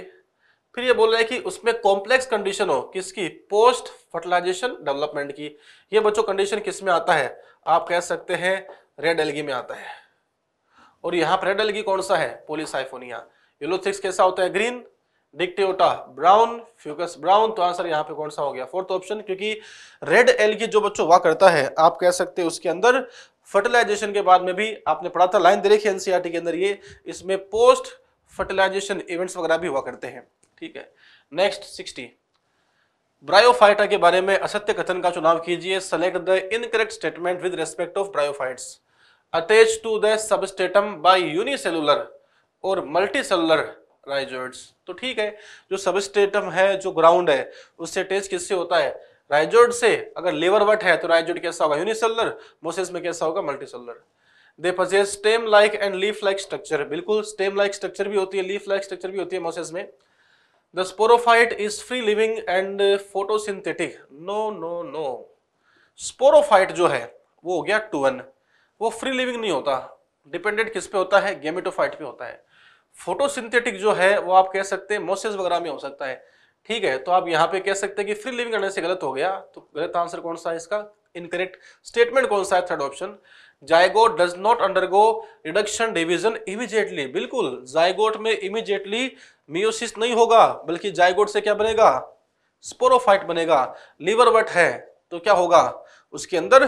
फिर ये बोल रहे हैं कि उसमें कॉम्प्लेक्स कंडीशन हो किसकी पोस्ट फर्टिलाइजेशन डेवलपमेंट की ये बच्चों कंडीशन किस में आता है आप कह सकते हैं रेड एलगी में आता है और यहाँ पर रेड एलगी कौन सा है पोलिसाइफोनिया येलोथिक्स कैसा होता है green dictyota brown fucus brown तो आंसर यहाँ पे कौन सा हो गया फोर्थ ऑप्शन क्योंकि रेड एलगी जो बच्चों वाह करता है आप कह सकते हैं उसके अंदर फर्टिलाइजेशन के बाद में भी आपने पढ़ा था लाइन दे रखी एनसीईआरटी के अंदर ये इसमें पोस्ट फर्टिलाइजेशन इवेंट्स वगैरह भी हुआ करते हैं ठीक है नेक्स्ट सिक्सटी ब्रायोफाइटा के बारे में असत्य कथन का चुनाव कीजिए select the incorrect statement with respect of bryophytes attach to the substratum by unicellular और मल्टीसेलुलर राइजोइड्स तो ठीक है जो सबस्टेटम है जो ग्राउंड है उससे अटैच किससे होता है राइजोड से अगर लेवर वट है तो राइजोड कैसा होगा यूनिसेलर मोसेस में कैसा होगा multicellular they possess stem like and leaf like structure बिल्कुल स्टेम लाइक स्ट्रक्चर भी होती है लीफ लाइक स्ट्रक्चर भी होती है मोसेस में the sporophyte is free living and photosynthetic no no no sporophyte जो है वो हो गया टू वो फ्री लिविंग नहीं होता डिपेंडेंट किस पे होता है गेमेटोफाइट पे होता है फोटोसिंथेटिक जो है वो आप कह सकते हैं मोसेस वगैरह में हो सकता है ठीक है तो आप यहाँ पे कह सकते हैं कि फ्री लिविंग करने से गलत हो गया तो गलत आंसर कौन सा है इसका इनकरेक्ट स्टेटमेंट कौन सा है third option zygote does not undergo reduction division immediately बिल्कुल जायगोट में इमीजिएटली मियोसिस नहीं होगा बल्कि जायगोट से क्या बनेगा स्पोरोफाइट बनेगा लिवर वट है तो क्या होगा उसके अंदर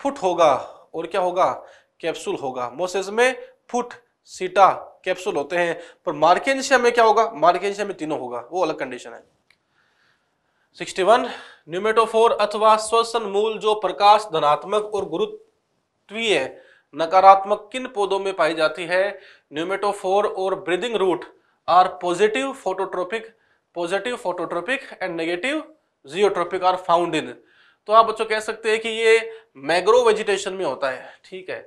फुट होगा और क्या होगा कैप्सूल होगा मोसेज में फुट सीटा कैप्सूल होते हैं पर मार्केशिया में क्या होगा मार्केशिया में तीनों होगा वो अलग कंडीशन है 61 न्यूमेटोफोर अथवा श्वसन मूल जो प्रकाश धनात्मक और गुरुत्वीय नकारात्मक किन पौधों में पाई जाती है न्यूमेटोफोर और breathing root are positive phototropic positive phototropic and negative geotropic are found in तो आप बच्चों कह सकते हैं कि ये मैग्रो वेजिटेशन में होता है ठीक है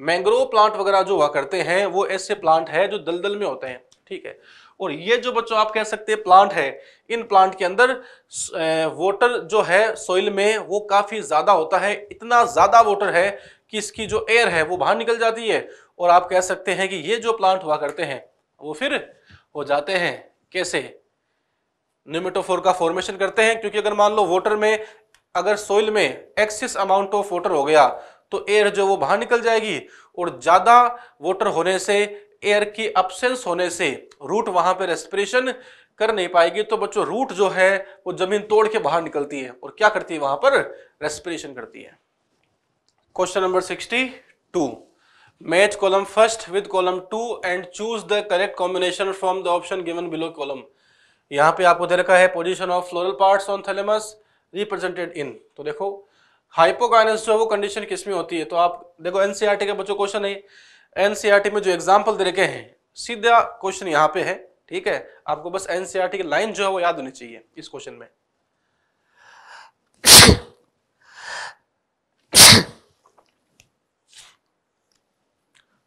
मैंग्रोव प्लांट वगैरह जो हुआ करते हैं वो ऐसे प्लांट है जो दलदल में होते हैं ठीक है और ये जो बच्चों आप कह सकते हैं प्लांट है इन प्लांट के अंदर वाटर जो है सोइल में वो काफ़ी ज़्यादा होता है इतना ज़्यादा वाटर है कि इसकी जो एयर है वो बाहर निकल जाती है और आप कह सकते हैं कि ये जो प्लांट हुआ करते हैं वो फिर हो जाते हैं कैसे न्यूमेटोफोर का फॉर्मेशन करते हैं क्योंकि अगर मान लो वॉटर में अगर सोइल में एक्सिस अमाउंट ऑफ वॉटर हो गया तो एयर जो वो बाहर निकल जाएगी और ज़्यादा वाटर होने से एयर की अपसेंस होने से रूट वहां पर रेस्पिरेशन कर नहीं पाएगी तो बच्चों रूट जो है वो जमीन तोड़ के बाहर निकलती है और क्या करती है वहां पर रेस्पिरेशन करती है question number sixty two match column first with column two and choose the correct combination from the option given below column यहाँ पे आपको दे रखा है position of floral parts on thalamus represented in तो देखो हाइपोगाइनस जो है वो कंडीशन किसमें होती है तो आप देखो एनसीईआरटी e के बच्चों क्वेश्चन है एनसीईआरटी e में जो एग्जाम्पल दे रखे हैं सीधा क्वेश्चन यहाँ पे है ठीक है आपको बस एनसीईआरटी e की लाइन जो है वो याद होनी चाहिए इस क्वेश्चन में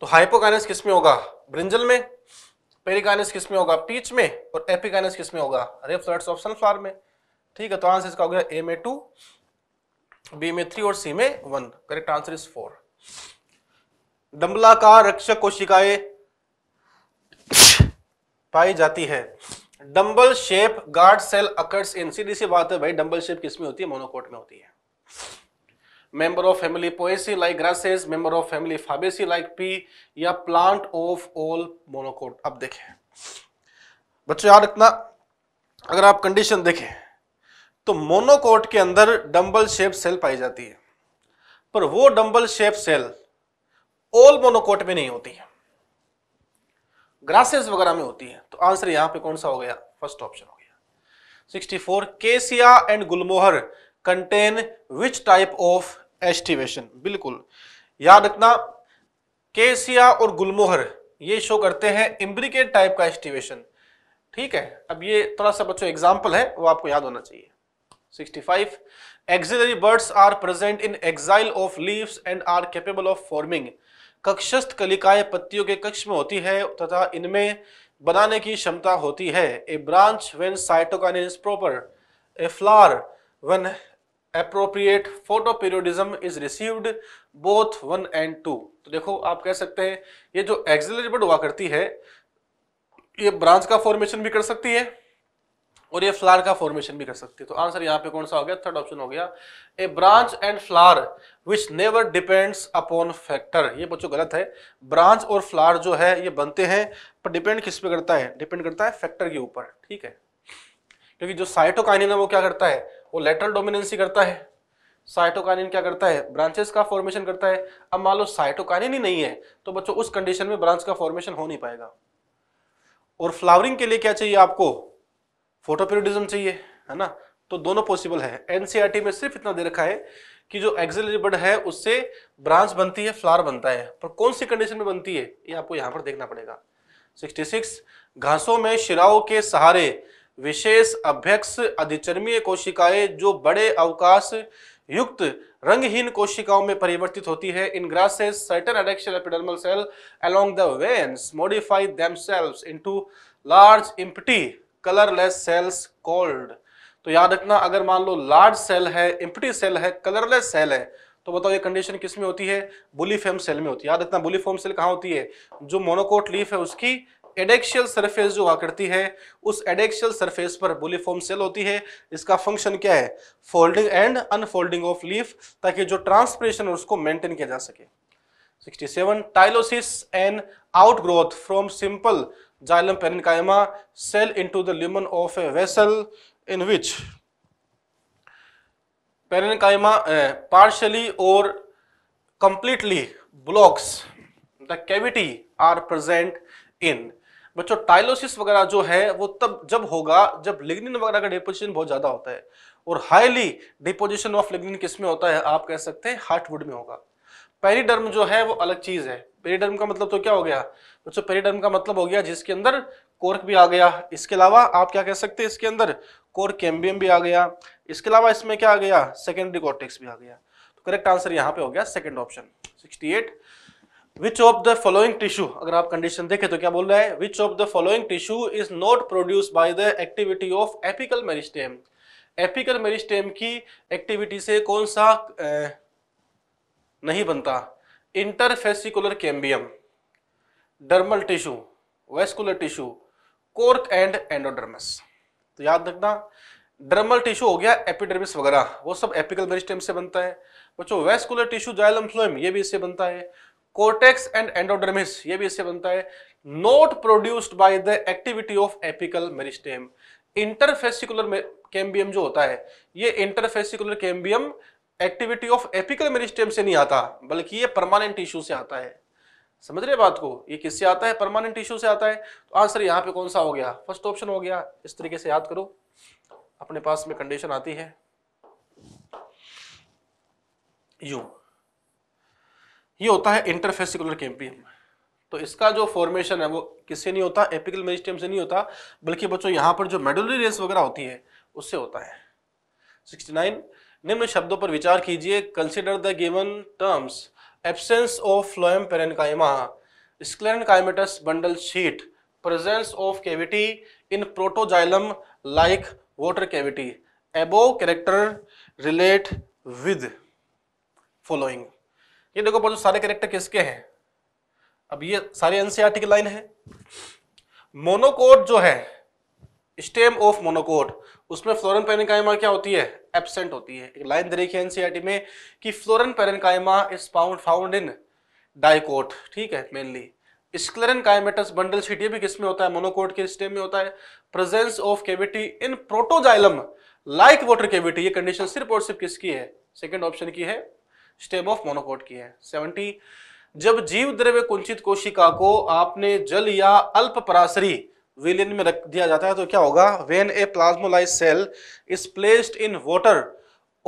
तो हाइपोगाइनस किसमें होगा ब्रिंजल में पेरिकाइनस किसमें होगा पीच में और एपिकाइनस किसमें होगा रेफ्लर्ट्स ऑफ सनफ्लावर में ठीक है तो आंसर इसका हो गया ए में टू बी में थ्री और सी में one correct answer is four डम्बलाकार रक्षक कोशिकाएं पाई जाती है dumbbell shape guard cell occurs in सीधी सी बात है भाई डम्बल शेप किसमें होती है मोनोकोट में होती है member of family poaceae like grasses member of family fabaceae like pea या प्लांट ऑफ ऑल मोनोकोट अब देखें बच्चों याद रखना अगर आप कंडीशन देखें तो मोनोकोट के अंदर डम्बल शेप सेल पाई जाती है पर वो dumbbell shape cell all monocot में नहीं होती है ग्रासेस वगैरह में होती है तो आंसर यहां पे कौन सा हो गया फर्स्ट ऑप्शन हो गया 64 cassia and gulmohar contain which type of aestivation बिल्कुल याद रखना केसिया और गुलमोहर ये शो करते हैं इम्ब्रिकेट टाइप का एस्टिवेशन ठीक है अब ये थोड़ा सा बच्चों एग्जाम्पल है वो आपको याद होना चाहिए 65 auxiliary birds are present in exile of leaves and are capable of forming कक्षस्थ कलिकाएं पत्तियों के कक्ष में होती है तथा इनमें बनाने की क्षमता होती है a branch when cytokine proper a flower when appropriate photoperiodism is received both one and two तो देखो आप कह सकते हैं ये जो एक्सिलरी बर्ड हुआ करती है ये ब्रांच का फॉर्मेशन भी कर सकती है और ये फ्लार का फॉर्मेशन भी कर सकती है तो आंसर यहाँ पे कौन सा हो गया थर्ड ऑप्शन हो गया a branch and flower which never depends upon factor ये बच्चों गलत है ब्रांच और फ्लार जो है ये बनते हैं पर डिपेंड किस पे करता है डिपेंड करता है फैक्टर के ऊपर ठीक है क्योंकि जो साइटोकाइनिन है वो क्या करता है वो लेटरल डोमिनेंसी करता है साइटोकाइनिन क्या करता है ब्रांचेस का फॉर्मेशन करता है अब मान लो साइटोकाइनिन ही नहीं है तो बच्चों उस कंडीशन में ब्रांच का फॉर्मेशन हो नहीं पाएगा और फ्लावरिंग के लिए क्या चाहिए आपको फोटोपेरिडिज्म चाहिए है ना तो दोनों पॉसिबल है एनसीआरटी में सिर्फ इतना दे रखा है कि जो एक्सिलरी बर्ड है उससे ब्रांच बनती है फ्लावर बनता है पर कौन सी कंडीशन में बनती है ये आपको यहां पर देखना पड़ेगा 66 घासों में शिराओं के सहारे विशेष अभ्यक्ष अधिचर्मीय कोशिकाएं जो बड़े अवकाश युक्त रंगहीन कोशिकाओं में परिवर्तित होती है in grasses certain adaxial cell along the veins modify large empty colourless cells called तो याद रखना अगर मान लो लार्ज सेल है इम्पटी सेल है कलरलेस सेल है तो बताओ ये कंडीशन किस में होती है बुलीफेम सेल में होती है याद रखना बुलीफेम सेल कहाँ होती है जो मोनोकोट लीफ है उसकी एडेक्शियल सरफेस जो हुआ करती है उस एडेक्शियल सरफेस पर बुलीफॉर्म सेल होती है इसका फंक्शन क्या है folding and unfolding of leaf ताकि जो ट्रांसप्रेशन है उसको मेंटेन किया जा सके 67 tylosis and outgrowth from simple xylem parenchyma cell into the lumen of a vessel in which parenchyma uh, partially or completely blocks the cavity are present in बच्चों tylosis वगैरह जो है वो तब जब होगा जब लिग्निन वगैरह का डिपोजिशन बहुत ज़्यादा होता है और हाईली डिपोजिशन ऑफ लिग्निन किस में होता है आप कह सकते हैं हार्टवुड में होगा पेरीडर्म जो है वो अलग चीज़ है पेरीडर्म का मतलब तो क्या हो गया बच्चों तो पेरीडर्म का मतलब हो गया जिसके अंदर कोर्क भी आ गया इसके अलावा आप क्या कह सकते हैं इसके अंदर कोर्क एम्बियम भी आ गया इसके अलावा इसमें क्या आ गया सेकेंडरी कॉर्टेक्स भी आ गया तो करेक्ट आंसर यहाँ पे हो गया second option sixty eight which of the following tissue अगर आप कंडीशन देखें तो क्या बोल रहा है which of the following tissue is not produce by the activity of apical meristem apical meristem की एक्टिविटी से कौन सा ए, नहीं बनता interfascicular cambium dermal tissue vascular tissue cork and endodermis तो याद रखना डर्मल टिश्यू हो गया एपिडर्मिस वगैरह वो सब एपिकल मेरिस्टेम से बनता है बच्चों वेस्कुलर टिश्यू जाइलम फ्लोएम ये भी इससे बनता है कोर्टेक्स एंड एंडोडर्मिस ये भी इससे बनता है not produced by the activity of apical meristem interfascicular cambium जो होता है ये interfascicular cambium activity of apical meristem से नहीं आता बल्कि ये परमानेंट इशू से आता है समझ रहे बात को ये किससे आता है परमानेंट इशू से आता है तो आंसर यहाँ पे कौन सा हो गया फर्स्ट ऑप्शन हो गया इस तरीके से याद करो अपने पास में कंडीशन आती है यू ये होता है इंटरफेसिकुलर कैंपियम तो इसका जो फॉर्मेशन है वो किससे नहीं होता एपिकल मेरिस्टेम से नहीं होता बल्कि बच्चों यहाँ पर जो मेडुलरी रेस वगैरह होती है उससे होता है सिक्सटी नाइन निम्न शब्दों पर विचार कीजिए consider the given terms absence of phloem parenchyma sclerenchymatous bundle sheath presence of cavity in protoxylem like water cavity above character relate with following ये देखो बोलो सारे कैरेक्टर किसके हैं अब ये सारे एनसीआरटी की लाइन है मोनोकोट जो है स्टेम ऑफ मोनोकोट उसमें फ्लोरन पेरन क्या होती है एबसेंट होती है एक लाइन दे रखी है एनसीईआरटी में कि phloem parenchyma is found found in dicot ठीक है mainly sclerenchymatous bundle sheath ये भी किसमें होता है मोनोकोट के स्टेम में होता है presence of cavity in protoxylem like water cavity ये कंडीशन सिर्फ और सिर्फ किसकी है सेकेंड ऑप्शन की है स्टेम ऑफ मोनोकोट की है सेवेंटी जब जीव द्रव्य कुंचित कोशिका को आपने जल या अल्प परासरी विलियन में रख दिया जाता है तो क्या होगा when a plasmolyse cell is placed in water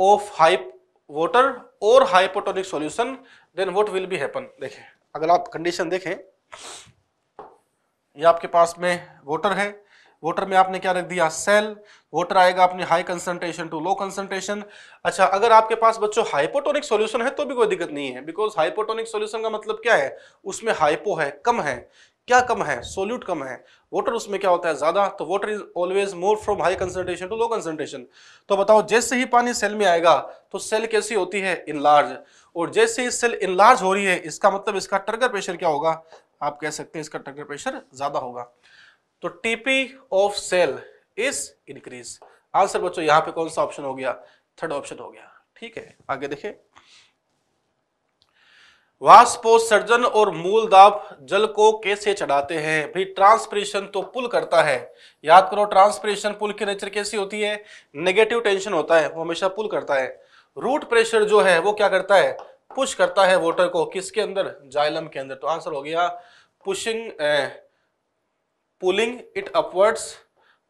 of hypo water और hypotonic solution then what will be happen देखें अगर आप कंडीशन देखें ये आपके पास में वॉटर है वाटर में आपने क्या रख दिया सेल वाटर आएगा अपनी high concentration to low concentration अच्छा अगर आपके पास बच्चों हाइपोटोनिक सॉल्यूशन है तो भी कोई दिक्कत नहीं है बिकॉज हाइपोटोनिक सॉल्यूशन का मतलब क्या है उसमें हाइपो है कम है क्या कम है सोल्यूट कम है वाटर उसमें क्या होता है ज़्यादा तो water is always more from high concentration to low concentration तो बताओ जैसे ही पानी सेल में आएगा तो सेल कैसी होती है इन लार्ज और जैसे ही सेल इन लार्ज हो रही है इसका मतलब इसका टर्गर प्रेशर क्या होगा आप कह सकते हैं इसका टर्गर प्रेशर ज़्यादा होगा तो TP of cell is increase answer बच्चों यहां पे कौन सा ऑप्शन हो गया थर्ड ऑप्शन हो गया ठीक है आगे देखें वाष्पोत्सर्जन और मूल दाब जल को कैसे चढ़ाते हैं भाई ट्रांसप्रेशन तो पुल करता है याद करो ट्रांसप्रेशन पुल की नेचर कैसी होती है नेगेटिव टेंशन होता है वो हमेशा पुल करता है रूट प्रेशर जो है वो क्या करता है पुश करता है वोटर को किसके अंदर जाइलम के अंदर तो आंसर हो गया pushing pulling it upwards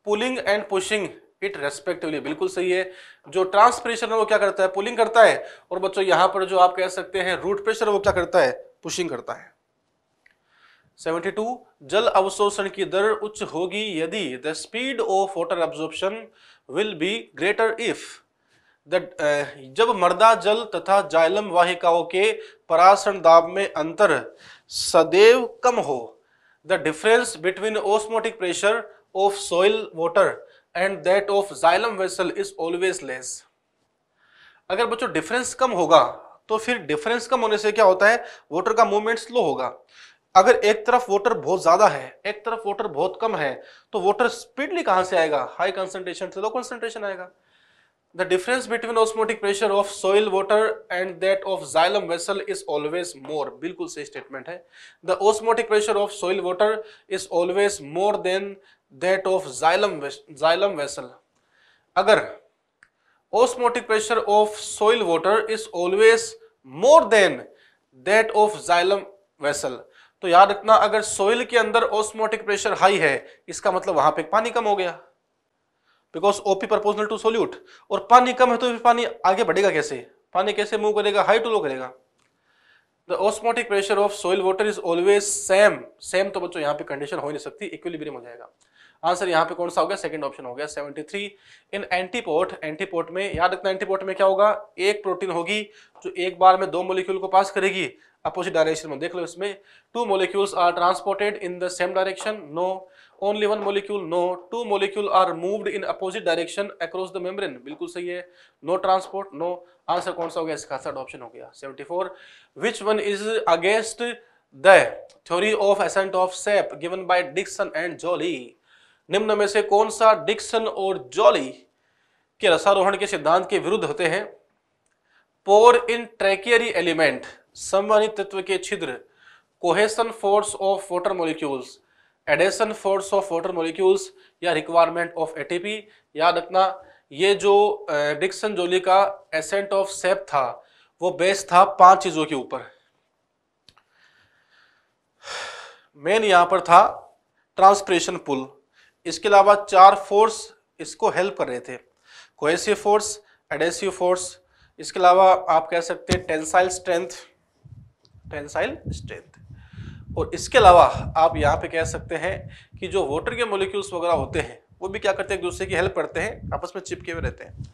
pulling and pushing it respectively बिल्कुल सही है जो ट्रांसप्रेशर है वो क्या करता है पुलिंग करता है और बच्चों यहाँ पर जो आप कह सकते हैं रूट प्रेशर वो क्या करता है पुशिंग करता है 72 जल अवशोषण की दर उच्च होगी यदि the speed of water absorption will be greater if the जब मर्दा जल तथा जाइलम वाहिकाओं के परासरण दाब में अंतर सदैव कम हो the difference between osmotic pressure of soil water and that of xylem vessel is always less अगर बच्चों डिफरेंस कम होगा तो फिर डिफरेंस कम होने से क्या होता है वाटर का मूवमेंट स्लो होगा अगर एक तरफ वाटर बहुत ज्यादा है एक तरफ वाटर बहुत कम है तो वाटर स्पीडली कहां से आएगा हाई कंसेंट्रेशन से लो कंसेंट्रेशन आएगा the difference between osmotic pressure of soil water and that of xylem vessel is always more बिल्कुल सही स्टेटमेंट है the osmotic pressure of soil water is always more than that of xylem xylem vessel अगर osmotic pressure of soil water is always more than that of xylem vessel तो याद रखना अगर soil के अंदर ऑस्मोटिक प्रेशर हाई है इसका मतलब वहां पे पानी कम हो गया because OP proportional to solute और पानी कम है तो फिर पानी आगे बढ़ेगा कैसे पानी कैसे मूव करेगा हाई टू लो करेगा the osmotic pressure of soil water is always same same तो बच्चों यहाँ पे कंडीशन हो नहीं सकती इक्विलिब्रियम हो जाएगा आंसर यहाँ पे कौन सा हो गया सेकंड ऑप्शन हो गया 73 इन एंटीपोर्ट एंटीपोर्ट में याद रखना एंटीपोर्ट में क्या होगा एक प्रोटीन होगी जो एक बार में दो मोलिक्यूल को पास करेगी अपोजिट डायरेक्शन में देख लो इसमें two molecules are transported in the same direction no only one molecule no two molecule are moved in opposite direction across the membrane बिल्कुल सही है नो ट्रांसपोर्ट नो आंसर कौन सा हो गया इसका थर्ड ऑप्शन हो गया 74 which one is against the theory of ascent of sap given by Dixon and Joly निम्न में से कौन सा डिक्सन और जॉली के रसारोहण के सिद्धांत के विरुद्ध होते हैं पोर इन ट्रैकियरी एलिमेंट संवहनी तत्व के छिद्र cohesion force of water molecules adhesion force of water molecules या रिक्वायरमेंट ऑफ एटीपी याद रखना ये जो डिक्सन जोली का एसेंट ऑफ सेप था वो बेस था पांच चीजों के ऊपर मेन यहां पर था ट्रांसप्रेशन पुल इसके अलावा चार फोर्स इसको हेल्प कर रहे थे कोहेसिव फोर्स एडेसिव फोर्स इसके अलावा आप कह सकते हैं टेंसाइल स्ट्रेंथ टेंसाइल स्ट्रेंथ और इसके अलावा आप यहाँ पे कह सकते हैं कि जो वाटर के मोलिक्यूल्स वगैरह होते हैं वो भी क्या करते हैं एक दूसरे की हेल्प करते हैं आपस में चिपके हुए रहते हैं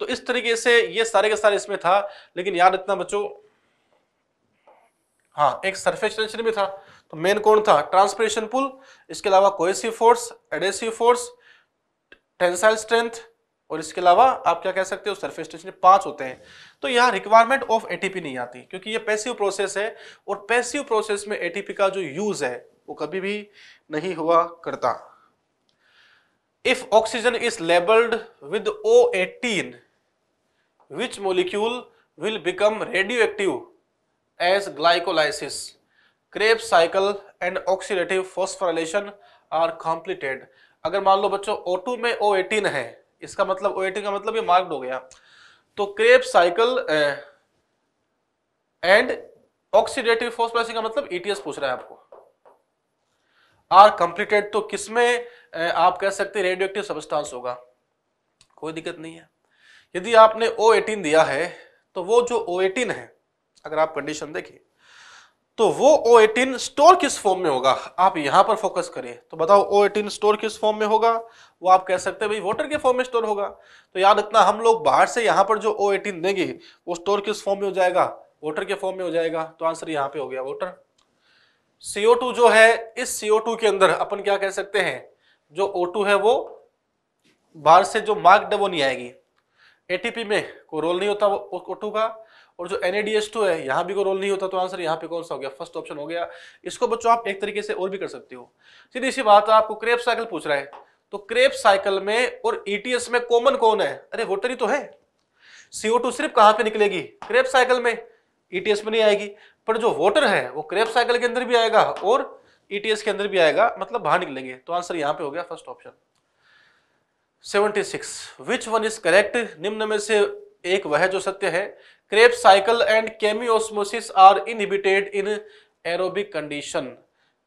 तो इस तरीके से ये सारे के सारे इसमें था लेकिन याद इतना बच्चों हाँ एक सरफेस टेंशन भी था तो मेन कौन था ट्रांसपरेशन पुल इसके अलावा cohesive force adhesive force tensile strength और इसके अलावा आप क्या कह सकते हो सरफेस टेंशन पांच होते हैं तो यहाँ रिक्वायरमेंट ऑफ एटीपी नहीं आती क्योंकि ये पैसिव प्रोसेस है और पैसिव प्रोसेस में एटीपी का जो यूज है वो कभी भी नहीं हुआ करता if oxygen is labelled with O eighteen which molecule will become radioactive as glycolysis Krebs cycle and oxidative phosphorylation are completed अगर मान लो बच्चों O2 में O18 है इसका मतलब O18 का मतलब ये मार्क्ड हो गया तो Krebs cycle and oxidative phosphorylation का मतलब ETS पूछ रहा है आपको आर कंप्लीटेड तो किसमें eh, आप कह सकते रेडियो एक्टिव सबस्टांस होगा कोई दिक्कत नहीं है यदि आपने ओ एटीन दिया है तो वो जो ओ एटीन है अगर आप कंडीशन देखिए तो वो ओ एटीन स्टोर किस फॉर्म में होगा आप यहां पर फोकस करें तो बताओ ओ एटीन स्टोर किस फॉर्म में होगा वो आप कह सकते हैं भाई वाटर के फॉर्म में स्टोर होगा तो याद रखना हम लोग बाहर से यहां पर जो ओ एटीन देंगे वो स्टोर किस फॉर्म में हो जाएगा वाटर के फॉर्म में हो जाएगा तो आंसर यहां पे हो गया वाटर CO2 जो है इस CO2 के अंदर अपन क्या कह सकते हैं जो O2 है वो बाहर से जो मार्क्ड है वो नहीं आएगी एटीपी में कोई रोल नहीं होता वो O2 का और जो एन है यहाँ भी कोई रोल नहीं होता तो आंसर यहाँ पे कौन सा हो गया फर्स्ट ऑप्शन हो गया इसको बच्चों आप एक तरीके से और भी कर सकते हो सीधी इसी बात आपको क्रेप साइकिल पूछ रहा है तो क्रेप साइकिल में और ईटीएस e में कॉमन कौन है अरे वोटर ही तो है सीओ सिर्फ कहां पे निकलेगी क्रेप साइकिल में ईटीएस e में नहीं आएगी पर जो वोटर है वो क्रेप साइकिल के अंदर भी आएगा और ईटीएस e के अंदर भी आएगा मतलब बाहर निकलेंगे तो आंसर यहाँ पे हो गया first option 76 which one is correct निम्न में से एक वह जो सत्य है Krebs cycle and chemiosmosis are inhibited in aerobic condition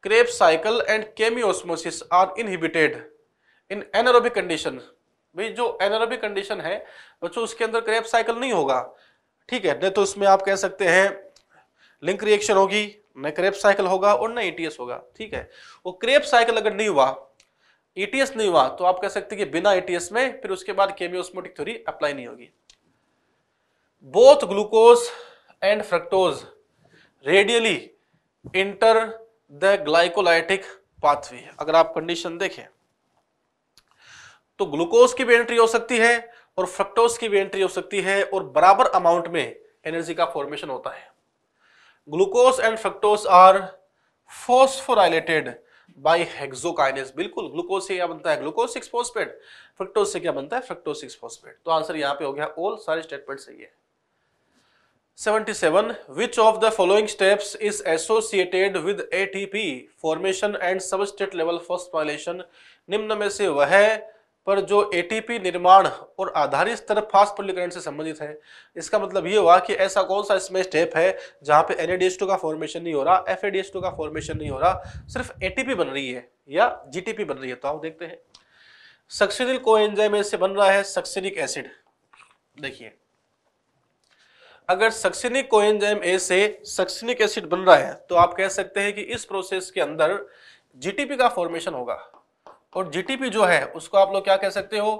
Krebs cycle and chemiosmosis are inhibited in anaerobic condition भाई जो एनरोबिक कंडीशन है बच्चों उसके अंदर क्रेप साइकिल नहीं होगा ठीक है नहीं तो उसमें आप कह सकते हैं लिंक रिएक्शन होगी न क्रेप साइकिल होगा और न ईटीएस e होगा ठीक है वो क्रेप साइकिल अगर नहीं हुआ ईटीएस e नहीं हुआ तो आप कह सकते हैं कि बिना ईटीएस e में फिर उसके बाद केमियोस्मोटिक थ्योरी अप्लाई नहीं होगी both glucose and fructose radially enter the glycolytic pathway अगर आप कंडीशन देखें तो ग्लूकोज की भी एंट्री हो सकती है और फ्रक्टोज की भी एंट्री हो सकती है और बराबर अमाउंट में एनर्जी का फॉर्मेशन होता है glucose and fructose are phosphorylated by hexokinase बिल्कुल ग्लूकोज से क्या बनता है ग्लूकोज सिक्स फॉस्फेट फ्रक्टोज से क्या बनता है फ्रक्टोज सिक्स फॉस्फेट तो आंसर यहां पर हो गया ऑल सारे स्टेटमेंट सही है 77 which of the following steps is associated with ATP formation and substrate level phosphorylation निम्न में से वह पर जो एटीपी निर्माण और आधारित स्तर फास्फोलिकरण से संबंधित है इसका मतलब ये हुआ कि ऐसा कौन सा इसमें स्टेप है जहाँ पे एन का फॉर्मेशन नहीं हो रहा एफ का फॉर्मेशन नहीं हो रहा सिर्फ एटीपी बन रही है या जीटीपी बन रही है तो आप देखते हैं सक्सिनिल को एंजाइम से बन रहा है सक्सेनिक एसिड देखिए अगर सक्सिनिक कोएंजाइम ए से सक्सिनिक एसिड बन रहा है तो आप कह सकते हैं कि इस प्रोसेस के अंदर जीटीपी का फॉर्मेशन होगा और जीटीपी जो है उसको आप लोग क्या कह सकते हो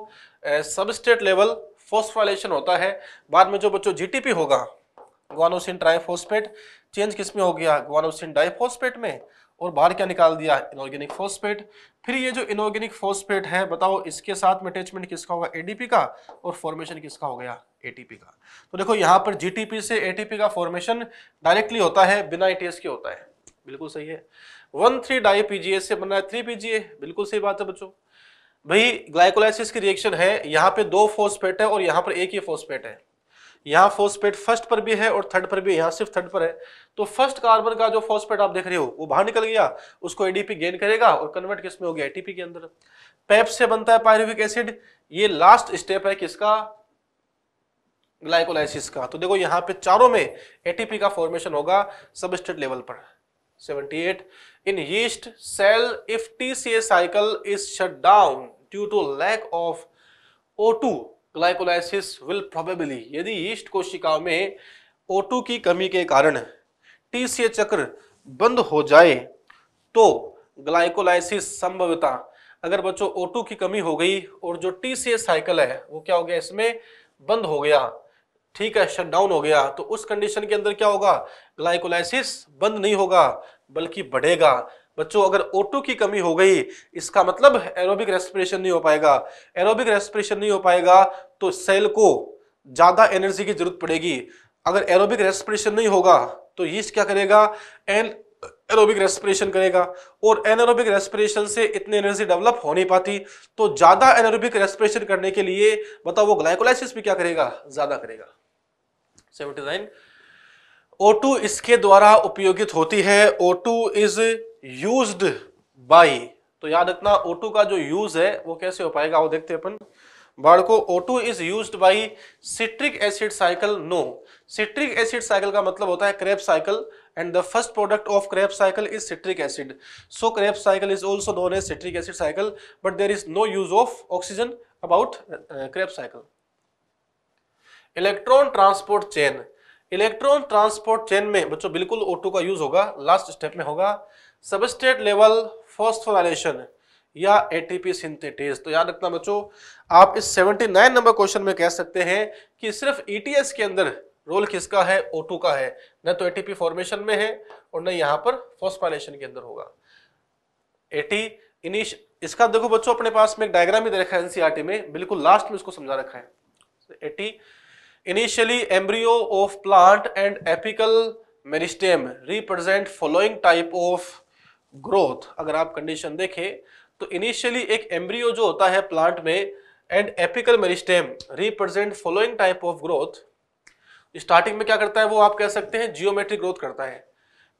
सबस्टेट लेवल फोस्फाइलेशन होता है बाद में जो बच्चों जीटीपी होगा ग्वानोसिन ट्राइफोस्पेट चेंज किस में हो गया ग्वानोसिन डाइफोस्पेट में और बाहर क्या निकाल दिया इनऑर्गेनिक फॉस्फेट फिर ये जो इनऑर्गेनिक फॉस्फेट है बताओ इसके साथ में अटैचमेंट किसका होगा एडीपी का और फॉर्मेशन किसका हो गया एटीपी का तो देखो यहाँ पर जीटीपी से एटीपी का फॉर्मेशन डायरेक्टली होता है बिना एटीएस e के होता है बिल्कुल सही है वन थ्री डाई पीजीए से बना है थ्री पीजीए बिल्कुल सही बात है बच्चों भाई ग्लाइकोलाइसिस की रिएक्शन है यहाँ पे दो फॉस्फेट है और यहाँ पर एक ही फॉस्फेट है यहाँ फोस्पेट फर्स्ट पर भी है और थर्ड पर भी यहाँ सिर्फ थर्ड पर है तो फर्स्ट कार्बन का जो फोस्पेट आप देख रहे हो वो बाहर निकल गया उसको एडीपी गेन करेगा और कन्वर्ट किस में हो गया एटीपी के अंदर पेप से बनता है पायरुविक एसिड ये लास्ट स्टेप है किसका ग्लाइकोलाइसिस का तो देखो यहाँ पे चारों में एटीपी का फॉर्मेशन होगा स्टेट लेवल पर 78 in yeast cell if cycle is shut down due to lack of O two glycolysis will probably यदि ईस्ट कोशिकाओं में ओ की कमी के कारण टी सी चक्र बंद हो जाए तो ग्लाइकोलाइसिस संभवता अगर बच्चों ओ की कमी हो गई और जो टी सी साइकिल है वो क्या हो गया इसमें बंद हो गया ठीक है शट डाउन हो गया तो उस कंडीशन के अंदर क्या होगा ग्लाइकोलाइसिस बंद नहीं होगा बल्कि बढ़ेगा बच्चों अगर ओटो की कमी हो गई इसका मतलब एरोबिक रेस्पिरेशन नहीं हो पाएगा एरोबिक रेस्पिरेशन नहीं हो पाएगा तो सेल को ज़्यादा एनर्जी की जरूरत पड़ेगी अगर एरोबिक रेस्पिरेशन नहीं होगा तो ये क्या करेगा एन एरोबिक रेस्पिरेशन करेगा और एनरोबिक रेस्पिरेशन से इतनी एनर्जी डेवलप हो नहीं पाती तो ज़्यादा एनरोबिक रेस्पिरेशन करने के लिए बताओ वो ग्लाइकोलाइसिस भी क्या करेगा ज़्यादा करेगा सेवेंटी नाइन ओटू इसके द्वारा उपयोगित होती है ओटू इज यूज्ड बाई तो याद रखना O2 का जो यूज है वो कैसे हो पाएगा वो देखते हैं अपन बाड़को O2 is used by citric acid cycle no citric acid cycle का मतलब होता है Krebs cycle and the first product of Krebs cycle is citric acid so Krebs cycle is also known as citric acid cycle but there is no use of oxygen about Krebs cycle electron transport chain electron transport chain में बच्चों बिल्कुल O2 का use होगा last step में होगा substrate level phosphorylation या ATP synthetase तो याद रखना बच्चों आप इस 79 नंबर क्वेश्चन में कह सकते हैं कि सिर्फ ईटीएस e के अंदर रोल किसका है O2 का है न तो एटीपी फॉर्मेशन में है और न यहाँ पर फॉस्फोराइलेशन के अंदर होगा एटी इनिश इसका देखो बच्चों अपने पास में एक डायग्राम ही दे रखा है एनसीईआरटी e में बिल्कुल लास्ट में इसको समझा रखा है eighty initially embryo of plant and apical meristem represent following type of growth अगर आप कंडीशन देखें तो इनिशियली एक एम्ब्रियो जो होता है प्लांट में and apical meristem represent following type of growth starting में क्या करता है वो आप कह सकते हैं जियोमेट्रिक ग्रोथ करता है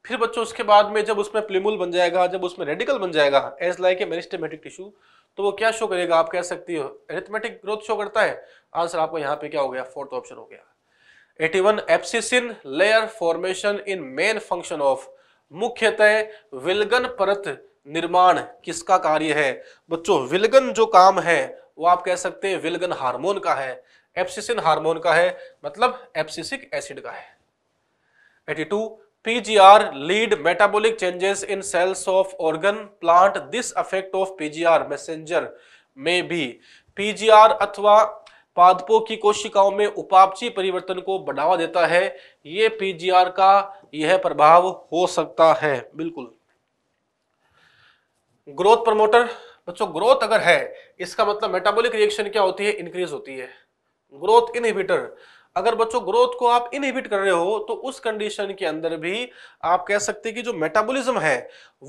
फिर बच्चों उसके बाद में जब उसमें प्लिमुल बन जाएगा जब उसमें रेडिकल बन जाएगा as like a meristematic tissue तो वो क्या शो करेगा आप कह सकती हो एरिथमेटिक ग्रोथ शो करता है आंसर आपको यहाँ पे क्या हो गया फोर्थ ऑप्शन हो गया 81 abscission layer formation in main function of मुख्यतः विलगन परत निर्माण किसका कार्य है बच्चों विलगन जो काम है वो आप कह सकते हैं विलगन हार्मोन का है एप्सिसिन हार्मोन का है मतलब एप्सिसिक एसिड का है 82 PGR lead metabolic changes in cells of organ plant this affect of PGR messenger में भी पीजीआर अथवा पादपों की कोशिकाओं में उपापची परिवर्तन को बढ़ावा देता है ये पीजीआर का यह प्रभाव हो सकता है बिल्कुल ग्रोथ प्रमोटर बच्चों ग्रोथ अगर है इसका मतलब मेटाबॉलिक रिएक्शन क्या होती है इंक्रीज होती है ग्रोथ इनहिबिटर अगर बच्चों ग्रोथ को आप इनहिबिट कर रहे हो तो उस कंडीशन के अंदर भी आप कह सकते हैं कि जो मेटाबॉलिज्म है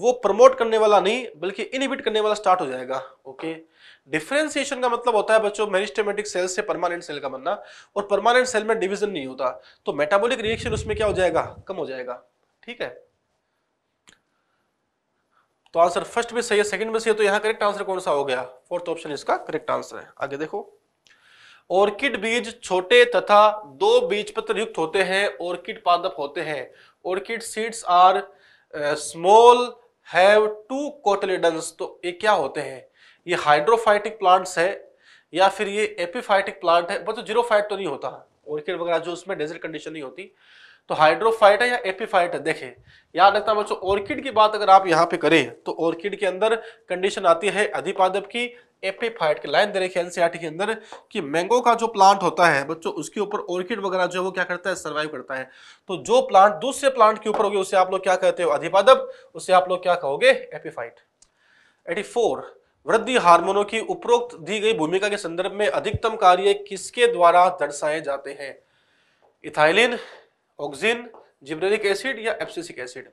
वो प्रमोट करने वाला नहीं बल्कि इनहिबिट करने वाला स्टार्ट हो जाएगा ओके okay? डिफरेंशिएशन का मतलब होता है बच्चों मेरिस्टेमेटिक सेल से परमानेंट सेल का बनना और परमानेंट सेल में डिवीजन नहीं होता तो मेटाबॉलिक रिएक्शन उसमें क्या हो जाएगा कम हो जाएगा ठीक है तो आंसर फर्स्ट में सही है सेकंड में सही है तो यहां करेक्ट आंसर कौन सा हो गया फोर्थ ऑप्शन इसका करेक्ट आंसर है आगे देखो ऑर्किड बीज छोटे तथा दो बीज पत्र युक्त होते हैं ऑर्किड पादप होते हैं orchid seeds are small have two cotyledons तो ये क्या होते हैं ये हाइड्रोफाइटिक प्लांट्स है या फिर ये एपीफाइटिक प्लांट है बस जीरो फाइट तो नहीं होता ऑर्किड वगैरह जो उसमें डेजर्ट कंडीशन नहीं होती तो हाइड्रोफाइट है या एपीफाइट है देखें याद रखता है बच्चों ऑर्किड की बात अगर आप यहाँ पे करें तो ऑर्किड के अंदर कंडीशन आती है अधिपादप की एपीफाइट की लाइन दे रखी एनसीआर के अंदर कि मैंगो का जो प्लांट होता है बच्चों उसके ऊपर ऑर्किड वगैरह जो है वो क्या करता है सर्वाइव करता है तो जो प्लांट दूसरे प्लांट के ऊपर होगी उसे आप लोग क्या कहते हो अधिपादप उसे आप लोग क्या कहोगे एपीफाइट एटी वृद्धि हार्मोनों की उपरोक्त दी गई भूमिका के संदर्भ में अधिकतम कार्य किसके द्वारा दर्शाए जाते हैं इथाइलिन ऑक्सिन जिब्रेलिक एसिड या एप्सिसिक एसिड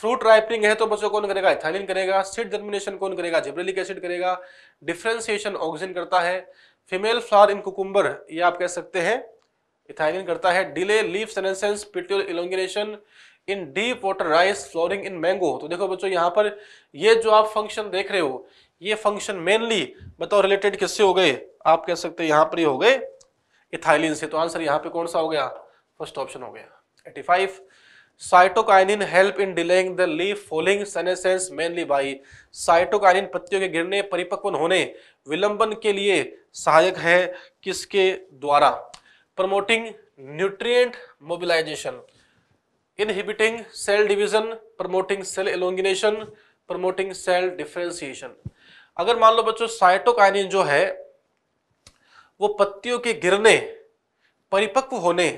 फ्रूट राइपनिंग है तो बच्चों कौन करेगा इथाइलिन करेगा सीड जर्मिनेशन कौन करेगा जिब्रेलिक एसिड करेगा डिफ्रेंसिएशन ऑक्सिन करता है फीमेल फ्लावर इन कुकुम्बर यह आप कह सकते हैं इथाइलिन करता है delay leaf senescence petiole elongation in deep water rice flowering in mango तो देखो बच्चों यहाँ पर ये जो आप फंक्शन देख रहे हो ये फंक्शन मेनली बताओ रिलेटेड किससे हो गए आप कह सकते यहां पर ही हो गए इथाइलिन से तो आंसर यहां पे कौन सा हो गया फर्स्ट ऑप्शन हो गया 85 cytokinin help in delaying the leaf falling senescence mainly by cytokinin पत्तियों के गिरने परिपक्वन होने विलंबन के लिए सहायक है किसके द्वारा promoting nutrient mobilisation inhibiting cell division promoting cell elongation promoting cell differentiation अगर मान लो बच्चों साइटोकाइनिन जो है वो पत्तियों के गिरने परिपक्व होने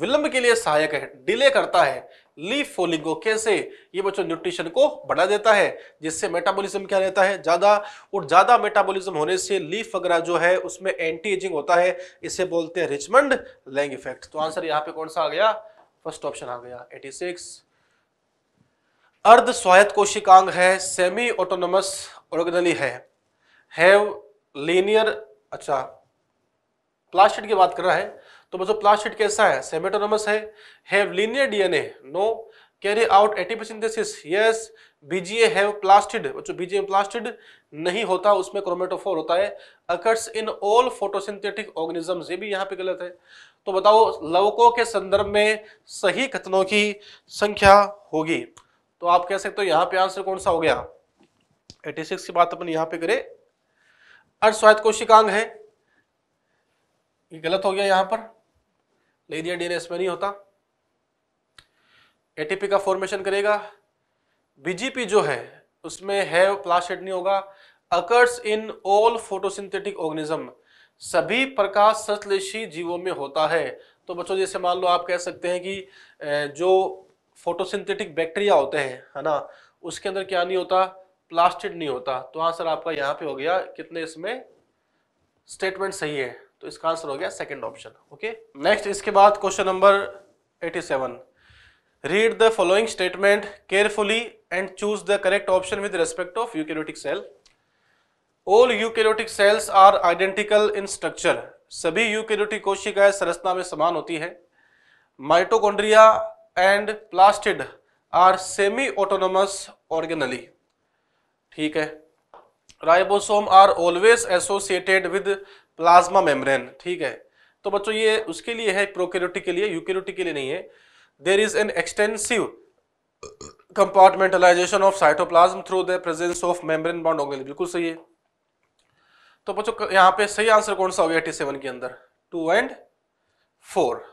विलंब के लिए सहायक है डिले करता है लीफ फोलिंग को कैसे ये बच्चों न्यूट्रिशन को बढ़ा देता है जिससे मेटाबॉलिज्म क्या रहता है ज़्यादा और ज़्यादा मेटाबॉलिज्म होने से लीफ वगैरह जो है उसमें एंटी एजिंग होता है इसे बोलते हैं रिचमंड लैंग इफेक्ट तो आंसर यहां पे कौन सा आ गया फर्स्ट ऑप्शन आ गया सिक्स अर्ध स्वायत्त कोशिकांग है सेमी ऑटोनोमस ऑर्गेनली है हैव लीनियर अच्छा प्लास्टिड की बात कर रहा है तो बच्चों प्लास्टिड कैसा है सेमेटोनमस है have linear DNA no carry out ATP synthesis yes BGA have plastid बच्चों बीजीए प्लास्टिड नहीं होता उसमें क्रोमेटोफोर होता है occurs in all photosynthetic organisms ये भी यहां पे गलत है तो बताओ लवकों के संदर्भ में सही कथनों की संख्या होगी तो आप कह सकते हो यहां पे आंसर कौन सा हो गया एटी सिक्स की बात अपन यहां पे करें अर्धस्वायत कोशिकांग है ये गलत हो गया यहां पर दिया डीएनए इसमें नहीं होता एटीपी का फॉर्मेशन करेगा बीजीपी जो है उसमें है प्लास्टेड नहीं होगा occurs in all photosynthetic organism सभी प्रकाश सतलेशी जीवों में होता है तो बच्चों जैसे मान लो आप कह सकते हैं कि जो फोटोसिंथेटिक बैक्टीरिया होते हैं है ना उसके अंदर क्या नहीं होता प्लास्टिड नहीं होता तो आंसर आपका यहाँ पे हो गया कितने इसमें स्टेटमेंट सही है तो इसका आंसर हो गया सेकंड ऑप्शन ओके नेक्स्ट इसके बाद question number 87 read the following statement carefully and choose the correct option with respect of eukaryotic cell all eukaryotic cells are identical in structure सभी यूकेरोटिक कोशिकाएं संरचना में समान होती है mitochondria and plastid are semi autonomous organelle ठीक है ribosome are always associated with plasma membrane ठीक है तो बच्चों ये उसके लिए है प्रोकेरोटिक के लिए यूकेरोटिक के लिए नहीं है there is an extensive compartmentalisation of cytoplasm through the presence of membrane bound होंगे बिल्कुल सही है तो बच्चों यहाँ पे सही आंसर कौन सा हो गया एटी सेवन के अंदर टू एंड फोर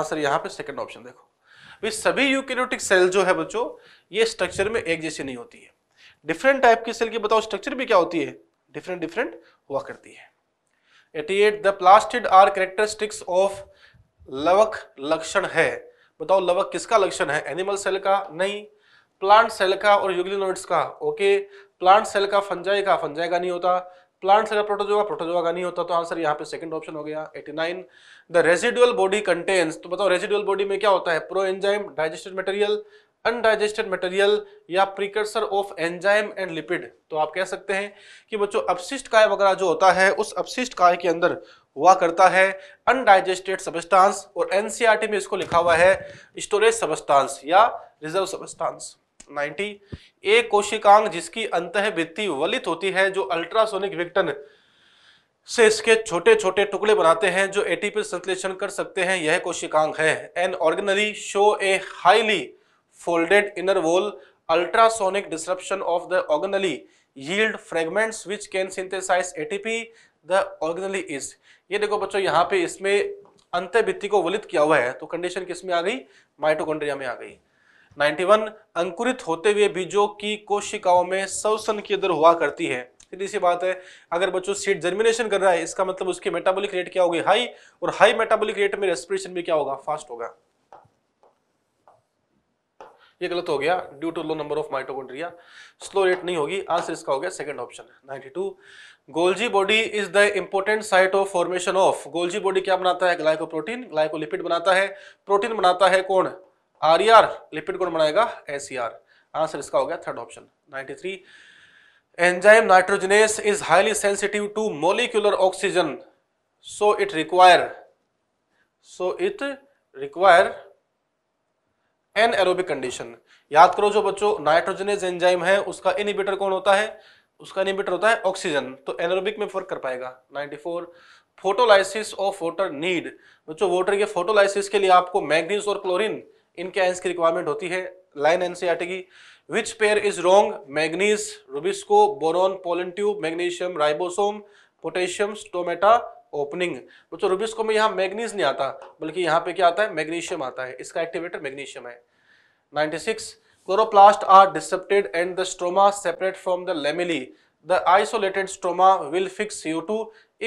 आंसर यहाँ पे सेकंड ऑप्शन देखो सभी यूकेरोटिक सेल जो है बच्चों ये स्ट्रक्चर में एक जैसी नहीं होती है डिफरेंट टाइप की सेल की बताओ स्ट्रक्चर भी क्या होती है डिफरेंट डिफरेंट हुआ करती है 88 the plastid are characteristics of लवक लक्षण है बताओ लवक किसका लक्षण है एनिमल सेल का नहीं प्लांट सेल का और यूगलिनोइड्स का ओके प्लांट सेल का फंजाई का फंजाई का नहीं होता प्लांट सेल का प्रोटोजोआ प्रोटोजोआ का नहीं होता तो आंसर यहाँ पे सेकंड ऑप्शन हो गया 89 द रेजिडुअल बॉडी कंटेंस तो बताओ रेजिडुअल बॉडी में क्या होता है pro enzyme digested material undigested material या precursor of enzyme and lipid तो आप कह सकते हैं कि बच्चों अपशिष्ट काय वगैरह जो होता है उस अपशिष्ट काय के अंदर हुआ करता है अनडाइजेस्टेड सबस्टांस और एनसीईआरटी e में इसको लिखा हुआ है स्टोरेज सबस्टांस या रिजर्व सबस्टांस 90 एक कोशिकांग जिसकी अंतःवृत्ति वलित होती है जो अल्ट्रासोनिक विक्टन से इसके छोटे छोटे टुकड़े बनाते हैं जो एटीपी संश्लेषण कर सकते हैं यह कोशिकांग है an organelle show a highly folded inner wall ultrasonic disruption of the organelle yield fragments which can synthesize ATP the organelle is ये देखो बच्चों यहाँ पे इसमें अंत्यभित्ति को वलित किया हुआ है तो कंडीशन किस में आ गई माइटोकॉन्ड्रिया में आ गई 91 अंकुरित होते हुए बीजों की कोशिकाओं में सौसन की दर हुआ करती है सीधी सी बात है अगर बच्चों सीड जर्मिनेशन कर रहा है इसका मतलब उसकी मेटाबॉलिक रेट क्या होगी हाई और हाई मेटाबॉलिक रेट में रेस्पिरेशन भी क्या होगा फास्ट होगा ये गलत हो गया due to low number of mitochondria slow rate नहीं होगी आंसर इसका हो गया second option 92 Golgi body is the important site of formation of Golgi body क्या बनाता है ग्लाइकोप्रोटीन ग्लाइकोलिपिड बनाता है प्रोटीन बनाता है कौन आर आर लिपिड कौन बनाएगा एस आंसर e इसका हो गया third option ninety enzyme nitrogenase is highly sensitive to molecular oxygen so it require so it require anaerobic condition याद करो जो बच्चों नाइट्रोजनेज एंजाइम है उसका इनिबिटर कौन होता है उसका इनिबिटर होता है ऑक्सीजन तो एनरोबिक में फर्क कर पाएगा 94 फोटोलाइसिस ऑफ वाटर नीड बच्चों वाटर के फोटोलाइसिस के लिए आपको मैग्नीज और क्लोरीन इनके आयंस की रिक्वायरमेंट होती है लाइन एन सी आटेगी which pair is wrong manganese rubisco boron pollen tube magnesium ribosome potassium stomata opening बच्चों रूबिस्को में यहाँ मैग्नीज नहीं आता बल्कि यहाँ पे क्या आता है मैग्नीशियम आता है इसका एक्टिवेटर मैग्नीशियम है 96 chloroplast are disrupted and the stroma separate from the lamellae the isolated stroma will fix CO2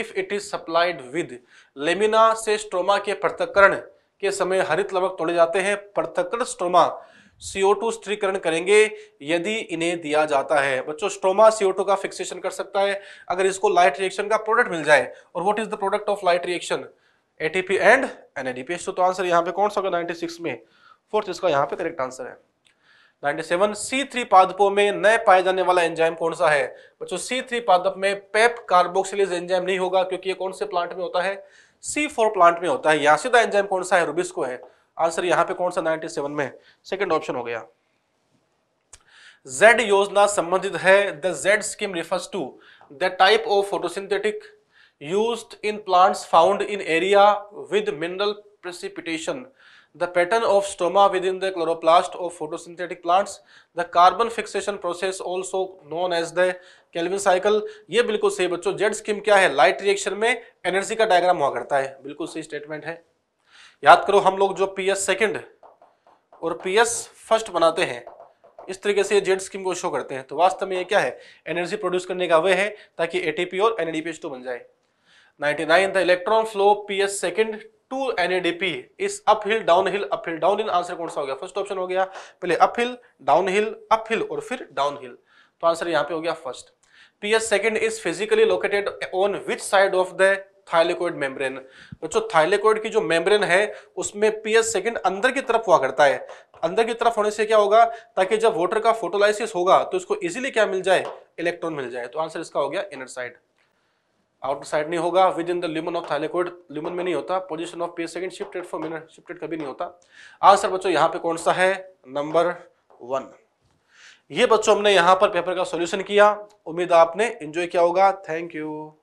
if it is supplied with lamina से स्ट्रोमा के पृथककरण के समय हरित लवक तोड़े जाते हैं पृथक्करण स्ट्रोमा CO2 स्त्रीकरण करेंगे यदि इन्हें दिया जाता है बच्चों स्ट्रोमा CO2 का फिक्सेशन कर सकता है अगर इसको लाइट रिएक्शन का प्रोडक्ट मिल जाए और what is the product of light reaction ATP and NADPH तो आंसर तो यहाँ पे कौन सा होगा 96 में फोर्थ इसका यहाँ पे करेक्ट आंसर है 97 C3 पादपों में नए पाए जाने वाला एंजाइम कौन सा है बच्चों C3 पादप में पेप कार्बोक्सिलेज एंजाइम नहीं होगा क्योंकि ये कौन से प्लांट में होता है C4 प्लांट में होता है यहाँ सीधा एंजाइम कौन सा है रुबिस्को है आंसर यहां पे कौन सा 97 में सेकंड ऑप्शन हो गया जेड योजना संबंधित है the Z scheme refers to the type of photosynthetic used in plants found in area with mineral precipitation the pattern of stoma within the chloroplast of photosynthetic plants the carbon fixation process also known as the Calvin cycle ये बिल्कुल सही बच्चों Z scheme क्या है light reaction में energy का diagram हुआ करता है बिल्कुल सही स्टेटमेंट है याद करो हम लोग जो पी एस सेकेंड और पी एस फर्स्ट बनाते हैं इस तरीके से जेड स्कीम को शो करते हैं तो वास्तव में ये क्या है एनर्जी प्रोड्यूस करने का वे है ताकि ए और एन एनएडीपीएच2 बन जाए 99 the electron flow P S second to NADP is uphill hill uphill hill answer कौन सा हो गया फर्स्ट ऑप्शन हो गया पहले अपहिल डाउनहिल अपहिल और फिर हिल तो आंसर यहाँ पे हो गया first P S second is physically located on which side of the thylakoid membrane बच्चों थाइलेकोइड की जो मेम्ब्रेन है उसमें पीएच सेकंड अंदर की तरफ हुआ करता है अंदर की तरफ होने से क्या होगा ताकि जब वाटर का फोटोलाइसिस होगा तो इसको इजीली क्या मिल जाए इलेक्ट्रॉन मिल जाए तो आंसर इसका हो गया इनर साइड आउटर साइड नहीं होगा within the lumen of thylakoid lumen में नहीं होता position of PH second shifted for minor shifted कभी नहीं होता आंसर बच्चों यहाँ पे कौन सा है नंबर वन ये बच्चों हमने यहाँ पर पेपर का सॉल्यूशन किया उम्मीद आपने एंजॉय किया होगा थैंक यू